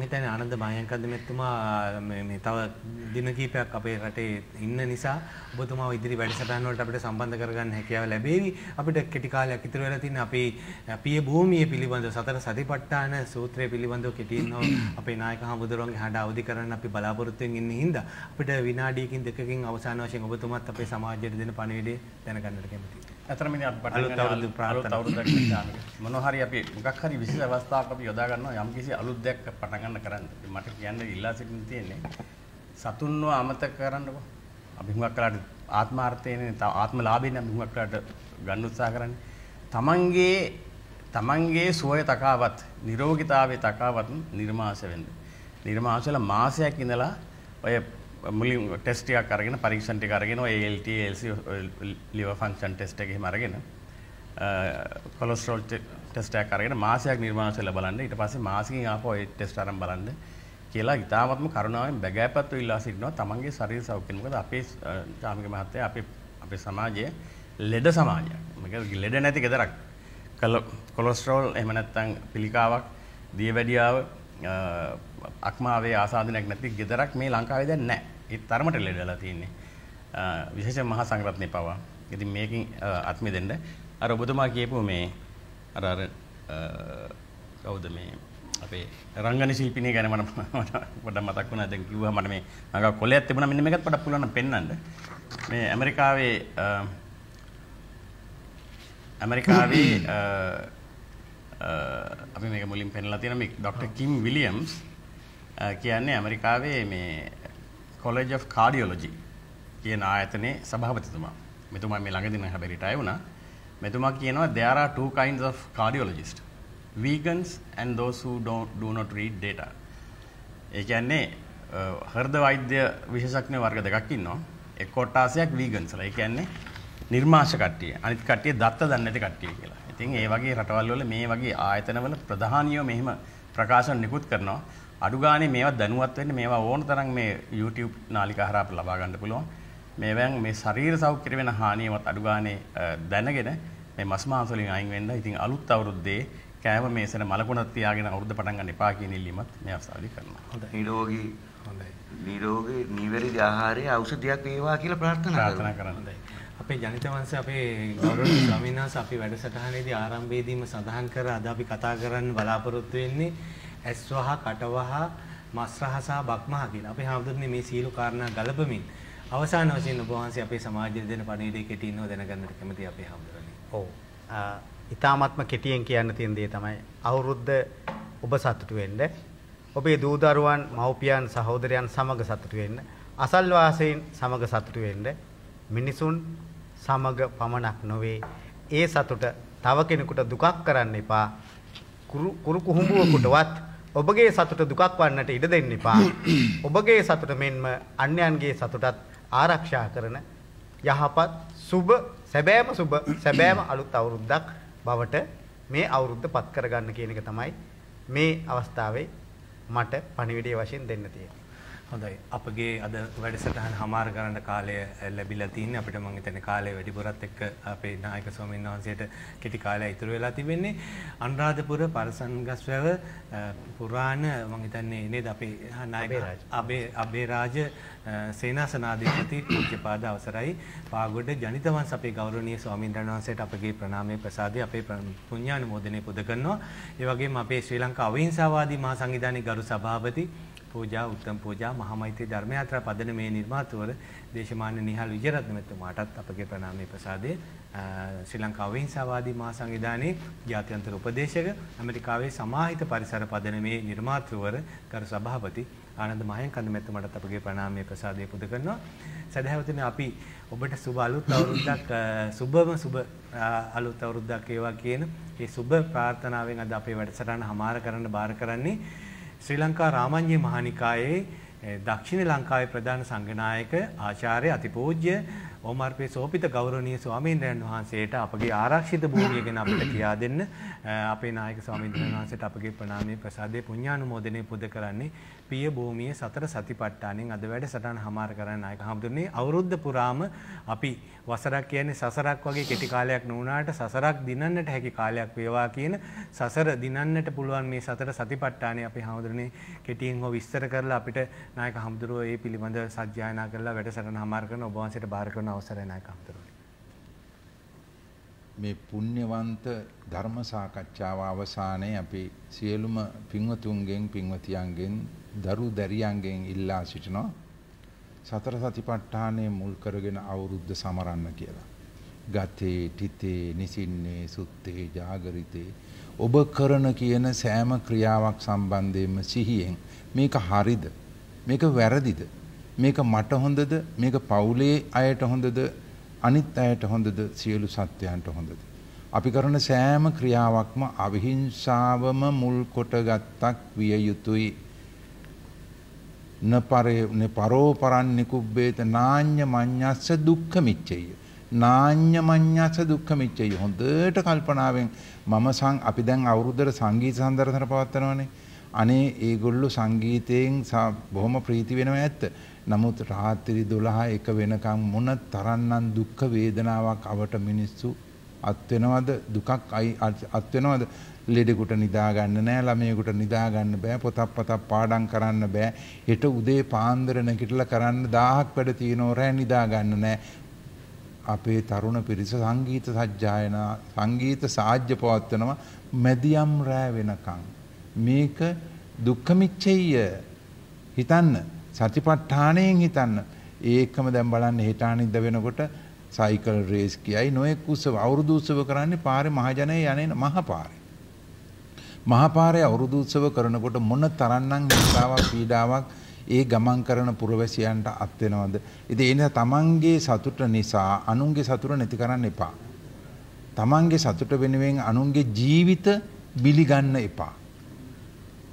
Speaker 2: මහිතන අනද භයංකද මෙතුමා තව දින කීපයක් අපේ රටේ ඉන්න නිසා ඔබතුමා ඉදිරි වැඩසටහන් වලට අපිට සම්බන්ධ කරගන්න හැකියාව ලැබේවි අපිට කෙටි කාලයක් ඉතුරු වෙලා තියෙන අපේ පිය භූමිය පිළිබඳව සතර සතිපට්ඨාන සූත්‍රය පිළිබඳව කෙටියෙන් අපේ නායක හමුදුරුවන්ගේ හඬ අවදි කරන්න අපි බලාපොරොත්තු වෙමින් ඉන්නේ හින්දා අපිට විනාඩියකින් දෙකකින් අවසාන වශයෙන් ඔබතුමාත් අපේ සමාජයට දෙන පණිවිඩය දැනගන්නට කැමතියි
Speaker 4: හතරමිනිත් බට අලුත් අවුරුද්දක් මොනවා හරි අපි මොකක් හරි විශේෂ අවස්ථාවක් අපි යොදා ගන්නවා යම්කිසි අලුත් දෙයක් පටන් ගන්න කරන්න. මට කියන්න ඉල්ලා සිටින්න තියෙන්නේ සතුන්ව අමතක කරන්නකෝ. අපි හුඟක් කලට ආත්මාර්ථයෙන් ආත්මලාභයෙන් අපි හුඟක් කලට ගන්න උත්සාහ කරන්නේ. තමන්ගේ තමන්ගේ සුවය තකාවත් නිරෝගීතාවයේ තකාවත් නිර්මාස වෙන්න. නිර්මාසල මාසයක් ඉඳලා ඔය මුලින් ටෙස්ටයක් අරගෙන පරීක්ෂන්ටි අරගෙන ALT ALC liver function test එකේ මරගෙන cholesterol test එකක් අරගෙන මාසයක් නිර්මාණය කරලා බලන්න ඊට පස්සේ මාසෙකින් ආපහු ඒ test අරන් බලන්න කියලා ඉතාමත්ම කරුණාවෙන් බැගෑපත්ව ඉල්ලා සිටිනවා තමන්ගේ ශරීර සෞඛ්‍යය මොකද අපේ කාමික මහත්තයා අපේ අපේ සමාජය ලෙඩ සමාජයක් මේක ලෙඩ නැති gedarak කොලෙස්ටරෝල් එහෙම නැත්නම් පිළිකාවක් දියවැඩියාව අක්මාවේ ආසාදනයක් නැති gedarak මේ ලංකාවේ දැන් නැහැ ඒ තරමට ලෙඩලා තියෙන්නේ. විශේෂයෙන් මහා සංග්‍රහණේ පවා. ඉතින් මේකෙන් අත් මිදෙන්න අර ඔබතුමා කියපු මේ අර අර කවුද මේ අපේ රංගන ශිල්පිනිය ගැන මම පොඩ්ඩක් මතක් වුණා. දැන් කිව්වා මට මේ අඟ කොලයක් තිබුණා මෙන්න මේකත් පොඩ්ඩක් පුළුවන් නම් පෙන්වන්න. මේ ඇමරිකාවේ ඇමරිකාවේ අපි මේක මුලින් පෙන්ලා තියෙන මේ ඩොක්ටර් කිම් විලියම්ස් කියන්නේ ඇමරිකාවේ මේ කොලෙජ් ඔෆ් කාඩියෝලොජි කියන ආයතනයේ සභාපතිතුමා. මෙතුමා මේ ළඟදී නම් හැබැයි රිටයර් වුණා. මෙතුමා කියනවා there are two kinds of cardiologists. vegans and those who don't do not read data. ඒ කියන්නේ හෘද වෛද්‍ය විශේෂඥ වර්ග දෙකක් ඉන්නවා. එක් කොටාසයක් වීගන්ස්ලා. ඒ කියන්නේ නිර්මාංශ කට්ටිය. අනිත් කට්ටිය දත්ත දන්නේ නැති කට්ටිය කියලා. ඉතින් ඒ වගේ රටවල් වල මේ වගේ ආයතනවල ප්‍රධානියෝ මෙහෙම ප්‍රකාශන නිකුත් කරනවා. අඩු ගානේ මේවා දැනුවත් වෙන්න මේවා ඕන තරම් මේ YouTube නාලිකා හරහා අපිට ලබා ගන්න පුළුවන්. මේවෙන් මේ ශරීර සෞඛ්‍ය වෙන හානියවත් අඩු ගානේ දැනගෙන මේ මස් මාංශ වලින් අයින් වෙන්න. ඉතින් අලුත් අවුරුද්දේ කෑම මේසෙන මලකුණක් තියාගෙන අවුරුද්ද පටන් ගන්න එපා කියන ඉල්ලීමත් මේ අවස්ථාවේදී කරනවා.
Speaker 5: හොඳයි. නිරෝගී හොඳයි. නිරෝගී
Speaker 4: නිවැරදි ආහාරය ඖෂධයක් වේවා කියලා ප්‍රාර්ථනා කරනවා. ප්‍රාර්ථනා කරනවා. අපේ ජනිත වංශය අපේ
Speaker 2: ගෞරවනීය ස්වාමීන් වහන්සේ අපි වැඩසටහනේදී ආරම්භයේදීම සඳහන් කර අද අපි කතා කරන්න බලාපොරොත්තු වෙන්නේ ඇස්වහ, කටවහ, මස්රහ සහ බක්මහ කියලා. අපේ හැමදෙන්නේ මේ සියලු කාරණා ගලපමින් අවසාන වශයෙන් ඔබ වහන්සේ අපේ සමාජයට දෙන පණිවිඩය කෙටිින්ව දැනගන්නට කැමතියි අපේ
Speaker 3: හැමදෙරණි. ඔව්. ඊ타ත්ම කෙටියෙන් කියන්න තියෙන දේ තමයි අවුරුද්ද ඔබ සතුටු වෙන්න. ඔබේ දූ දරුවන්, මව්පියන්, සහෝදරයන් සමග සතුටු වෙන්න. අසල්වාසීන් සමග සතුටු වෙන්න. මිනිසුන් සමග පමණක් නොවේ ඒ සතුට තව කෙනෙකුට දුකක් කරන්න එපා කුරු කුහුඹුවකටවත් ඔබගේ සතුට දුකක් වන්නට ඉඩ දෙන්න එපා. ඔබගේ සතුට මෙන්ම අන්‍යයන්ගේ සතුටත් ආරක්ෂා කරන යහපත් සුබ සැබෑම සුබ සැබෑම අලුත් අවුරුද්දක් බවට මේ අවුරුද්ද පත් කරගන්න කියන එක තමයි මේ අවස්ථාවේ මට පණිවිඩය වශයෙන් දෙන්න තියෙන්නේ. හොඳයි අපගේ අද
Speaker 2: වැඩසටහන් හමාර කරන්න කාලය ලැබිලා තින්නේ අපිට මම හිතන්නේ කාලය වැඩිපුරත් එක්ක අපේ නායක ස්වාමීන් වහන්සේට කෙටි කාලය ඉතුරු වෙලා තිබෙන්නේ අනුරාධපුර පරසන්ගස්වැව පුරාණ මම හිතන්නේ නේද අපේ නායක අබේ අබේ රාජ සේනාසනාධිපති පූජ්‍යපාද අවසරයි පාගොඩ ජනිතවංශ අපේ ගෞරවනීය ස්වාමීන් වහන්සේට අපගේ ප්‍රණාමය ප්‍රසාදය අපේ පුණ්‍යානුමෝදනය පුද කරනවා ඒ වගේම අපේ ශ්‍රී ලංකා අවිහිංසාවාදී මහා සංවිධානයේ ගරු සභාපති පූජා උත්තම පූජා මහාමෛත්‍රී ධර්මය අතර පදන මේ නිර්මාතවර දේශමාන්‍ය නිහල් විජයරත්න මැතිතුමාටත් අපගේ ප්‍රණාමය ප්‍රසාදය ශ්‍රී ලංකාවේ හිංසාවාදී මහා සංවිධානයේ ජාත්‍යන්තර උපදේශක ඇමරිකාවේ සමාහිත පරිසර පදනමේ නිර්මාතවර කරු සභාපති ආනන්ද මහයන්කන්ද මැතිතුමාටත් අපගේ ප්‍රණාමය ප්‍රසාදය පුද කරනවා. සදහැවතුනි අපි ඔබට සුබ අලුත් අවුරුද්දක් සුබම සුබ අලුත් අවුරුද්දක් ඒවා කියන ඒ සුබ ප්‍රාර්ථනාවෙන් අද අපේ වැඩසටහන හමාර කරන්න බාර කරන්නේ ශ්‍රී ලංකා රාමඤ්ඤේ මහානිකායේ දක්ෂිණ ලංකාවේ ප්‍රධාන සංඝනායක ආචාර්ය අතිපූජ්‍ය ඕමාර්පේ සෝපිත ගෞරවනීය ස්වාමීන් වහන්සේට අපගේ ආරක්ෂිත භූමිය ගැන අපිට කියා දෙන්න අපේ නායක ස්වාමීන් වහන්සේට අපගේ ප්‍රණාමය ප්‍රසාදයේ පුණ්‍යානුමෝදනය පුද කරන්නේ පිය භූමියේ සතර සතිපට්ඨානෙන් අද වැඩසටහන හමාර කරන්න නායක හම්දුනේ අවුරුද්ද පුරාම අපි වසරක් කියන්නේ සසරක් වගේ කෙටි කාලයක් නොවුනාට සසරක් දිනන්නට හැකි කාලයක් වේවා කියන සසර දිනන්නට පුළුවන් මේ සතර සතිපට්ඨානේ අපි හමුදුනේ කෙටියෙන් හෝ විස්තර කරලා අපිට නායක හම්දුරෝ ඒ පිළිබඳ සජ්ජායනා කරලා වැඩසටහන හමාර කරන ඔබ වහන්සේට බාර කරන අවසරයි නායක
Speaker 1: මේ පුණ්‍යවන්ත ධර්ම සාකච්ඡාව අවසානයේ අපි සියලුම පින්වතුන්ගෙන් පින්වතියන්ගෙන් දරු දැරියන්ගෙන් ඉල්ලා සිටිනවා සතර සතිපට්ඨානය මුල් කරගෙන අවුරුද්ද සමරන්න කියලා. ගතේ, තිතේ, නිසින්නේ, සුත්තේ, జాగරිතේ ඔබ කරන කියන සෑම ක්‍රියාවක් සම්බන්ධයෙන්ම සිහියෙන් මේක හරිද? මේක වැරදිද? මේක මට හොඳද මේක පවුලේ අයට හොඳද අනිත් අයට හොඳද සියලු සත්වයන්ට හොඳද අපි කරන සෑම ක්‍රියාවක්ම අවිහිංසාවම මුල් කොට ගත්තක් විය යුතුයි නපරේ පරෝ පරන්නේ කුබ්බේත නාඤ්ඤ මඤ්ඤස්ස දුක්ඛ මිච්ඡය නාඤ්ඤ මඤ්ඤස්ස දුක්ඛ මිච්ඡය හොඳට කල්පනාවෙන් මම සං අපි දැන් අවුරුද්දට සංගීත සම්දර්ශන පවත්වනවානේ අනේ ඒගොල්ලෝ සංගීතයෙන් බොහොම ප්‍රීති වෙනවා ඇත්ත නමුත් රාත්‍රී 12 එක වෙනකම් මොන තරම්නම් දුක් වේදනාවක් අවට මිනිස්සු අත් වෙනවද දුකක් අත් වෙනවද ලෙඩෙකුට නිදා ගන්න නෑ ළමයෙකුට නිදා ගන්න බෑ පොතක් පතක් පාඩම් කරන්න බෑ හෙට උදේ පාන්දර නැගිටලා කරන්න 1000ක් වැඩ තියෙනව රෑ නිදා ගන්න නෑ අපේ තරුණ පිරිස සංගීත සජ්ජායන සංගීත සාජ්‍ය පවත්වනවා මැදියම් රෑ වෙනකම් මේක දුක්ඛ මිච්ඡය හිතන්න සතිපට්ඨානයෙන් හිතන්න. ඒකම දැන් බලන්න හෙට අනිද්ද වෙනකොට සයිකල් රේස් කියයි නොයෙක් උත්සව අවුරුදු උත්සව කරන්නේ පාරේ මහජනය යන්නේ මහපාරේ. මහපාරේ අවුරුදු උත්සව කරනකොට මොන තරම්නම් හිතාවක් පීඩාවක් ඒ ගමන් කරන පුරවැසියන්ට අත් වෙනවද? ඉතින් ඒ නිසා තමන්ගේ සතුට නිසා අනුන්ගේ සතුට නැති කරන්න එපා. තමන්ගේ සතුට වෙනුවෙන් අනුන්ගේ ජීවිත බිලිගන්න එපා.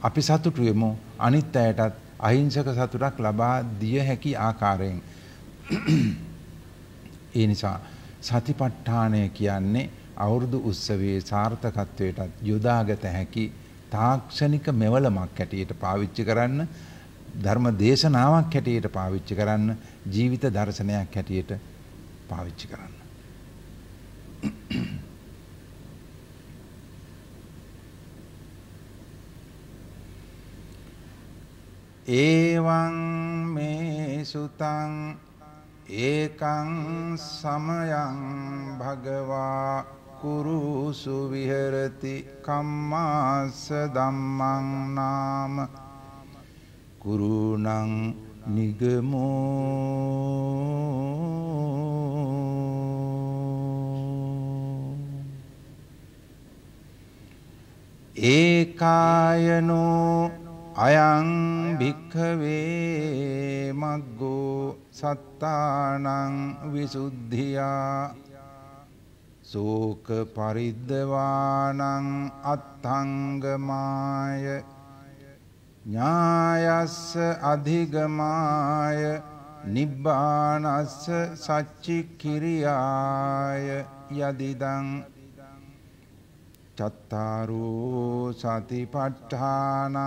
Speaker 1: අපි සතුටු වෙමු අනිත් අයටත් අහිංසක සතුටක් ලබා දිය හැකි ආකාරයෙන් ඒ නිසා සතිපට්ඨානය කියන්නේ අවුරුදු උත්සවයේ සාර්ථකත්වයටත් යොදාගත හැකි තාක්ෂණික මෙවලමක් හැටියට පාවිච්චි කරන්න ධර්ම දේශනාවක් හැටියට පාවිච්චි කරන්න ජීවිත දර්ශනයක් හැටියට පාවිච්චි කරන්න. ඒවං මේ සුතං ඒකං සමයං භගවා කුරුසු විහෙරති කම්මාස ධම්මං නාම කුරුණං නිගමෝ ඒකායනෝ අයං භික්ඛවේ මග්ගෝ සත්තානං විසුද්ධියා සෝක පරිද්දවානං අත්ථංගමාය ඥායස්ස අධිගමාය නිබ්බානස්ස සච්චි කිරියාය යදිදං චත්තාරෝ සතිපට්ඨානා